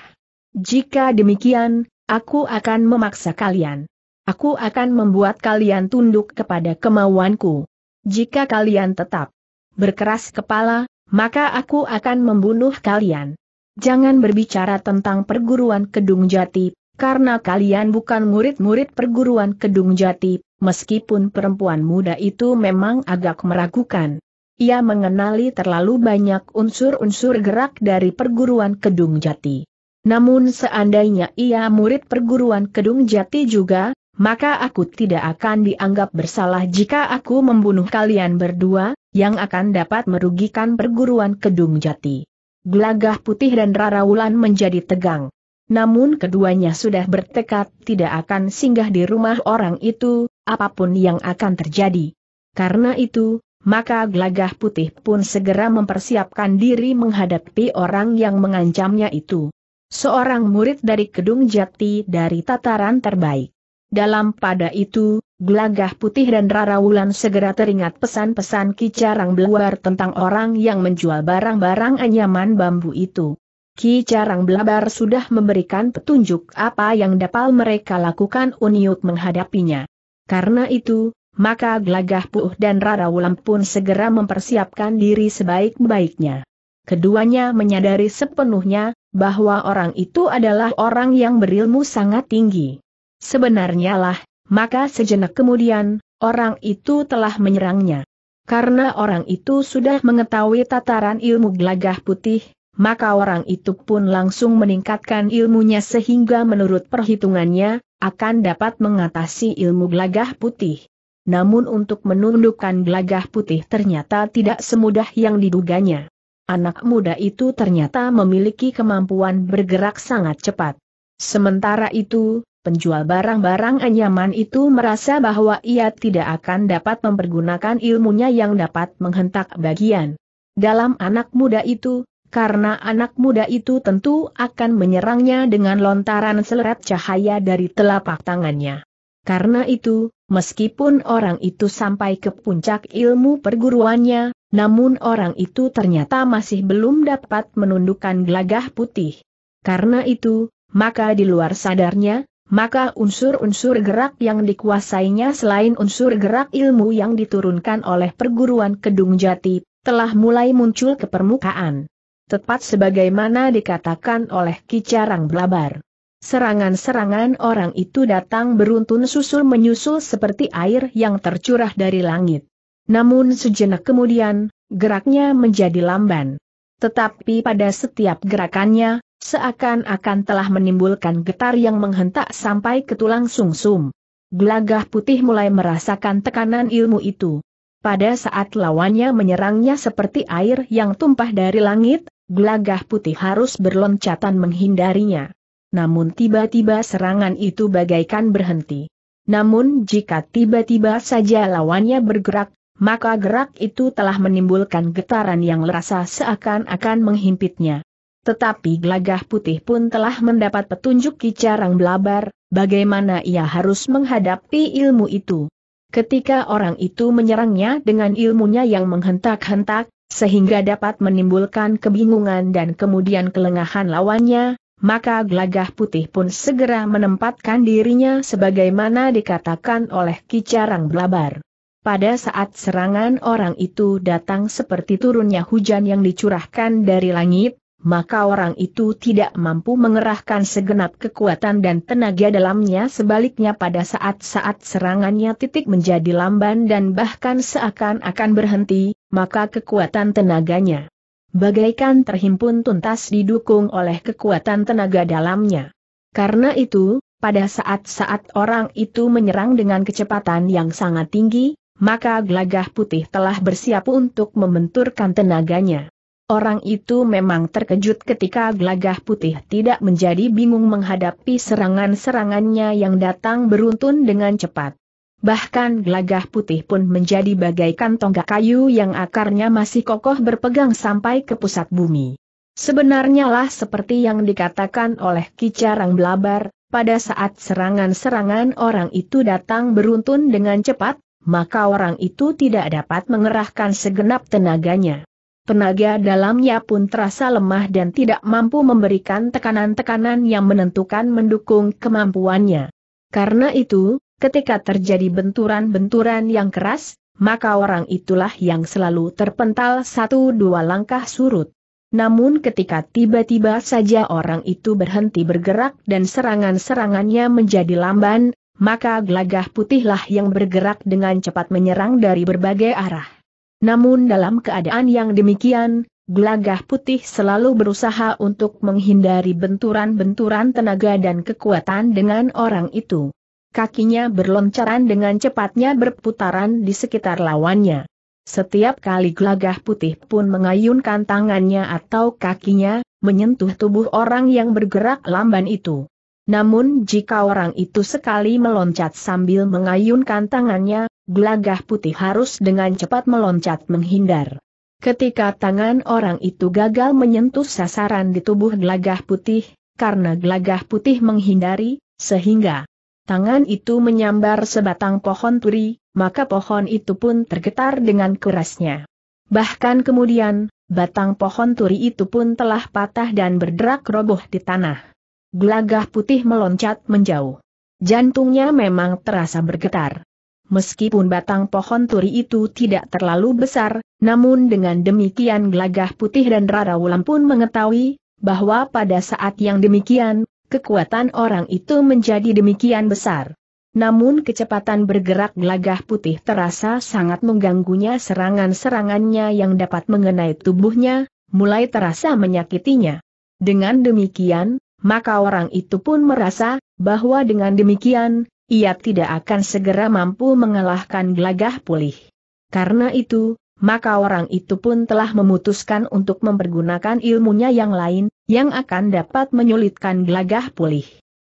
Jika demikian, Aku akan memaksa kalian. Aku akan membuat kalian tunduk kepada kemauanku. Jika kalian tetap berkeras kepala, maka aku akan membunuh kalian. Jangan berbicara tentang perguruan Kedung Jati, karena kalian bukan murid-murid perguruan Kedung Jati, meskipun perempuan muda itu memang agak meragukan. Ia mengenali terlalu banyak unsur-unsur gerak dari perguruan Kedung Jati. Namun seandainya ia murid perguruan Kedung Jati juga, maka aku tidak akan dianggap bersalah jika aku membunuh kalian berdua, yang akan dapat merugikan perguruan Kedung Jati. Gelagah putih dan Raraulan menjadi tegang. Namun keduanya sudah bertekad tidak akan singgah di rumah orang itu, apapun yang akan terjadi. Karena itu, maka gelagah putih pun segera mempersiapkan diri menghadapi orang yang mengancamnya itu. Seorang murid dari Kedung Jati dari tataran terbaik. Dalam pada itu, Gelagah Putih dan Rara Wulan segera teringat pesan-pesan Kicarang Belabar tentang orang yang menjual barang-barang anyaman bambu itu. Kicarang Belabar sudah memberikan petunjuk apa yang dapat mereka lakukan untuk menghadapinya. Karena itu, maka Gelagah Puh dan Rara Wulan pun segera mempersiapkan diri sebaik-baiknya. Keduanya menyadari sepenuhnya bahwa orang itu adalah orang yang berilmu sangat tinggi. Sebenarnya lah, maka sejenak kemudian, orang itu telah menyerangnya. Karena orang itu sudah mengetahui tataran ilmu gelagah putih, maka orang itu pun langsung meningkatkan ilmunya sehingga menurut perhitungannya, akan dapat mengatasi ilmu gelagah putih. Namun untuk menundukkan gelagah putih ternyata tidak semudah yang diduganya. Anak muda itu ternyata memiliki kemampuan bergerak sangat cepat. Sementara itu, penjual barang-barang anyaman itu merasa bahwa ia tidak akan dapat mempergunakan ilmunya yang dapat menghentak bagian. Dalam anak muda itu, karena anak muda itu tentu akan menyerangnya dengan lontaran seleret cahaya dari telapak tangannya. Karena itu, meskipun orang itu sampai ke puncak ilmu perguruannya, namun orang itu ternyata masih belum dapat menundukkan gelagah putih. Karena itu, maka di luar sadarnya, maka unsur-unsur gerak yang dikuasainya selain unsur gerak ilmu yang diturunkan oleh perguruan Kedung Jati, telah mulai muncul ke permukaan. Tepat sebagaimana dikatakan oleh Kicarang Blabar. Serangan-serangan orang itu datang beruntun susul menyusul seperti air yang tercurah dari langit. Namun sejenak kemudian, geraknya menjadi lamban. Tetapi pada setiap gerakannya, seakan-akan telah menimbulkan getar yang menghentak sampai ke tulang sungsum. Gelagah putih mulai merasakan tekanan ilmu itu. Pada saat lawannya menyerangnya seperti air yang tumpah dari langit, gelagah putih harus berloncatan menghindarinya. Namun tiba-tiba serangan itu bagaikan berhenti. Namun jika tiba-tiba saja lawannya bergerak, maka gerak itu telah menimbulkan getaran yang lerasa seakan-akan menghimpitnya. Tetapi gelagah putih pun telah mendapat petunjuk kicarang belabar, bagaimana ia harus menghadapi ilmu itu. Ketika orang itu menyerangnya dengan ilmunya yang menghentak-hentak, sehingga dapat menimbulkan kebingungan dan kemudian kelengahan lawannya, maka gelagah putih pun segera menempatkan dirinya sebagaimana dikatakan oleh kicarang belabar. Pada saat serangan orang itu datang seperti turunnya hujan yang dicurahkan dari langit, maka orang itu tidak mampu mengerahkan segenap kekuatan dan tenaga dalamnya sebaliknya pada saat-saat serangannya titik menjadi lamban dan bahkan seakan-akan berhenti, maka kekuatan tenaganya bagaikan terhimpun tuntas didukung oleh kekuatan tenaga dalamnya. Karena itu, pada saat-saat orang itu menyerang dengan kecepatan yang sangat tinggi, maka glagah putih telah bersiap untuk membenturkan tenaganya. Orang itu memang terkejut ketika glagah putih tidak menjadi bingung menghadapi serangan-serangannya yang datang beruntun dengan cepat. Bahkan glagah putih pun menjadi bagaikan tonggak kayu yang akarnya masih kokoh berpegang sampai ke pusat bumi. Sebenarnya lah seperti yang dikatakan oleh Kicarang Blabar pada saat serangan-serangan orang itu datang beruntun dengan cepat, maka orang itu tidak dapat mengerahkan segenap tenaganya. Tenaga dalamnya pun terasa lemah dan tidak mampu memberikan tekanan-tekanan yang menentukan mendukung kemampuannya. Karena itu, ketika terjadi benturan-benturan yang keras, maka orang itulah yang selalu terpental satu dua langkah surut. Namun ketika tiba-tiba saja orang itu berhenti bergerak dan serangan-serangannya menjadi lamban, maka gelagah putihlah yang bergerak dengan cepat menyerang dari berbagai arah. Namun dalam keadaan yang demikian, gelagah putih selalu berusaha untuk menghindari benturan-benturan tenaga dan kekuatan dengan orang itu. Kakinya berloncaran dengan cepatnya berputaran di sekitar lawannya. Setiap kali gelagah putih pun mengayunkan tangannya atau kakinya, menyentuh tubuh orang yang bergerak lamban itu. Namun jika orang itu sekali meloncat sambil mengayunkan tangannya, gelagah putih harus dengan cepat meloncat menghindar. Ketika tangan orang itu gagal menyentuh sasaran di tubuh gelagah putih, karena gelagah putih menghindari, sehingga tangan itu menyambar sebatang pohon turi, maka pohon itu pun tergetar dengan kerasnya. Bahkan kemudian, batang pohon turi itu pun telah patah dan berderak roboh di tanah gelagah putih meloncat menjauh. Jantungnya memang terasa bergetar. Meskipun batang pohon turi itu tidak terlalu besar, namun dengan demikian gelagah putih dan Rara Wulan pun mengetahui, bahwa pada saat yang demikian, kekuatan orang itu menjadi demikian besar. Namun kecepatan bergerak gelagah putih terasa sangat mengganggunya serangan-serangannya yang dapat mengenai tubuhnya, mulai terasa menyakitinya. Dengan demikian, maka orang itu pun merasa bahwa dengan demikian, ia tidak akan segera mampu mengalahkan gelagah pulih. Karena itu, maka orang itu pun telah memutuskan untuk mempergunakan ilmunya yang lain, yang akan dapat menyulitkan gelagah pulih.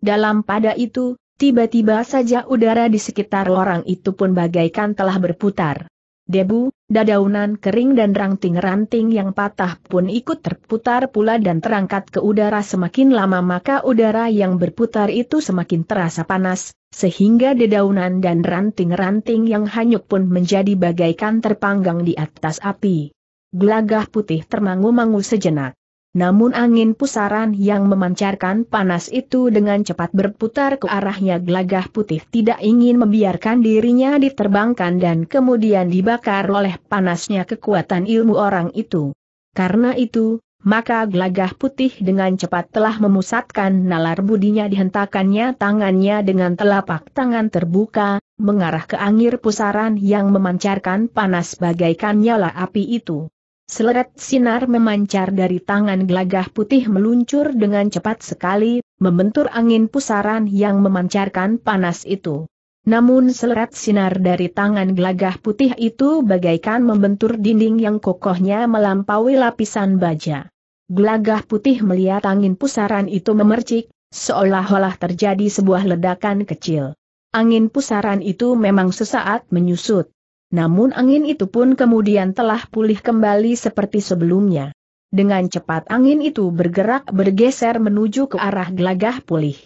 Dalam pada itu, tiba-tiba saja udara di sekitar orang itu pun bagaikan telah berputar debu, dadaunan kering dan ranting-ranting yang patah pun ikut terputar pula dan terangkat ke udara semakin lama maka udara yang berputar itu semakin terasa panas, sehingga dedaunan dan ranting-ranting yang hanyut pun menjadi bagaikan terpanggang di atas api. Gelagah putih termangu-mangu sejenak namun angin pusaran yang memancarkan panas itu dengan cepat berputar ke arahnya gelagah putih tidak ingin membiarkan dirinya diterbangkan dan kemudian dibakar oleh panasnya kekuatan ilmu orang itu. Karena itu, maka gelagah putih dengan cepat telah memusatkan nalar budinya dihentakannya tangannya dengan telapak tangan terbuka, mengarah ke angin pusaran yang memancarkan panas bagaikan nyala api itu. Seleret sinar memancar dari tangan gelagah putih meluncur dengan cepat sekali, membentur angin pusaran yang memancarkan panas itu. Namun seleret sinar dari tangan gelagah putih itu bagaikan membentur dinding yang kokohnya melampaui lapisan baja. Gelagah putih melihat angin pusaran itu memercik, seolah-olah terjadi sebuah ledakan kecil. Angin pusaran itu memang sesaat menyusut. Namun angin itu pun kemudian telah pulih kembali seperti sebelumnya. Dengan cepat angin itu bergerak bergeser menuju ke arah gelagah pulih.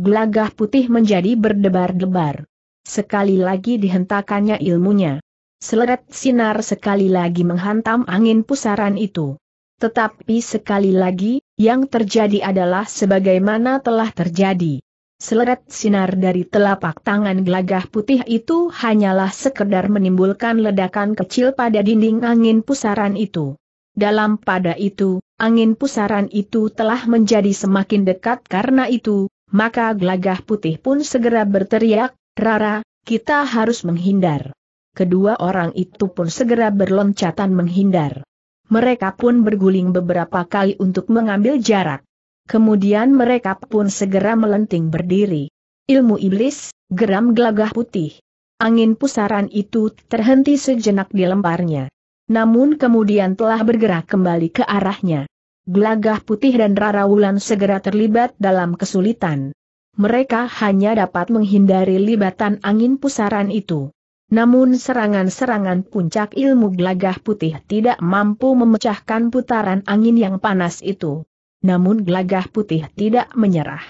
Gelagah putih menjadi berdebar-debar. Sekali lagi dihentakannya ilmunya. Seleret sinar sekali lagi menghantam angin pusaran itu. Tetapi sekali lagi, yang terjadi adalah sebagaimana telah terjadi. Seleret sinar dari telapak tangan gelagah putih itu hanyalah sekedar menimbulkan ledakan kecil pada dinding angin pusaran itu. Dalam pada itu, angin pusaran itu telah menjadi semakin dekat karena itu, maka gelagah putih pun segera berteriak, Rara, kita harus menghindar. Kedua orang itu pun segera berloncatan menghindar. Mereka pun berguling beberapa kali untuk mengambil jarak kemudian mereka pun segera melenting berdiri. Ilmu iblis, geram gelagah putih. Angin pusaran itu terhenti sejenak di lemparnya. Namun kemudian telah bergerak kembali ke arahnya. Gelagah putih dan Rara Wulan segera terlibat dalam kesulitan. Mereka hanya dapat menghindari libatan angin pusaran itu. Namun serangan-serangan puncak ilmu gelagah putih tidak mampu memecahkan putaran angin yang panas itu namun Glagah putih tidak menyerah.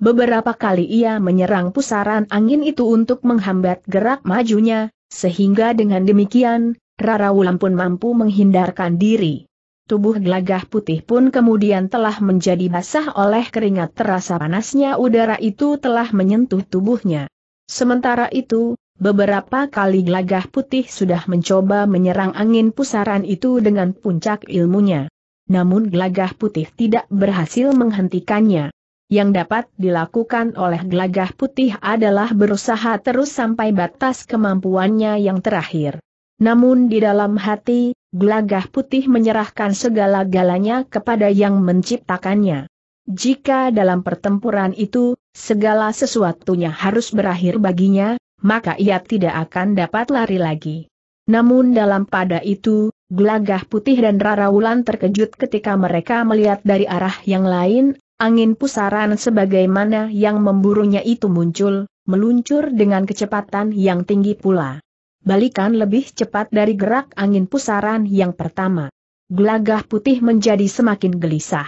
Beberapa kali ia menyerang pusaran angin itu untuk menghambat gerak majunya, sehingga dengan demikian, Rara Wulan pun mampu menghindarkan diri. Tubuh Glagah putih pun kemudian telah menjadi basah oleh keringat terasa panasnya udara itu telah menyentuh tubuhnya. Sementara itu, beberapa kali Glagah putih sudah mencoba menyerang angin pusaran itu dengan puncak ilmunya namun Glagah putih tidak berhasil menghentikannya. Yang dapat dilakukan oleh Glagah putih adalah berusaha terus sampai batas kemampuannya yang terakhir. Namun di dalam hati, Glagah putih menyerahkan segala-galanya kepada yang menciptakannya. Jika dalam pertempuran itu, segala sesuatunya harus berakhir baginya, maka ia tidak akan dapat lari lagi. Namun dalam pada itu, Gelagah Putih dan Rara Wulan terkejut ketika mereka melihat dari arah yang lain, angin pusaran sebagaimana yang memburunya itu muncul, meluncur dengan kecepatan yang tinggi pula. Balikan lebih cepat dari gerak angin pusaran yang pertama. Gelagah Putih menjadi semakin gelisah.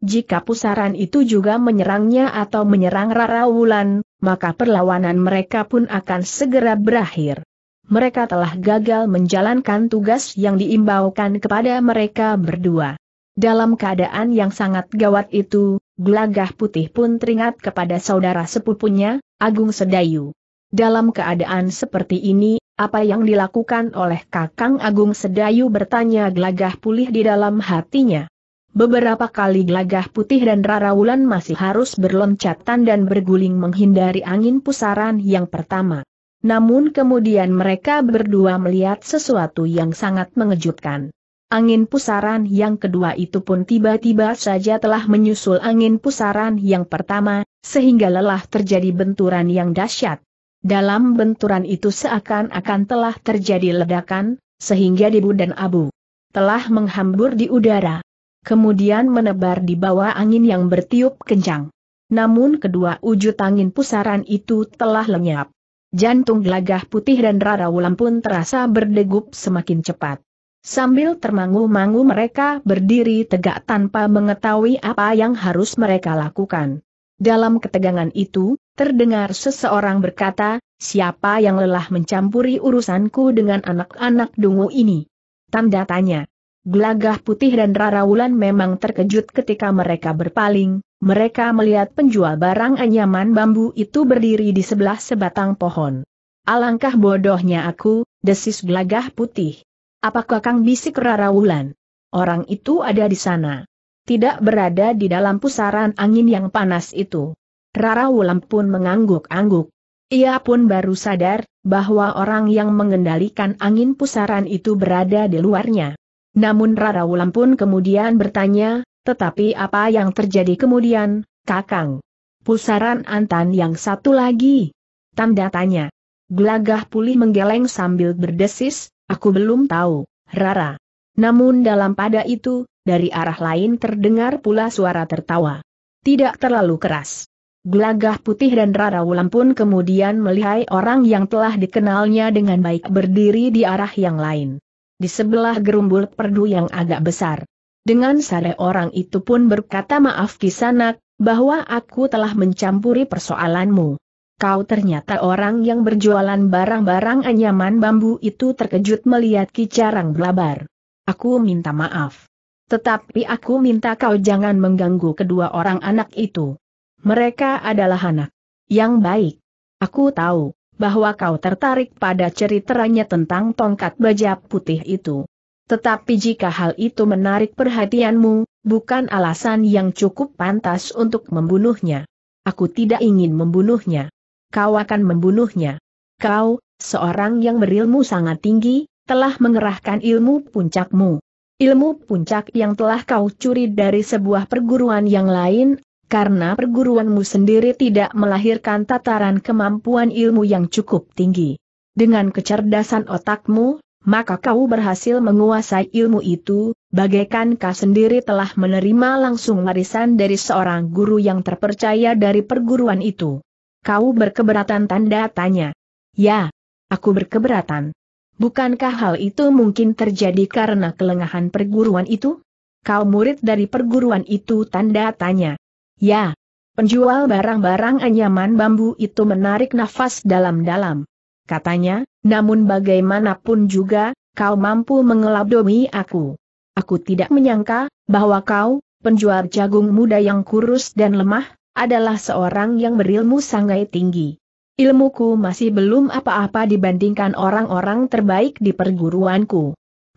Jika pusaran itu juga menyerangnya atau menyerang Rara Wulan, maka perlawanan mereka pun akan segera berakhir mereka telah gagal menjalankan tugas yang diimbaukan kepada mereka berdua. Dalam keadaan yang sangat gawat itu, Gelagah Putih pun teringat kepada saudara sepupunya, Agung Sedayu. Dalam keadaan seperti ini, apa yang dilakukan oleh Kakang Agung Sedayu bertanya Gelagah Pulih di dalam hatinya. Beberapa kali Gelagah Putih dan Rarawulan masih harus berloncatan dan berguling menghindari angin pusaran yang pertama. Namun kemudian mereka berdua melihat sesuatu yang sangat mengejutkan. Angin pusaran yang kedua itu pun tiba-tiba saja telah menyusul angin pusaran yang pertama, sehingga lelah terjadi benturan yang dahsyat. Dalam benturan itu seakan-akan telah terjadi ledakan, sehingga debu dan abu telah menghambur di udara. Kemudian menebar di bawah angin yang bertiup kencang. Namun kedua wujud angin pusaran itu telah lenyap. Jantung gelagah putih dan rara wulan pun terasa berdegup semakin cepat. Sambil termangu-mangu mereka berdiri tegak tanpa mengetahui apa yang harus mereka lakukan. Dalam ketegangan itu, terdengar seseorang berkata, siapa yang lelah mencampuri urusanku dengan anak-anak dungu ini? Tanda tanya. Gelagah putih dan Rara Wulan memang terkejut ketika mereka berpaling, mereka melihat penjual barang anyaman bambu itu berdiri di sebelah sebatang pohon. Alangkah bodohnya aku, desis gelagah putih. Apakah Kang bisik Rara Wulan? Orang itu ada di sana. Tidak berada di dalam pusaran angin yang panas itu. Rara Wulan pun mengangguk-angguk. Ia pun baru sadar, bahwa orang yang mengendalikan angin pusaran itu berada di luarnya. Namun Rara Wulan pun kemudian bertanya, tetapi apa yang terjadi kemudian, Kakang? Pusaran Antan yang satu lagi. Tanda tanya. Gelagah pulih menggeleng sambil berdesis, aku belum tahu, Rara. Namun dalam pada itu, dari arah lain terdengar pula suara tertawa. Tidak terlalu keras. Gelagah putih dan Rara Wulan pun kemudian melihat orang yang telah dikenalnya dengan baik berdiri di arah yang lain. Di sebelah gerumbul perdu yang agak besar. Dengan sare orang itu pun berkata maaf kisanak, bahwa aku telah mencampuri persoalanmu. Kau ternyata orang yang berjualan barang-barang anyaman bambu itu terkejut melihat kicarang belabar. Aku minta maaf. Tetapi aku minta kau jangan mengganggu kedua orang anak itu. Mereka adalah anak yang baik. Aku tahu bahwa kau tertarik pada ceritanya tentang tongkat baja putih itu. Tetapi jika hal itu menarik perhatianmu, bukan alasan yang cukup pantas untuk membunuhnya. Aku tidak ingin membunuhnya. Kau akan membunuhnya. Kau, seorang yang berilmu sangat tinggi, telah mengerahkan ilmu puncakmu. Ilmu puncak yang telah kau curi dari sebuah perguruan yang lain, karena perguruanmu sendiri tidak melahirkan tataran kemampuan ilmu yang cukup tinggi. Dengan kecerdasan otakmu, maka kau berhasil menguasai ilmu itu, bagaikan kau sendiri telah menerima langsung warisan dari seorang guru yang terpercaya dari perguruan itu. Kau berkeberatan tanda tanya. Ya, aku berkeberatan. Bukankah hal itu mungkin terjadi karena kelengahan perguruan itu? Kau murid dari perguruan itu tanda tanya. Ya, penjual barang-barang anyaman bambu itu menarik nafas dalam-dalam katanya, namun bagaimanapun juga, kau mampu mengelabdomi aku. Aku tidak menyangka, bahwa kau, penjual jagung muda yang kurus dan lemah, adalah seorang yang berilmu sangai tinggi. Ilmuku masih belum apa-apa dibandingkan orang-orang terbaik di perguruanku.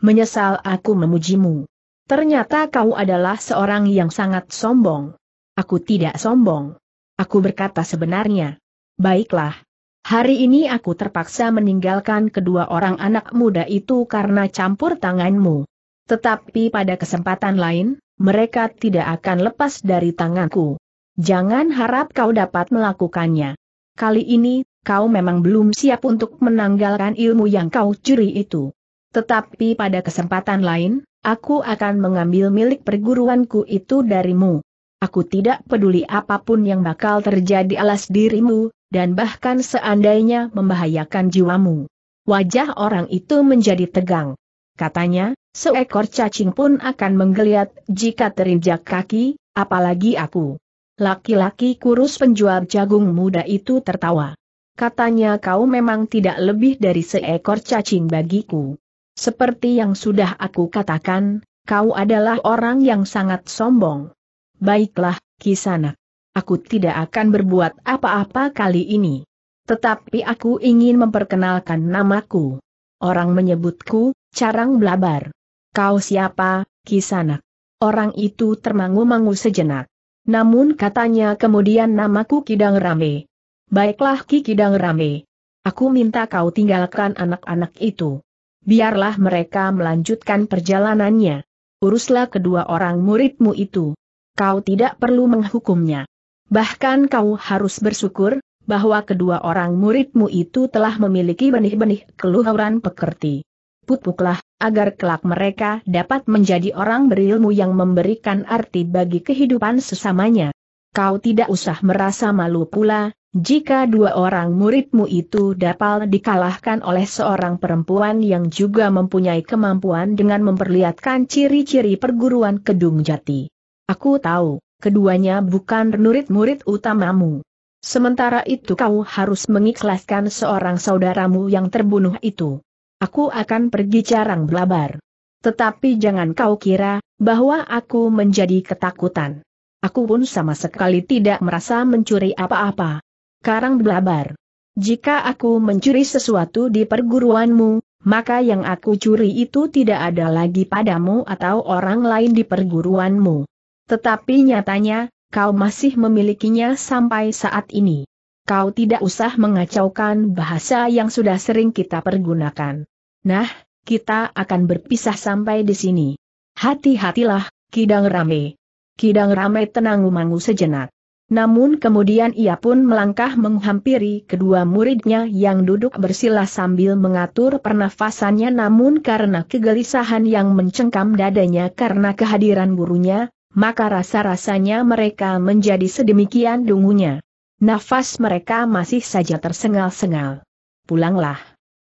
Menyesal aku memujimu. Ternyata kau adalah seorang yang sangat sombong. Aku tidak sombong. Aku berkata sebenarnya. Baiklah, Hari ini aku terpaksa meninggalkan kedua orang anak muda itu karena campur tanganmu. Tetapi pada kesempatan lain, mereka tidak akan lepas dari tanganku. Jangan harap kau dapat melakukannya. Kali ini, kau memang belum siap untuk menanggalkan ilmu yang kau curi itu. Tetapi pada kesempatan lain, aku akan mengambil milik perguruanku itu darimu. Aku tidak peduli apapun yang bakal terjadi alas dirimu, dan bahkan seandainya membahayakan jiwamu. Wajah orang itu menjadi tegang. Katanya, seekor cacing pun akan menggeliat jika terinjak kaki, apalagi aku. Laki-laki kurus penjual jagung muda itu tertawa. Katanya kau memang tidak lebih dari seekor cacing bagiku. Seperti yang sudah aku katakan, kau adalah orang yang sangat sombong. Baiklah, Kisanak. Aku tidak akan berbuat apa-apa kali ini. Tetapi aku ingin memperkenalkan namaku. Orang menyebutku, Carang Blabar. Kau siapa, Kisanak? Orang itu termangu-mangu sejenak. Namun katanya kemudian namaku Kidang Rame. Baiklah Ki Kidang Rame. Aku minta kau tinggalkan anak-anak itu. Biarlah mereka melanjutkan perjalanannya. Uruslah kedua orang muridmu itu. Kau tidak perlu menghukumnya. Bahkan kau harus bersyukur, bahwa kedua orang muridmu itu telah memiliki benih-benih keluhuran pekerti. Pupuklah, agar kelak mereka dapat menjadi orang berilmu yang memberikan arti bagi kehidupan sesamanya. Kau tidak usah merasa malu pula, jika dua orang muridmu itu dapat dikalahkan oleh seorang perempuan yang juga mempunyai kemampuan dengan memperlihatkan ciri-ciri perguruan Kedung Jati. Aku tahu, keduanya bukan murid-murid utamamu. Sementara itu kau harus mengikhlaskan seorang saudaramu yang terbunuh itu. Aku akan pergi carang belabar. Tetapi jangan kau kira, bahwa aku menjadi ketakutan. Aku pun sama sekali tidak merasa mencuri apa-apa. Karang belabar. Jika aku mencuri sesuatu di perguruanmu, maka yang aku curi itu tidak ada lagi padamu atau orang lain di perguruanmu. Tetapi nyatanya, kau masih memilikinya sampai saat ini. Kau tidak usah mengacaukan bahasa yang sudah sering kita pergunakan. Nah, kita akan berpisah sampai di sini. Hati-hatilah, Kidang Rame. Kidang Rame tenang umangu sejenak. Namun kemudian ia pun melangkah menghampiri kedua muridnya yang duduk bersila sambil mengatur pernafasannya namun karena kegelisahan yang mencengkam dadanya karena kehadiran gurunya, maka rasa-rasanya mereka menjadi sedemikian dungunya. Nafas mereka masih saja tersengal-sengal. Pulanglah.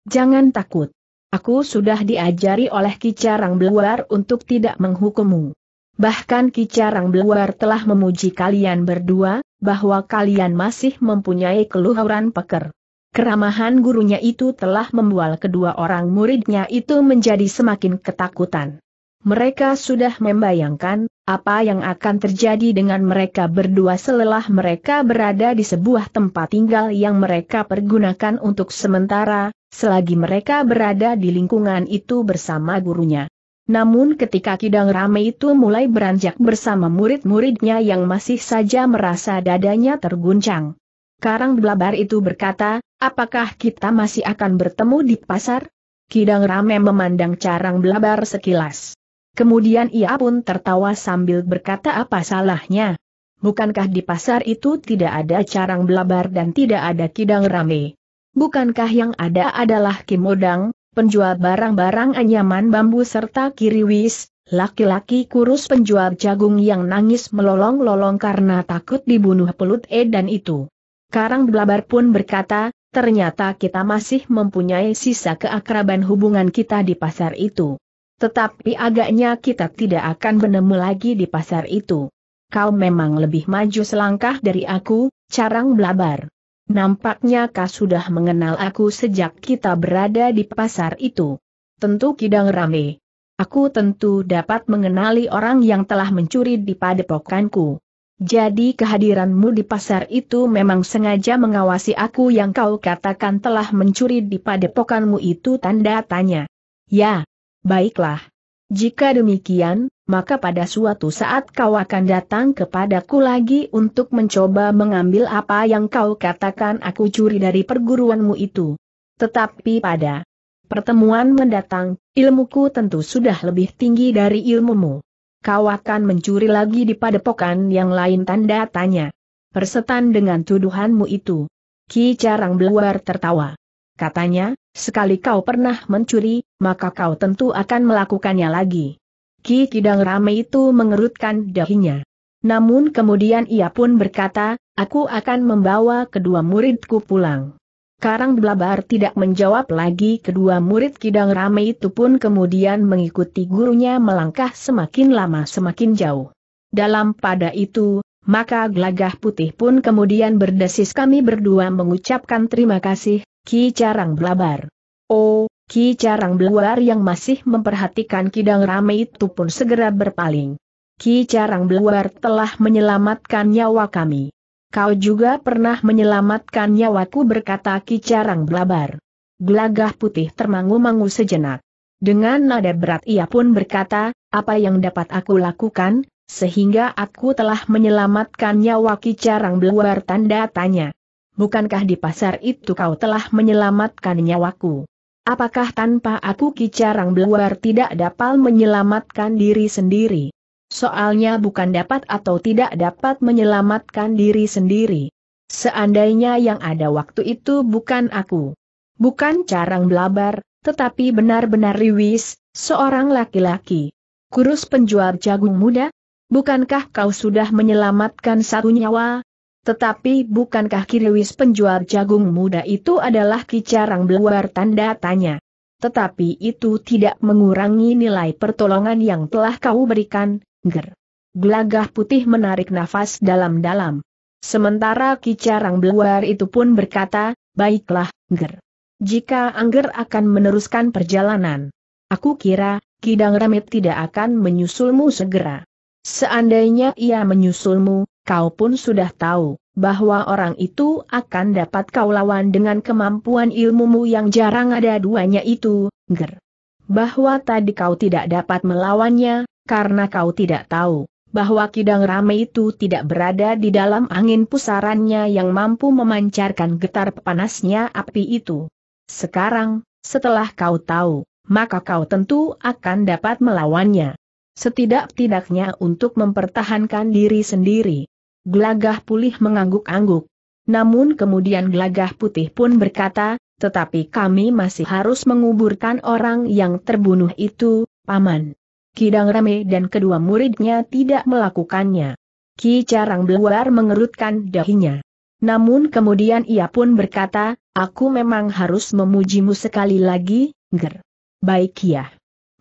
Jangan takut. Aku sudah diajari oleh Kicarang Beluar untuk tidak menghukummu. Bahkan Kicarang Beluar telah memuji kalian berdua, bahwa kalian masih mempunyai keluhuran peker. Keramahan gurunya itu telah membual kedua orang muridnya itu menjadi semakin ketakutan. Mereka sudah membayangkan, apa yang akan terjadi dengan mereka berdua selelah mereka berada di sebuah tempat tinggal yang mereka pergunakan untuk sementara, selagi mereka berada di lingkungan itu bersama gurunya. Namun ketika Kidang Rame itu mulai beranjak bersama murid-muridnya yang masih saja merasa dadanya terguncang. Karang Blabar itu berkata, apakah kita masih akan bertemu di pasar? Kidang Rame memandang Carang Blabar sekilas. Kemudian ia pun tertawa sambil berkata apa salahnya. Bukankah di pasar itu tidak ada carang belabar dan tidak ada kidang rame? Bukankah yang ada adalah kimodang, penjual barang-barang anyaman bambu serta kiriwis, laki-laki kurus penjual jagung yang nangis melolong-lolong karena takut dibunuh pelut dan itu. Karang belabar pun berkata, ternyata kita masih mempunyai sisa keakraban hubungan kita di pasar itu. Tetapi agaknya kita tidak akan menemui lagi di pasar itu. Kau memang lebih maju selangkah dari aku, carang Blabar. Nampaknya kau sudah mengenal aku sejak kita berada di pasar itu. Tentu kidang rame. Aku tentu dapat mengenali orang yang telah mencuri di padepokanku. Jadi kehadiranmu di pasar itu memang sengaja mengawasi aku yang kau katakan telah mencuri di padepokanmu itu tanda tanya. Ya, Baiklah. Jika demikian, maka pada suatu saat kau akan datang kepadaku lagi untuk mencoba mengambil apa yang kau katakan aku curi dari perguruanmu itu. Tetapi pada pertemuan mendatang, ilmuku tentu sudah lebih tinggi dari ilmumu. Kau akan mencuri lagi di padepokan yang lain tanda tanya. Persetan dengan tuduhanmu itu. Ki Carang Beluar tertawa. Katanya, Sekali kau pernah mencuri, maka kau tentu akan melakukannya lagi. Ki Kidang Rame itu mengerutkan dahinya. Namun kemudian ia pun berkata, aku akan membawa kedua muridku pulang. Karang Blabar tidak menjawab lagi kedua murid Kidang Rame itu pun kemudian mengikuti gurunya melangkah semakin lama semakin jauh. Dalam pada itu, maka gelagah putih pun kemudian berdesis kami berdua mengucapkan terima kasih, Ki Carang Blabar. Oh, Ki Carang Bluar yang masih memperhatikan kidang rame itu pun segera berpaling. Ki Carang Bluar telah menyelamatkan nyawa kami. Kau juga pernah menyelamatkan nyawaku berkata Ki Carang Blabar. Gelagah putih termangu-mangu sejenak. Dengan nada berat ia pun berkata, apa yang dapat aku lakukan, sehingga aku telah menyelamatkan nyawa Ki Carang Bluar? tanda tanya bukankah di pasar itu kau telah menyelamatkan nyawaku? Apakah tanpa aku kicarang beluar tidak dapat menyelamatkan diri sendiri? Soalnya bukan dapat atau tidak dapat menyelamatkan diri sendiri. Seandainya yang ada waktu itu bukan aku. Bukan carang belabar, tetapi benar-benar riwis, seorang laki-laki. Kurus penjual jagung muda? Bukankah kau sudah menyelamatkan satu nyawa, tetapi bukankah Kiriwis penjual jagung muda itu adalah kicarang beluar tanda tanya? Tetapi itu tidak mengurangi nilai pertolongan yang telah kau berikan, ger. Gelagah putih menarik nafas dalam-dalam. Sementara kicarang beluar itu pun berkata, baiklah, ger. Jika Angger akan meneruskan perjalanan. Aku kira, Kidang Ramit tidak akan menyusulmu segera. Seandainya ia menyusulmu, kau pun sudah tahu bahwa orang itu akan dapat kau lawan dengan kemampuan ilmumu yang jarang ada duanya itu, ger. Bahwa tadi kau tidak dapat melawannya, karena kau tidak tahu bahwa kidang rame itu tidak berada di dalam angin pusarannya yang mampu memancarkan getar panasnya api itu. Sekarang, setelah kau tahu, maka kau tentu akan dapat melawannya. Setidak-tidaknya untuk mempertahankan diri sendiri. Gelagah pulih mengangguk-angguk. Namun kemudian gelagah putih pun berkata, tetapi kami masih harus menguburkan orang yang terbunuh itu, Paman. Kidang Rame dan kedua muridnya tidak melakukannya. Ki Carang Beluar mengerutkan dahinya. Namun kemudian ia pun berkata, aku memang harus memujimu sekali lagi, Ger. Baik ya.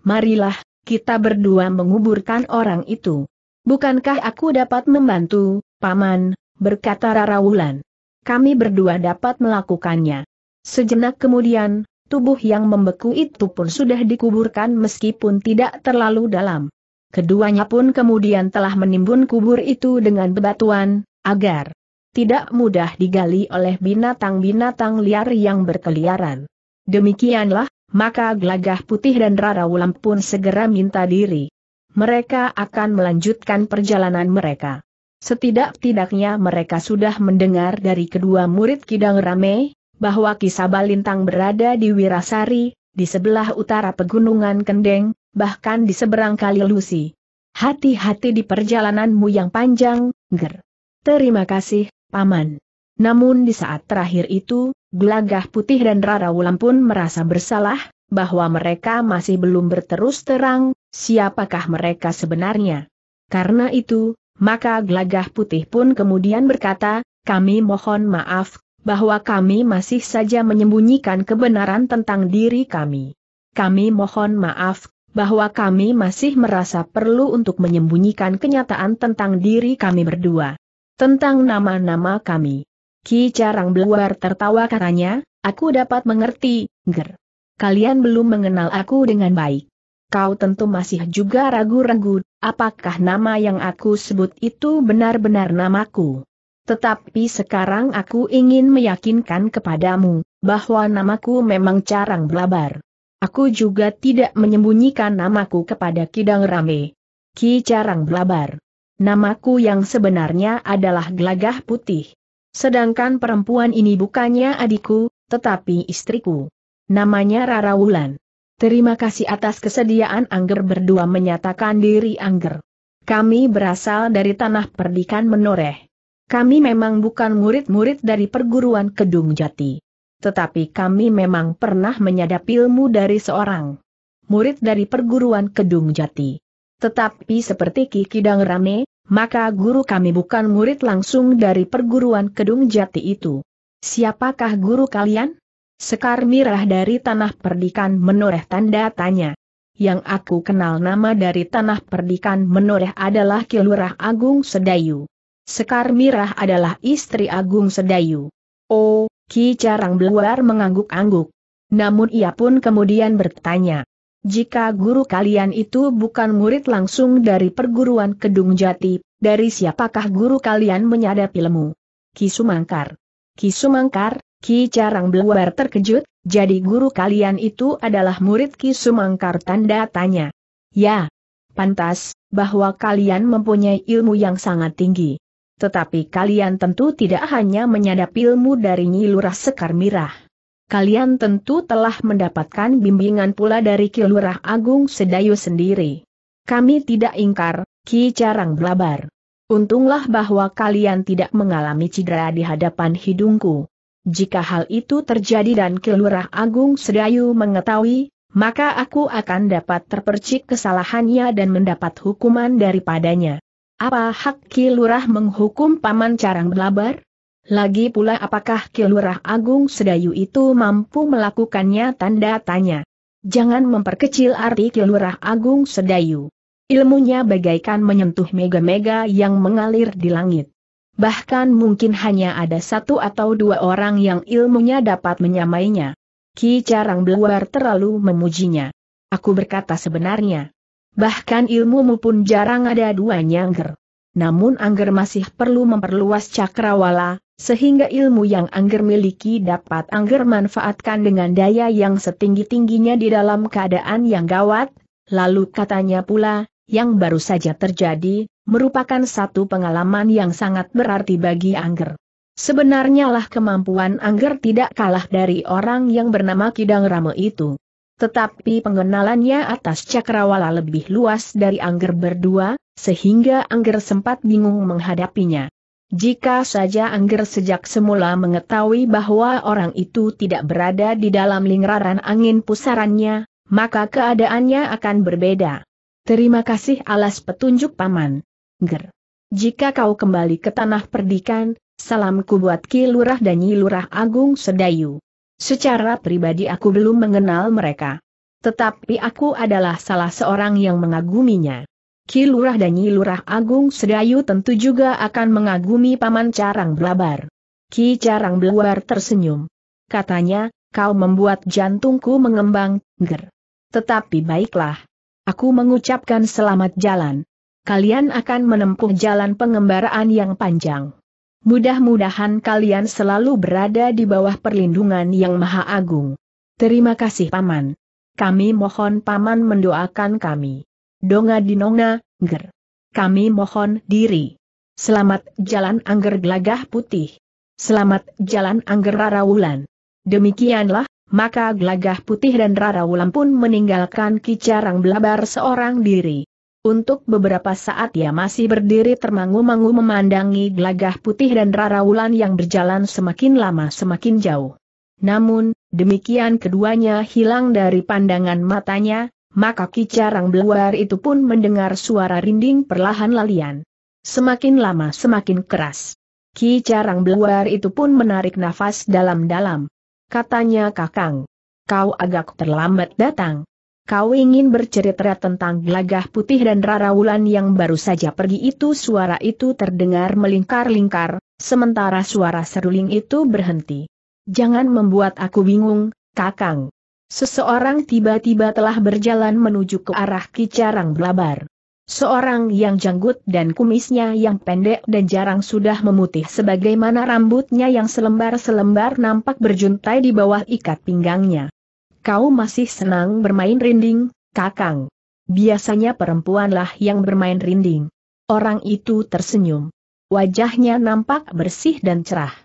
Marilah, kita berdua menguburkan orang itu. Bukankah aku dapat membantu, Paman, berkata Rarawulan. Kami berdua dapat melakukannya. Sejenak kemudian, tubuh yang membeku itu pun sudah dikuburkan meskipun tidak terlalu dalam. Keduanya pun kemudian telah menimbun kubur itu dengan bebatuan, agar tidak mudah digali oleh binatang-binatang liar yang berkeliaran. Demikianlah, maka Gelagah Putih dan Rara Wulan pun segera minta diri. Mereka akan melanjutkan perjalanan mereka. Setidak-tidaknya mereka sudah mendengar dari kedua murid Kidang Rame, bahwa kisah balintang berada di Wirasari, di sebelah utara pegunungan Kendeng, bahkan di seberang Kali Lusi. Hati-hati di perjalananmu yang panjang, Ger. Terima kasih, Paman. Namun di saat terakhir itu, Gelagah Putih dan Rara Wulan pun merasa bersalah, bahwa mereka masih belum berterus terang, siapakah mereka sebenarnya. Karena itu, maka Gelagah Putih pun kemudian berkata, kami mohon maaf, bahwa kami masih saja menyembunyikan kebenaran tentang diri kami. Kami mohon maaf, bahwa kami masih merasa perlu untuk menyembunyikan kenyataan tentang diri kami berdua. Tentang nama-nama kami. Ki Carang Beluar tertawa katanya, aku dapat mengerti, Ger. Kalian belum mengenal aku dengan baik. Kau tentu masih juga ragu-ragu, apakah nama yang aku sebut itu benar-benar namaku. Tetapi sekarang aku ingin meyakinkan kepadamu, bahwa namaku memang Carang Blabar. Aku juga tidak menyembunyikan namaku kepada Kidang Rame. Ki Carang Blabar. Namaku yang sebenarnya adalah Gelagah Putih. Sedangkan perempuan ini bukannya adikku, tetapi istriku. Namanya Rara Wulan. Terima kasih atas kesediaan Angger berdua menyatakan diri Angger. Kami berasal dari tanah perdikan menoreh. Kami memang bukan murid-murid dari perguruan Kedung Jati. Tetapi kami memang pernah menyadap ilmu dari seorang murid dari perguruan Kedung Jati. Tetapi seperti Kiki Dang Rame, maka guru kami bukan murid langsung dari perguruan Kedung Jati itu. Siapakah guru kalian? Sekar mirah dari tanah perdikan menoreh tanda tanya. Yang aku kenal nama dari tanah perdikan menoreh adalah Kilurah Agung Sedayu. Sekar mirah adalah istri Agung Sedayu. Oh, Ki Carang Beluar mengangguk-angguk. Namun ia pun kemudian bertanya, jika guru kalian itu bukan murid langsung dari perguruan Kedung Jati, dari siapakah guru kalian menyadap ilmu? Ki Sumangkar. Ki Sumangkar, Ki Carang Beluar terkejut, jadi guru kalian itu adalah murid Ki Sumangkar tanda tanya. Ya, pantas, bahwa kalian mempunyai ilmu yang sangat tinggi. Tetapi kalian tentu tidak hanya menyadap ilmu dari Nyi Lurah Sekar Mirah kalian tentu telah mendapatkan bimbingan pula dari Kilurah Agung Sedayu sendiri. Kami tidak ingkar, Ki Carang Blabar. Untunglah bahwa kalian tidak mengalami cedera di hadapan hidungku. Jika hal itu terjadi dan Kilurah Agung Sedayu mengetahui, maka aku akan dapat terpercik kesalahannya dan mendapat hukuman daripadanya. Apa hak Kilurah menghukum Paman Carang Blabar? Lagi pula apakah Kilurah Agung Sedayu itu mampu melakukannya tanda tanya. Jangan memperkecil arti Kilurah Agung Sedayu. Ilmunya bagaikan menyentuh mega-mega yang mengalir di langit. Bahkan mungkin hanya ada satu atau dua orang yang ilmunya dapat menyamainya. Ki Carang Beluar terlalu memujinya. Aku berkata sebenarnya. Bahkan ilmu mu pun jarang ada duanya Angger. Namun Angger masih perlu memperluas cakrawala, sehingga ilmu yang Angger miliki dapat Angger manfaatkan dengan daya yang setinggi-tingginya di dalam keadaan yang gawat, lalu katanya pula, yang baru saja terjadi, merupakan satu pengalaman yang sangat berarti bagi Angger. Sebenarnya lah kemampuan Angger tidak kalah dari orang yang bernama Kidang Rame itu. Tetapi pengenalannya atas cakrawala lebih luas dari Angger berdua, sehingga Angger sempat bingung menghadapinya. Jika saja Angger sejak semula mengetahui bahwa orang itu tidak berada di dalam lingkaran angin pusarannya, maka keadaannya akan berbeda. Terima kasih alas petunjuk paman. Ger. Jika kau kembali ke tanah perdikan, salamku buat Ki Lurah dan Nyi Lurah Agung Sedayu. Secara pribadi aku belum mengenal mereka. Tetapi aku adalah salah seorang yang mengaguminya. Ki Lurah dan Nyi Lurah Agung Sedayu tentu juga akan mengagumi Paman Carang Belabar. Ki Carang Belabar tersenyum. Katanya, kau membuat jantungku mengembang, ger. Tetapi baiklah. Aku mengucapkan selamat jalan. Kalian akan menempuh jalan pengembaraan yang panjang. Mudah-mudahan kalian selalu berada di bawah perlindungan yang maha agung. Terima kasih Paman. Kami mohon Paman mendoakan kami. Donga Dinonga, Ger. Kami mohon diri. Selamat Jalan Angger Gelagah Putih. Selamat Jalan Angger Rarawulan. Demikianlah, maka Gelagah Putih dan Rarawulan pun meninggalkan Kicarang Belabar seorang diri. Untuk beberapa saat ia masih berdiri termangu-mangu memandangi Gelagah Putih dan Rarawulan yang berjalan semakin lama semakin jauh. Namun, demikian keduanya hilang dari pandangan matanya, maka kicarang beluar itu pun mendengar suara rinding perlahan lalian. Semakin lama semakin keras. Kicarang beluar itu pun menarik nafas dalam-dalam. Katanya kakang, kau agak terlambat datang. Kau ingin bercerita tentang gelagah putih dan Rara Wulan yang baru saja pergi itu suara itu terdengar melingkar-lingkar, sementara suara seruling itu berhenti. Jangan membuat aku bingung, kakang. Seseorang tiba-tiba telah berjalan menuju ke arah Kicarang Blabar. Seorang yang janggut dan kumisnya yang pendek dan jarang sudah memutih sebagaimana rambutnya yang selembar-selembar nampak berjuntai di bawah ikat pinggangnya. Kau masih senang bermain rinding, kakang. Biasanya perempuanlah yang bermain rinding. Orang itu tersenyum. Wajahnya nampak bersih dan cerah.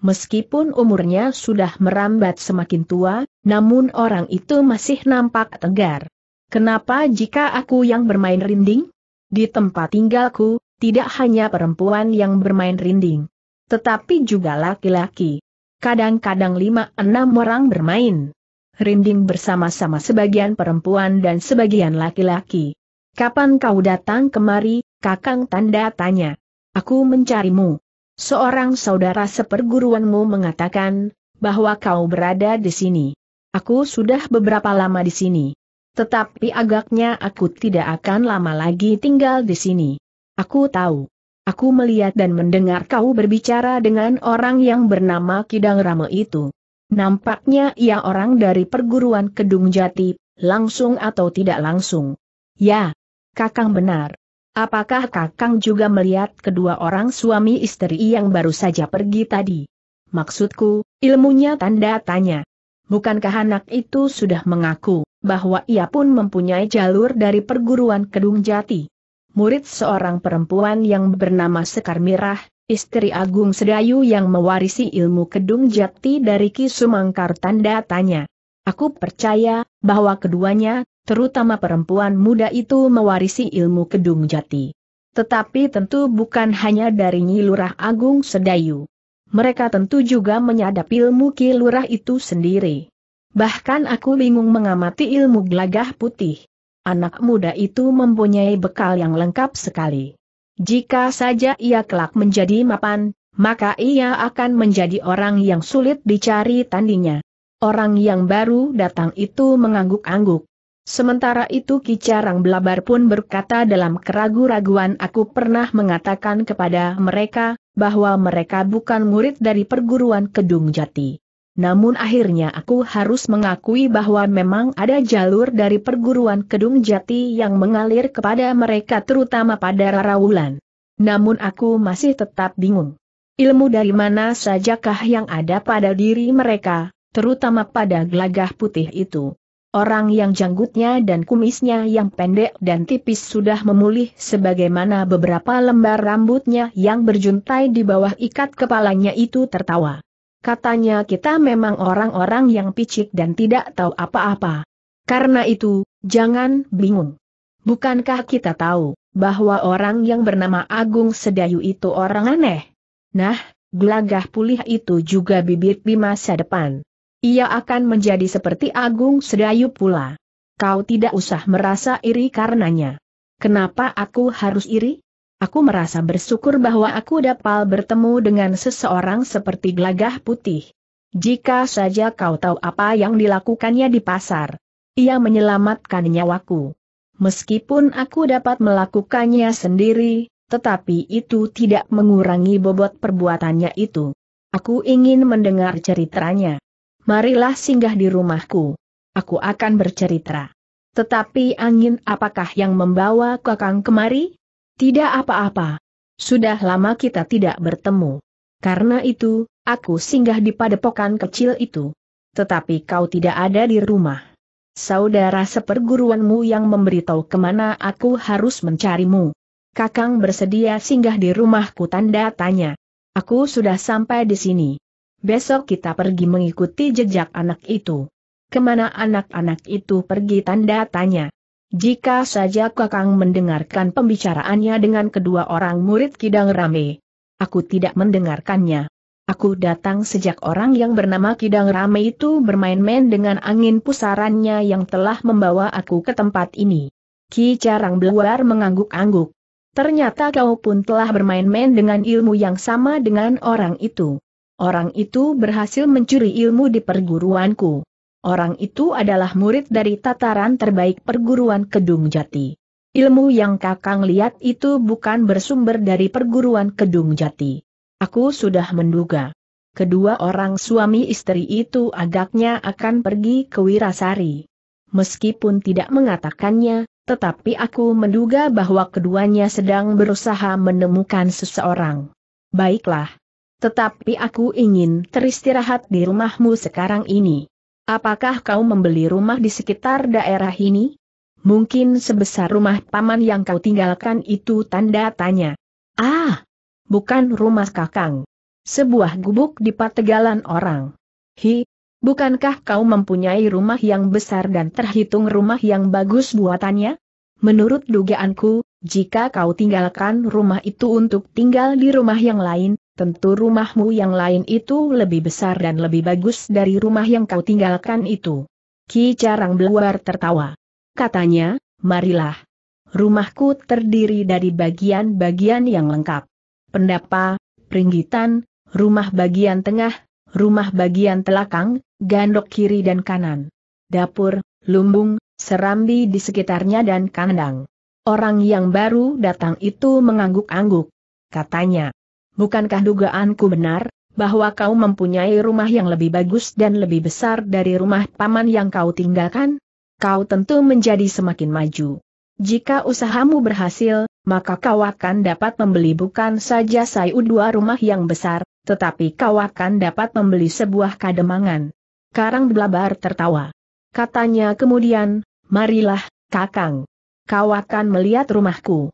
Meskipun umurnya sudah merambat semakin tua, namun orang itu masih nampak tegar. Kenapa jika aku yang bermain rinding? Di tempat tinggalku, tidak hanya perempuan yang bermain rinding, tetapi juga laki-laki. Kadang-kadang lima enam orang bermain rinding bersama-sama sebagian perempuan dan sebagian laki-laki. Kapan kau datang kemari, kakang tanda tanya. Aku mencarimu. Seorang saudara seperguruanmu mengatakan, bahwa kau berada di sini. Aku sudah beberapa lama di sini. Tetapi agaknya aku tidak akan lama lagi tinggal di sini. Aku tahu. Aku melihat dan mendengar kau berbicara dengan orang yang bernama Kidang Rama itu. Nampaknya ia orang dari perguruan Kedung Jati, langsung atau tidak langsung. Ya, Kakang benar. Apakah Kakang juga melihat kedua orang suami istri yang baru saja pergi tadi? Maksudku, ilmunya tanda tanya. Bukankah anak itu sudah mengaku bahwa ia pun mempunyai jalur dari perguruan Kedung Jati? Murid seorang perempuan yang bernama Sekar Mirah, istri Agung Sedayu yang mewarisi ilmu Kedung Jati dari Ki Sumangkar tanda tanya. Aku percaya bahwa keduanya terutama perempuan muda itu mewarisi ilmu kedung jati. Tetapi tentu bukan hanya dari Nyi Lurah Agung Sedayu. Mereka tentu juga menyadap ilmu Ki Lurah itu sendiri. Bahkan aku bingung mengamati ilmu gelagah putih. Anak muda itu mempunyai bekal yang lengkap sekali. Jika saja ia kelak menjadi mapan, maka ia akan menjadi orang yang sulit dicari tandingnya. Orang yang baru datang itu mengangguk-angguk. Sementara itu Kicarang Belabar pun berkata dalam keragu-raguan aku pernah mengatakan kepada mereka, bahwa mereka bukan murid dari perguruan Kedung Jati. Namun akhirnya aku harus mengakui bahwa memang ada jalur dari perguruan Kedung Jati yang mengalir kepada mereka terutama pada Rarawulan. Namun aku masih tetap bingung. Ilmu dari mana sajakah yang ada pada diri mereka, terutama pada gelagah putih itu. Orang yang janggutnya dan kumisnya yang pendek dan tipis sudah memulih sebagaimana beberapa lembar rambutnya yang berjuntai di bawah ikat kepalanya itu tertawa. Katanya kita memang orang-orang yang picik dan tidak tahu apa-apa. Karena itu, jangan bingung. Bukankah kita tahu bahwa orang yang bernama Agung Sedayu itu orang aneh? Nah, gelagah pulih itu juga bibit di masa depan ia akan menjadi seperti Agung Sedayu pula. Kau tidak usah merasa iri karenanya. Kenapa aku harus iri? Aku merasa bersyukur bahwa aku dapat bertemu dengan seseorang seperti gelagah putih. Jika saja kau tahu apa yang dilakukannya di pasar. Ia menyelamatkan nyawaku. Meskipun aku dapat melakukannya sendiri, tetapi itu tidak mengurangi bobot perbuatannya itu. Aku ingin mendengar ceritanya marilah singgah di rumahku. Aku akan bercerita. Tetapi angin apakah yang membawa kakang kemari? Tidak apa-apa. Sudah lama kita tidak bertemu. Karena itu, aku singgah di padepokan kecil itu. Tetapi kau tidak ada di rumah. Saudara seperguruanmu yang memberitahu kemana aku harus mencarimu. Kakang bersedia singgah di rumahku tanda tanya. Aku sudah sampai di sini besok kita pergi mengikuti jejak anak itu. Kemana anak-anak itu pergi tanda tanya. Jika saja Kakang mendengarkan pembicaraannya dengan kedua orang murid Kidang Rame. Aku tidak mendengarkannya. Aku datang sejak orang yang bernama Kidang Rame itu bermain-main dengan angin pusarannya yang telah membawa aku ke tempat ini. Ki Carang Beluar mengangguk-angguk. Ternyata kau pun telah bermain-main dengan ilmu yang sama dengan orang itu. Orang itu berhasil mencuri ilmu di perguruanku. Orang itu adalah murid dari tataran terbaik perguruan Kedung Jati. Ilmu yang kakang lihat itu bukan bersumber dari perguruan Kedung Jati. Aku sudah menduga. Kedua orang suami istri itu agaknya akan pergi ke Wirasari. Meskipun tidak mengatakannya, tetapi aku menduga bahwa keduanya sedang berusaha menemukan seseorang. Baiklah, tetapi aku ingin teristirahat di rumahmu sekarang ini. Apakah kau membeli rumah di sekitar daerah ini? Mungkin sebesar rumah paman yang kau tinggalkan itu tanda tanya. Ah, bukan rumah kakang. Sebuah gubuk di pategalan orang. Hi, bukankah kau mempunyai rumah yang besar dan terhitung rumah yang bagus buatannya? Menurut dugaanku, jika kau tinggalkan rumah itu untuk tinggal di rumah yang lain, tentu rumahmu yang lain itu lebih besar dan lebih bagus dari rumah yang kau tinggalkan itu. Ki Carang Beluar tertawa. Katanya, marilah. Rumahku terdiri dari bagian-bagian yang lengkap. Pendapa, peringgitan, rumah bagian tengah, rumah bagian telakang, gandok kiri dan kanan. Dapur, lumbung, serambi di sekitarnya dan kandang. Orang yang baru datang itu mengangguk-angguk. Katanya, bukankah dugaanku benar, bahwa kau mempunyai rumah yang lebih bagus dan lebih besar dari rumah paman yang kau tinggalkan? Kau tentu menjadi semakin maju. Jika usahamu berhasil, maka kau akan dapat membeli bukan saja sayu dua rumah yang besar, tetapi kau akan dapat membeli sebuah kademangan. Karang Blabar tertawa. Katanya kemudian, marilah, kakang. Kau akan melihat rumahku.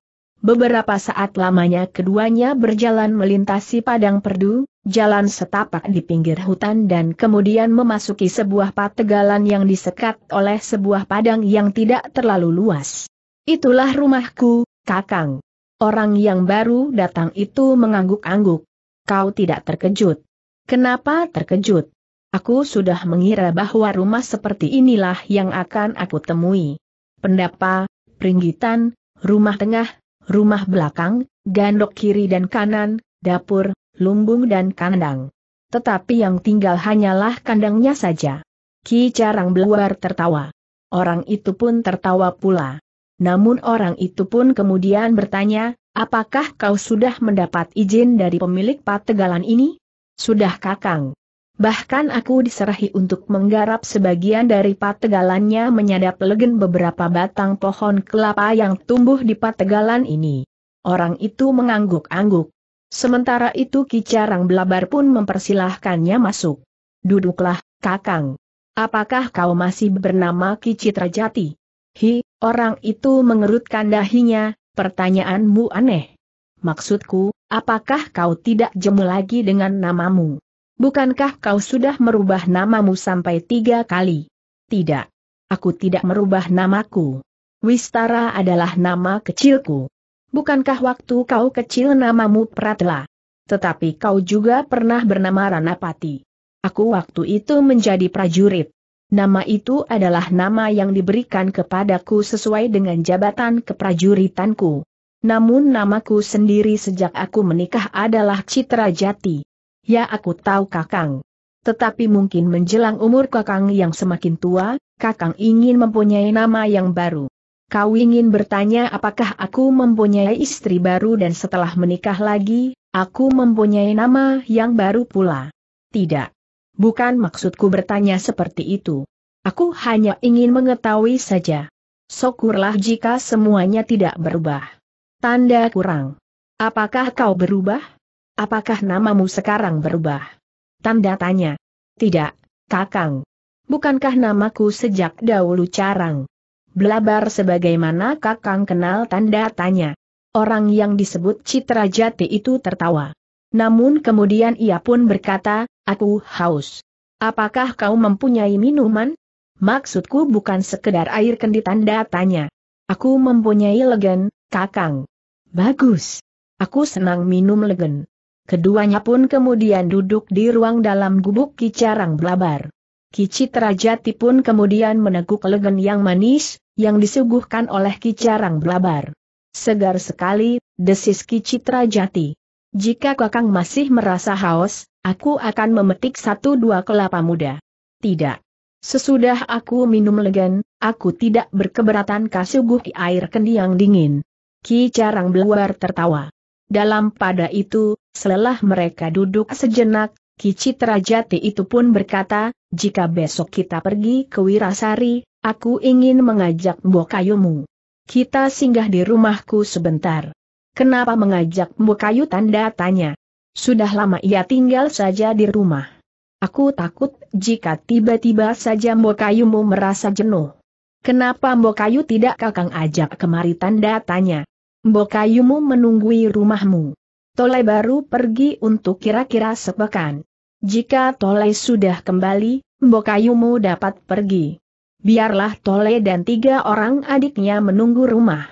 Beberapa saat lamanya keduanya berjalan melintasi padang perdu, jalan setapak di pinggir hutan dan kemudian memasuki sebuah pategalan yang disekat oleh sebuah padang yang tidak terlalu luas. Itulah rumahku, Kakang. Orang yang baru datang itu mengangguk-angguk. Kau tidak terkejut. Kenapa terkejut? Aku sudah mengira bahwa rumah seperti inilah yang akan aku temui. Pendapa, peringgitan, Rumah Tengah, rumah belakang, gandok kiri dan kanan, dapur, lumbung dan kandang. Tetapi yang tinggal hanyalah kandangnya saja. Ki Carang Beluar tertawa. Orang itu pun tertawa pula. Namun orang itu pun kemudian bertanya, apakah kau sudah mendapat izin dari pemilik pategalan ini? Sudah kakang. Bahkan aku diserahi untuk menggarap sebagian dari pategalannya menyadap legen beberapa batang pohon kelapa yang tumbuh di pategalan ini. Orang itu mengangguk-angguk. Sementara itu Kicarang Belabar pun mempersilahkannya masuk. Duduklah, Kakang. Apakah kau masih bernama Kicitrajati? Hi, orang itu mengerutkan dahinya, pertanyaanmu aneh. Maksudku, apakah kau tidak jemu lagi dengan namamu? Bukankah kau sudah merubah namamu sampai tiga kali? Tidak. Aku tidak merubah namaku. Wistara adalah nama kecilku. Bukankah waktu kau kecil namamu Pratla? Tetapi kau juga pernah bernama Ranapati. Aku waktu itu menjadi prajurit. Nama itu adalah nama yang diberikan kepadaku sesuai dengan jabatan keprajuritanku. Namun namaku sendiri sejak aku menikah adalah Citra Jati. Ya aku tahu kakang. Tetapi mungkin menjelang umur kakang yang semakin tua, kakang ingin mempunyai nama yang baru. Kau ingin bertanya apakah aku mempunyai istri baru dan setelah menikah lagi, aku mempunyai nama yang baru pula. Tidak. Bukan maksudku bertanya seperti itu. Aku hanya ingin mengetahui saja. Syukurlah jika semuanya tidak berubah. Tanda kurang. Apakah kau berubah? Apakah namamu sekarang berubah? Tanda tanya. Tidak, Kakang. Bukankah namaku sejak dahulu Carang? Belabar sebagaimana Kakang kenal tanda tanya. Orang yang disebut Citra Jati itu tertawa. Namun kemudian ia pun berkata, aku haus. Apakah kau mempunyai minuman? Maksudku bukan sekedar air kendi tanda tanya. Aku mempunyai legen, kakang. Bagus. Aku senang minum legen. Keduanya pun kemudian duduk di ruang dalam gubuk Kicarang Belabar. Kicitra Jati pun kemudian meneguk legen yang manis, yang disuguhkan oleh Kicarang Belabar. Segar sekali, desis Kicitra Jati. Jika kakang masih merasa haus, aku akan memetik satu dua kelapa muda. Tidak. Sesudah aku minum legen, aku tidak berkeberatan kasuguh air kendi yang dingin. Kicarang Belabar tertawa. Dalam pada itu, selelah mereka duduk sejenak, Kicit Terajati itu pun berkata, jika besok kita pergi ke Wirasari, aku ingin mengajak Mbokayumu. Kita singgah di rumahku sebentar. Kenapa mengajak Mbokayu tanda tanya? Sudah lama ia tinggal saja di rumah. Aku takut jika tiba-tiba saja Mbokayumu merasa jenuh. Kenapa Mbokayu tidak kakang ajak kemari tanda tanya? Mbokayumu menunggui rumahmu. Tole baru pergi untuk kira-kira sepekan. Jika Tole sudah kembali, Mbokayumu dapat pergi. Biarlah Tole dan tiga orang adiknya menunggu rumah.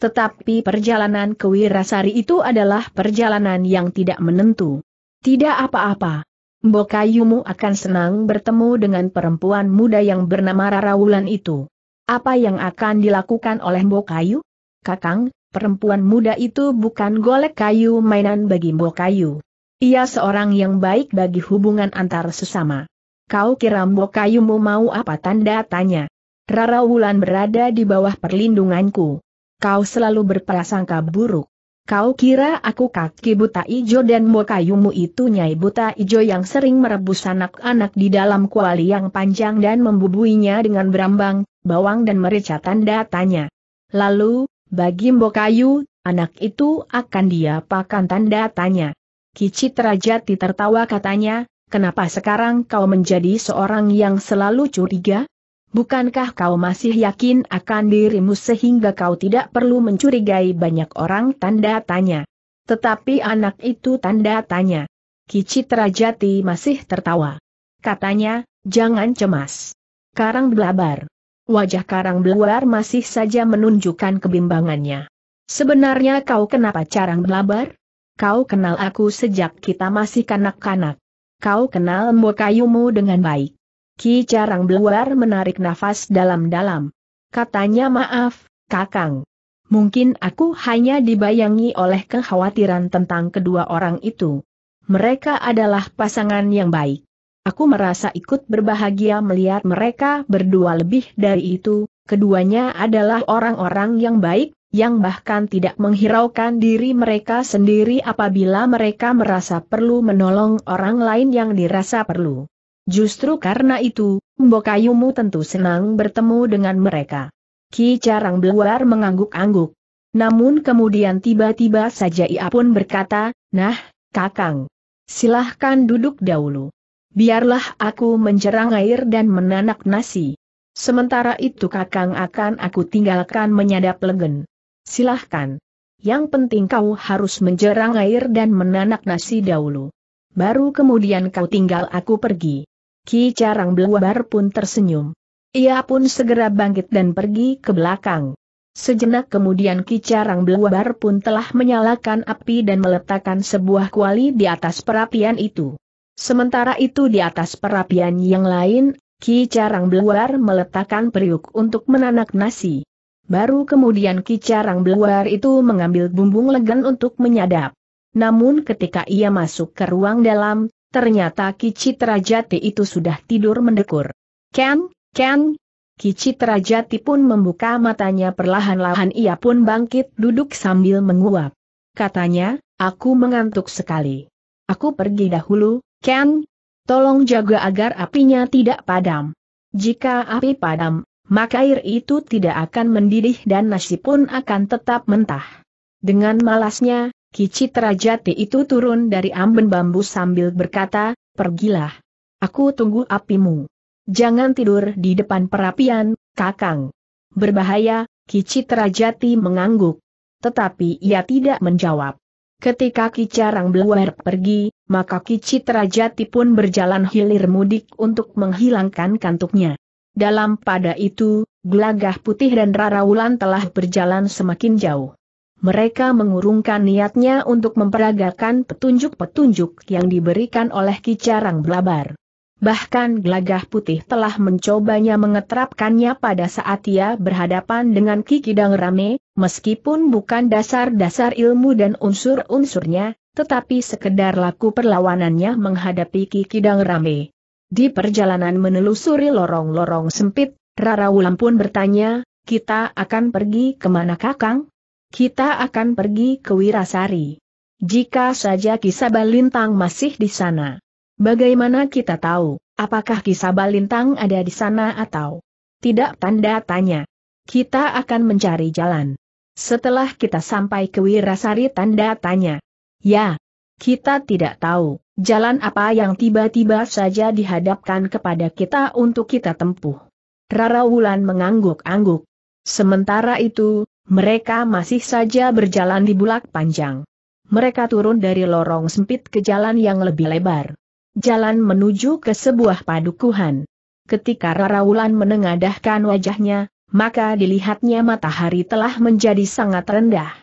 Tetapi perjalanan ke Wirasari itu adalah perjalanan yang tidak menentu. Tidak apa-apa. Mbokayumu akan senang bertemu dengan perempuan muda yang bernama Rara Wulan itu. Apa yang akan dilakukan oleh Mbokayu? Kakang, perempuan muda itu bukan golek kayu mainan bagi Mbok Kayu. Ia seorang yang baik bagi hubungan antar sesama. Kau kira Mbok Kayumu mau apa tanda tanya? Rara Wulan berada di bawah perlindunganku. Kau selalu berprasangka buruk. Kau kira aku kaki buta ijo dan Mbok Kayumu itu nyai buta ijo yang sering merebus anak-anak di dalam kuali yang panjang dan membubuinya dengan berambang, bawang dan merica tanda tanya. Lalu, bagi Mbokayu, anak itu akan dia pakan tanda tanya. Kicit Rajati tertawa katanya, kenapa sekarang kau menjadi seorang yang selalu curiga? Bukankah kau masih yakin akan dirimu sehingga kau tidak perlu mencurigai banyak orang tanda tanya? Tetapi anak itu tanda tanya. Kicit Rajati masih tertawa. Katanya, jangan cemas. Karang belabar. Wajah Karang Belabar masih saja menunjukkan kebimbangannya. Sebenarnya kau kenapa Carang Belabar? Kau kenal aku sejak kita masih kanak-kanak. Kau kenal Mbokayumu dengan baik. Ki Carang Belabar menarik nafas dalam-dalam. Katanya maaf, Kakang. Mungkin aku hanya dibayangi oleh kekhawatiran tentang kedua orang itu. Mereka adalah pasangan yang baik. Aku merasa ikut berbahagia melihat mereka berdua lebih dari itu, keduanya adalah orang-orang yang baik, yang bahkan tidak menghiraukan diri mereka sendiri apabila mereka merasa perlu menolong orang lain yang dirasa perlu. Justru karena itu, Mbokayumu tentu senang bertemu dengan mereka. Ki Carang Beluar mengangguk-angguk. Namun kemudian tiba-tiba saja ia pun berkata, Nah, Kakang, silahkan duduk dahulu. Biarlah aku menjerang air dan menanak nasi. Sementara itu kakang akan aku tinggalkan menyadap legen. Silahkan. Yang penting kau harus menjerang air dan menanak nasi dahulu. Baru kemudian kau tinggal aku pergi. Ki Carang Belabar pun tersenyum. Ia pun segera bangkit dan pergi ke belakang. Sejenak kemudian Ki Carang Belabar pun telah menyalakan api dan meletakkan sebuah kuali di atas perapian itu. Sementara itu di atas perapian yang lain, Ki Carang Beluar meletakkan periuk untuk menanak nasi. Baru kemudian Ki Carang Beluar itu mengambil bumbung legan untuk menyadap. Namun ketika ia masuk ke ruang dalam, ternyata Ki Citra Jati itu sudah tidur mendekur. Ken, Ken, Ki Citra Jati pun membuka matanya perlahan-lahan ia pun bangkit duduk sambil menguap. Katanya, aku mengantuk sekali. Aku pergi dahulu, Ken, tolong jaga agar apinya tidak padam. Jika api padam, maka air itu tidak akan mendidih dan nasi pun akan tetap mentah. Dengan malasnya, Kicit Jati itu turun dari amben bambu sambil berkata, pergilah. Aku tunggu apimu. Jangan tidur di depan perapian, kakang. Berbahaya, Kicit Jati mengangguk. Tetapi ia tidak menjawab. Ketika Kicarang Bluer pergi, maka Kici Jati pun berjalan hilir mudik untuk menghilangkan kantuknya. Dalam pada itu, Gelagah Putih dan Raraulan telah berjalan semakin jauh. Mereka mengurungkan niatnya untuk memperagakan petunjuk-petunjuk yang diberikan oleh Kicarang Blabar. Bahkan gelagah putih telah mencobanya mengeterapkannya pada saat ia berhadapan dengan kikidang Rame, meskipun bukan dasar-dasar ilmu dan unsur-unsurnya, tetapi sekedar laku perlawanannya menghadapi kikidang Rame. Di perjalanan menelusuri lorong-lorong sempit, Rara Wulan pun bertanya, kita akan pergi kemana kakang? Kita akan pergi ke Wirasari. Jika saja kisah Balintang masih di sana. Bagaimana kita tahu, apakah kisah balintang ada di sana atau tidak tanda tanya. Kita akan mencari jalan. Setelah kita sampai ke Wirasari tanda tanya. Ya, kita tidak tahu, jalan apa yang tiba-tiba saja dihadapkan kepada kita untuk kita tempuh. Rara Wulan mengangguk-angguk. Sementara itu, mereka masih saja berjalan di bulak panjang. Mereka turun dari lorong sempit ke jalan yang lebih lebar jalan menuju ke sebuah padukuhan. Ketika Raraulan menengadahkan wajahnya, maka dilihatnya matahari telah menjadi sangat rendah.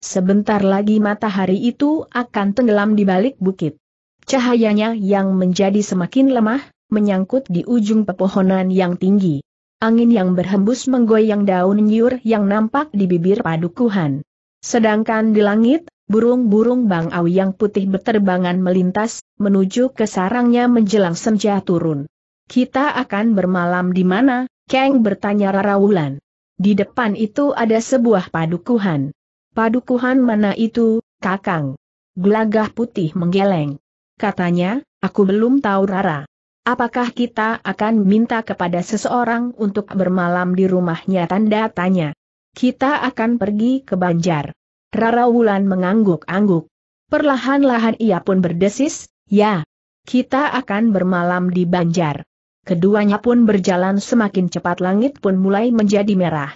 Sebentar lagi matahari itu akan tenggelam di balik bukit. Cahayanya yang menjadi semakin lemah, menyangkut di ujung pepohonan yang tinggi. Angin yang berhembus menggoyang daun nyur yang nampak di bibir padukuhan. Sedangkan di langit, burung-burung bangau yang putih berterbangan melintas, menuju ke sarangnya menjelang senja turun. Kita akan bermalam di mana? Kang bertanya Rarawulan. Di depan itu ada sebuah padukuhan. Padukuhan mana itu, Kakang? Gelagah putih menggeleng. Katanya, aku belum tahu Rara. Apakah kita akan minta kepada seseorang untuk bermalam di rumahnya tanda tanya? Kita akan pergi ke Banjar. Rara Wulan mengangguk-angguk. Perlahan-lahan ia pun berdesis, ya, kita akan bermalam di Banjar. Keduanya pun berjalan semakin cepat langit pun mulai menjadi merah.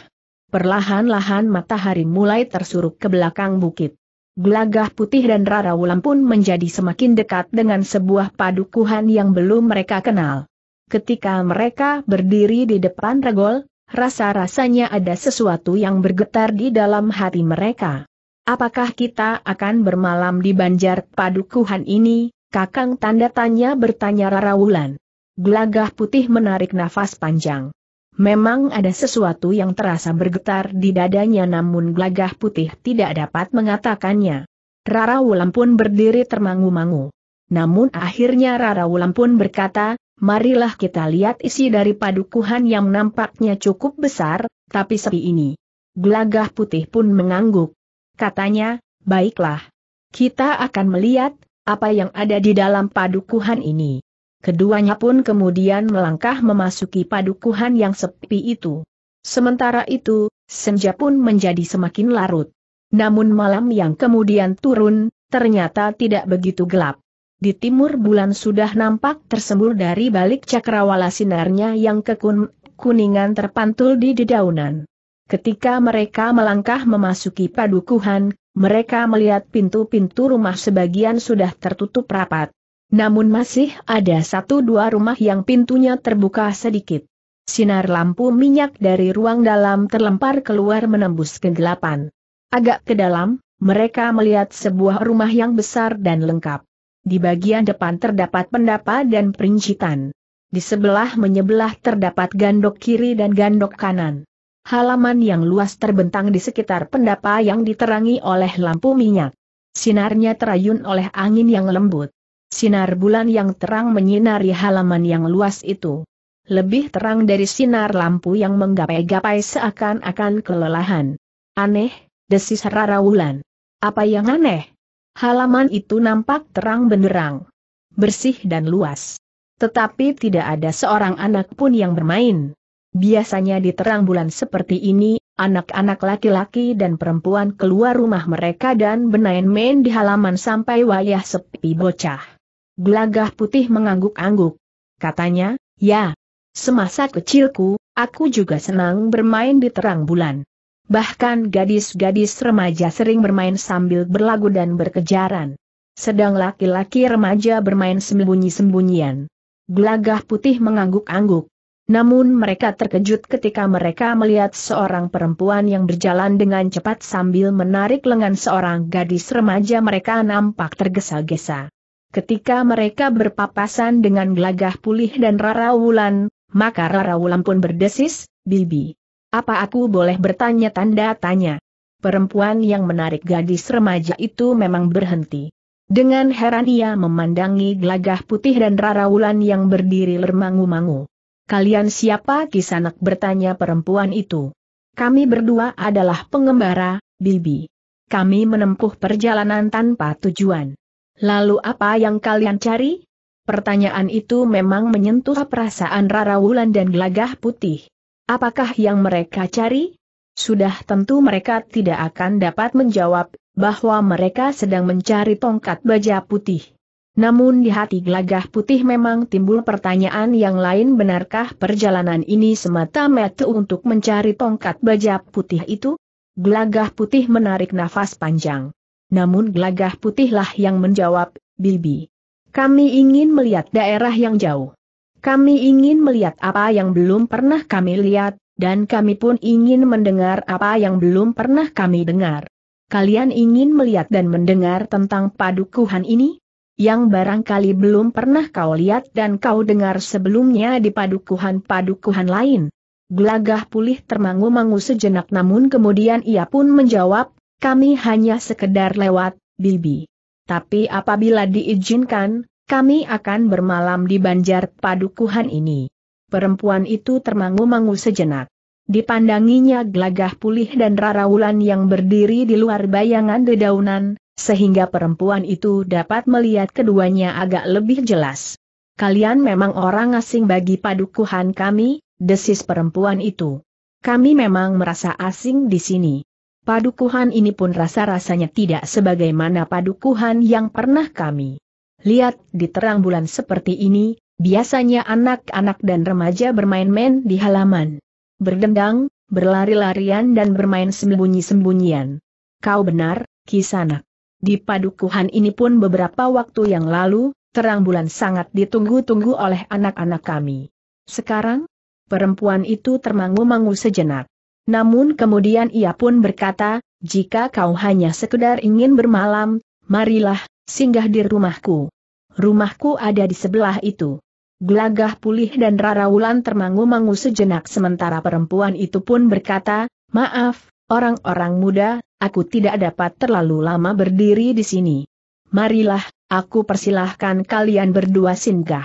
Perlahan-lahan matahari mulai tersuruk ke belakang bukit. Gelagah putih dan Rara Wulan pun menjadi semakin dekat dengan sebuah padukuhan yang belum mereka kenal. Ketika mereka berdiri di depan regol, rasa-rasanya ada sesuatu yang bergetar di dalam hati mereka. Apakah kita akan bermalam di banjar padukuhan ini, kakang tanda tanya bertanya Rara Wulan. Gelagah putih menarik nafas panjang. Memang ada sesuatu yang terasa bergetar di dadanya namun gelagah putih tidak dapat mengatakannya. Rara Wulan pun berdiri termangu-mangu. Namun akhirnya Rara Wulan pun berkata, marilah kita lihat isi dari padukuhan yang nampaknya cukup besar, tapi sepi ini. Gelagah putih pun mengangguk katanya, baiklah. Kita akan melihat, apa yang ada di dalam padukuhan ini. Keduanya pun kemudian melangkah memasuki padukuhan yang sepi itu. Sementara itu, senja pun menjadi semakin larut. Namun malam yang kemudian turun, ternyata tidak begitu gelap. Di timur bulan sudah nampak tersembur dari balik cakrawala sinarnya yang kekun kuningan terpantul di dedaunan. Ketika mereka melangkah memasuki padukuhan, mereka melihat pintu-pintu rumah sebagian sudah tertutup rapat. Namun masih ada satu dua rumah yang pintunya terbuka sedikit. Sinar lampu minyak dari ruang dalam terlempar keluar menembus kegelapan. Agak ke dalam, mereka melihat sebuah rumah yang besar dan lengkap. Di bagian depan terdapat pendapa dan perincitan. Di sebelah menyebelah terdapat gandok kiri dan gandok kanan. Halaman yang luas terbentang di sekitar pendapa yang diterangi oleh lampu minyak. Sinarnya terayun oleh angin yang lembut. Sinar bulan yang terang menyinari halaman yang luas itu. Lebih terang dari sinar lampu yang menggapai-gapai seakan-akan kelelahan. Aneh, desis Rara Wulan. Apa yang aneh? Halaman itu nampak terang benderang. Bersih dan luas. Tetapi tidak ada seorang anak pun yang bermain. Biasanya di terang bulan seperti ini, anak-anak laki-laki dan perempuan keluar rumah mereka dan benain main di halaman sampai wayah sepi bocah. Gelagah putih mengangguk-angguk. Katanya, ya, semasa kecilku, aku juga senang bermain di terang bulan. Bahkan gadis-gadis remaja sering bermain sambil berlagu dan berkejaran. Sedang laki-laki remaja bermain sembunyi-sembunyian. Gelagah putih mengangguk-angguk. Namun mereka terkejut ketika mereka melihat seorang perempuan yang berjalan dengan cepat sambil menarik lengan seorang gadis remaja mereka nampak tergesa-gesa. Ketika mereka berpapasan dengan gelagah pulih dan Rara Wulan, maka Rara Wulan pun berdesis, Bibi. Apa aku boleh bertanya tanda tanya? Perempuan yang menarik gadis remaja itu memang berhenti. Dengan heran ia memandangi gelagah putih dan Rara Wulan yang berdiri lermangu-mangu. Kalian siapa kisanak bertanya perempuan itu. Kami berdua adalah pengembara, Bibi. Kami menempuh perjalanan tanpa tujuan. Lalu apa yang kalian cari? Pertanyaan itu memang menyentuh perasaan Rara Wulan dan Gelagah Putih. Apakah yang mereka cari? Sudah tentu mereka tidak akan dapat menjawab bahwa mereka sedang mencari tongkat baja putih. Namun di hati glagah putih memang timbul pertanyaan yang lain benarkah perjalanan ini semata-mata untuk mencari tongkat baja putih itu? glagah putih menarik nafas panjang. Namun glagah putihlah yang menjawab, Bibi. Kami ingin melihat daerah yang jauh. Kami ingin melihat apa yang belum pernah kami lihat, dan kami pun ingin mendengar apa yang belum pernah kami dengar. Kalian ingin melihat dan mendengar tentang padukuhan ini? yang barangkali belum pernah kau lihat dan kau dengar sebelumnya di padukuhan-padukuhan lain. Gelagah pulih termangu-mangu sejenak namun kemudian ia pun menjawab, kami hanya sekedar lewat, Bibi. Tapi apabila diizinkan, kami akan bermalam di banjar padukuhan ini. Perempuan itu termangu-mangu sejenak. Dipandanginya gelagah pulih dan Rara Wulan yang berdiri di luar bayangan dedaunan, sehingga perempuan itu dapat melihat keduanya agak lebih jelas. Kalian memang orang asing bagi padukuhan kami, desis perempuan itu. Kami memang merasa asing di sini. Padukuhan ini pun rasa-rasanya tidak sebagaimana padukuhan yang pernah kami. Lihat, di terang bulan seperti ini, biasanya anak-anak dan remaja bermain-main di halaman. Berdendang, berlari-larian dan bermain sembunyi-sembunyian. Kau benar, Kisanak. Di padukuhan ini pun beberapa waktu yang lalu, terang bulan sangat ditunggu-tunggu oleh anak-anak kami. Sekarang, perempuan itu termangu-mangu sejenak. Namun kemudian ia pun berkata, jika kau hanya sekedar ingin bermalam, marilah, singgah di rumahku. Rumahku ada di sebelah itu. Gelagah pulih dan Rara Wulan termangu-mangu sejenak sementara perempuan itu pun berkata, maaf, Orang-orang muda, aku tidak dapat terlalu lama berdiri di sini. Marilah, aku persilahkan kalian berdua singgah.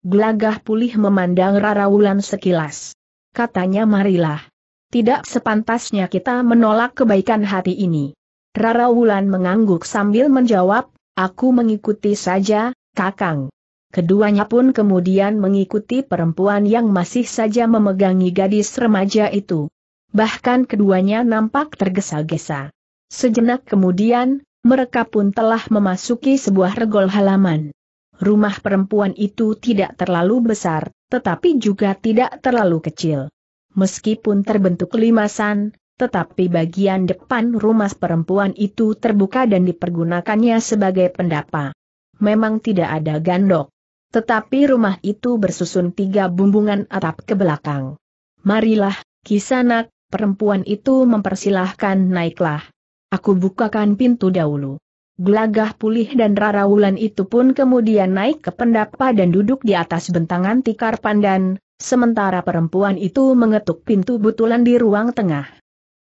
Gelagah pulih memandang Rara Wulan sekilas. Katanya marilah. Tidak sepantasnya kita menolak kebaikan hati ini. Rara Wulan mengangguk sambil menjawab, aku mengikuti saja, kakang. Keduanya pun kemudian mengikuti perempuan yang masih saja memegangi gadis remaja itu bahkan keduanya nampak tergesa-gesa. Sejenak kemudian, mereka pun telah memasuki sebuah regol halaman. Rumah perempuan itu tidak terlalu besar, tetapi juga tidak terlalu kecil. Meskipun terbentuk limasan, tetapi bagian depan rumah perempuan itu terbuka dan dipergunakannya sebagai pendapa. Memang tidak ada gandok. Tetapi rumah itu bersusun tiga bumbungan atap ke belakang. Marilah, Kisanak, perempuan itu mempersilahkan naiklah. Aku bukakan pintu dahulu. Gelagah pulih dan rarawulan itu pun kemudian naik ke pendapa dan duduk di atas bentangan tikar pandan, sementara perempuan itu mengetuk pintu butulan di ruang tengah.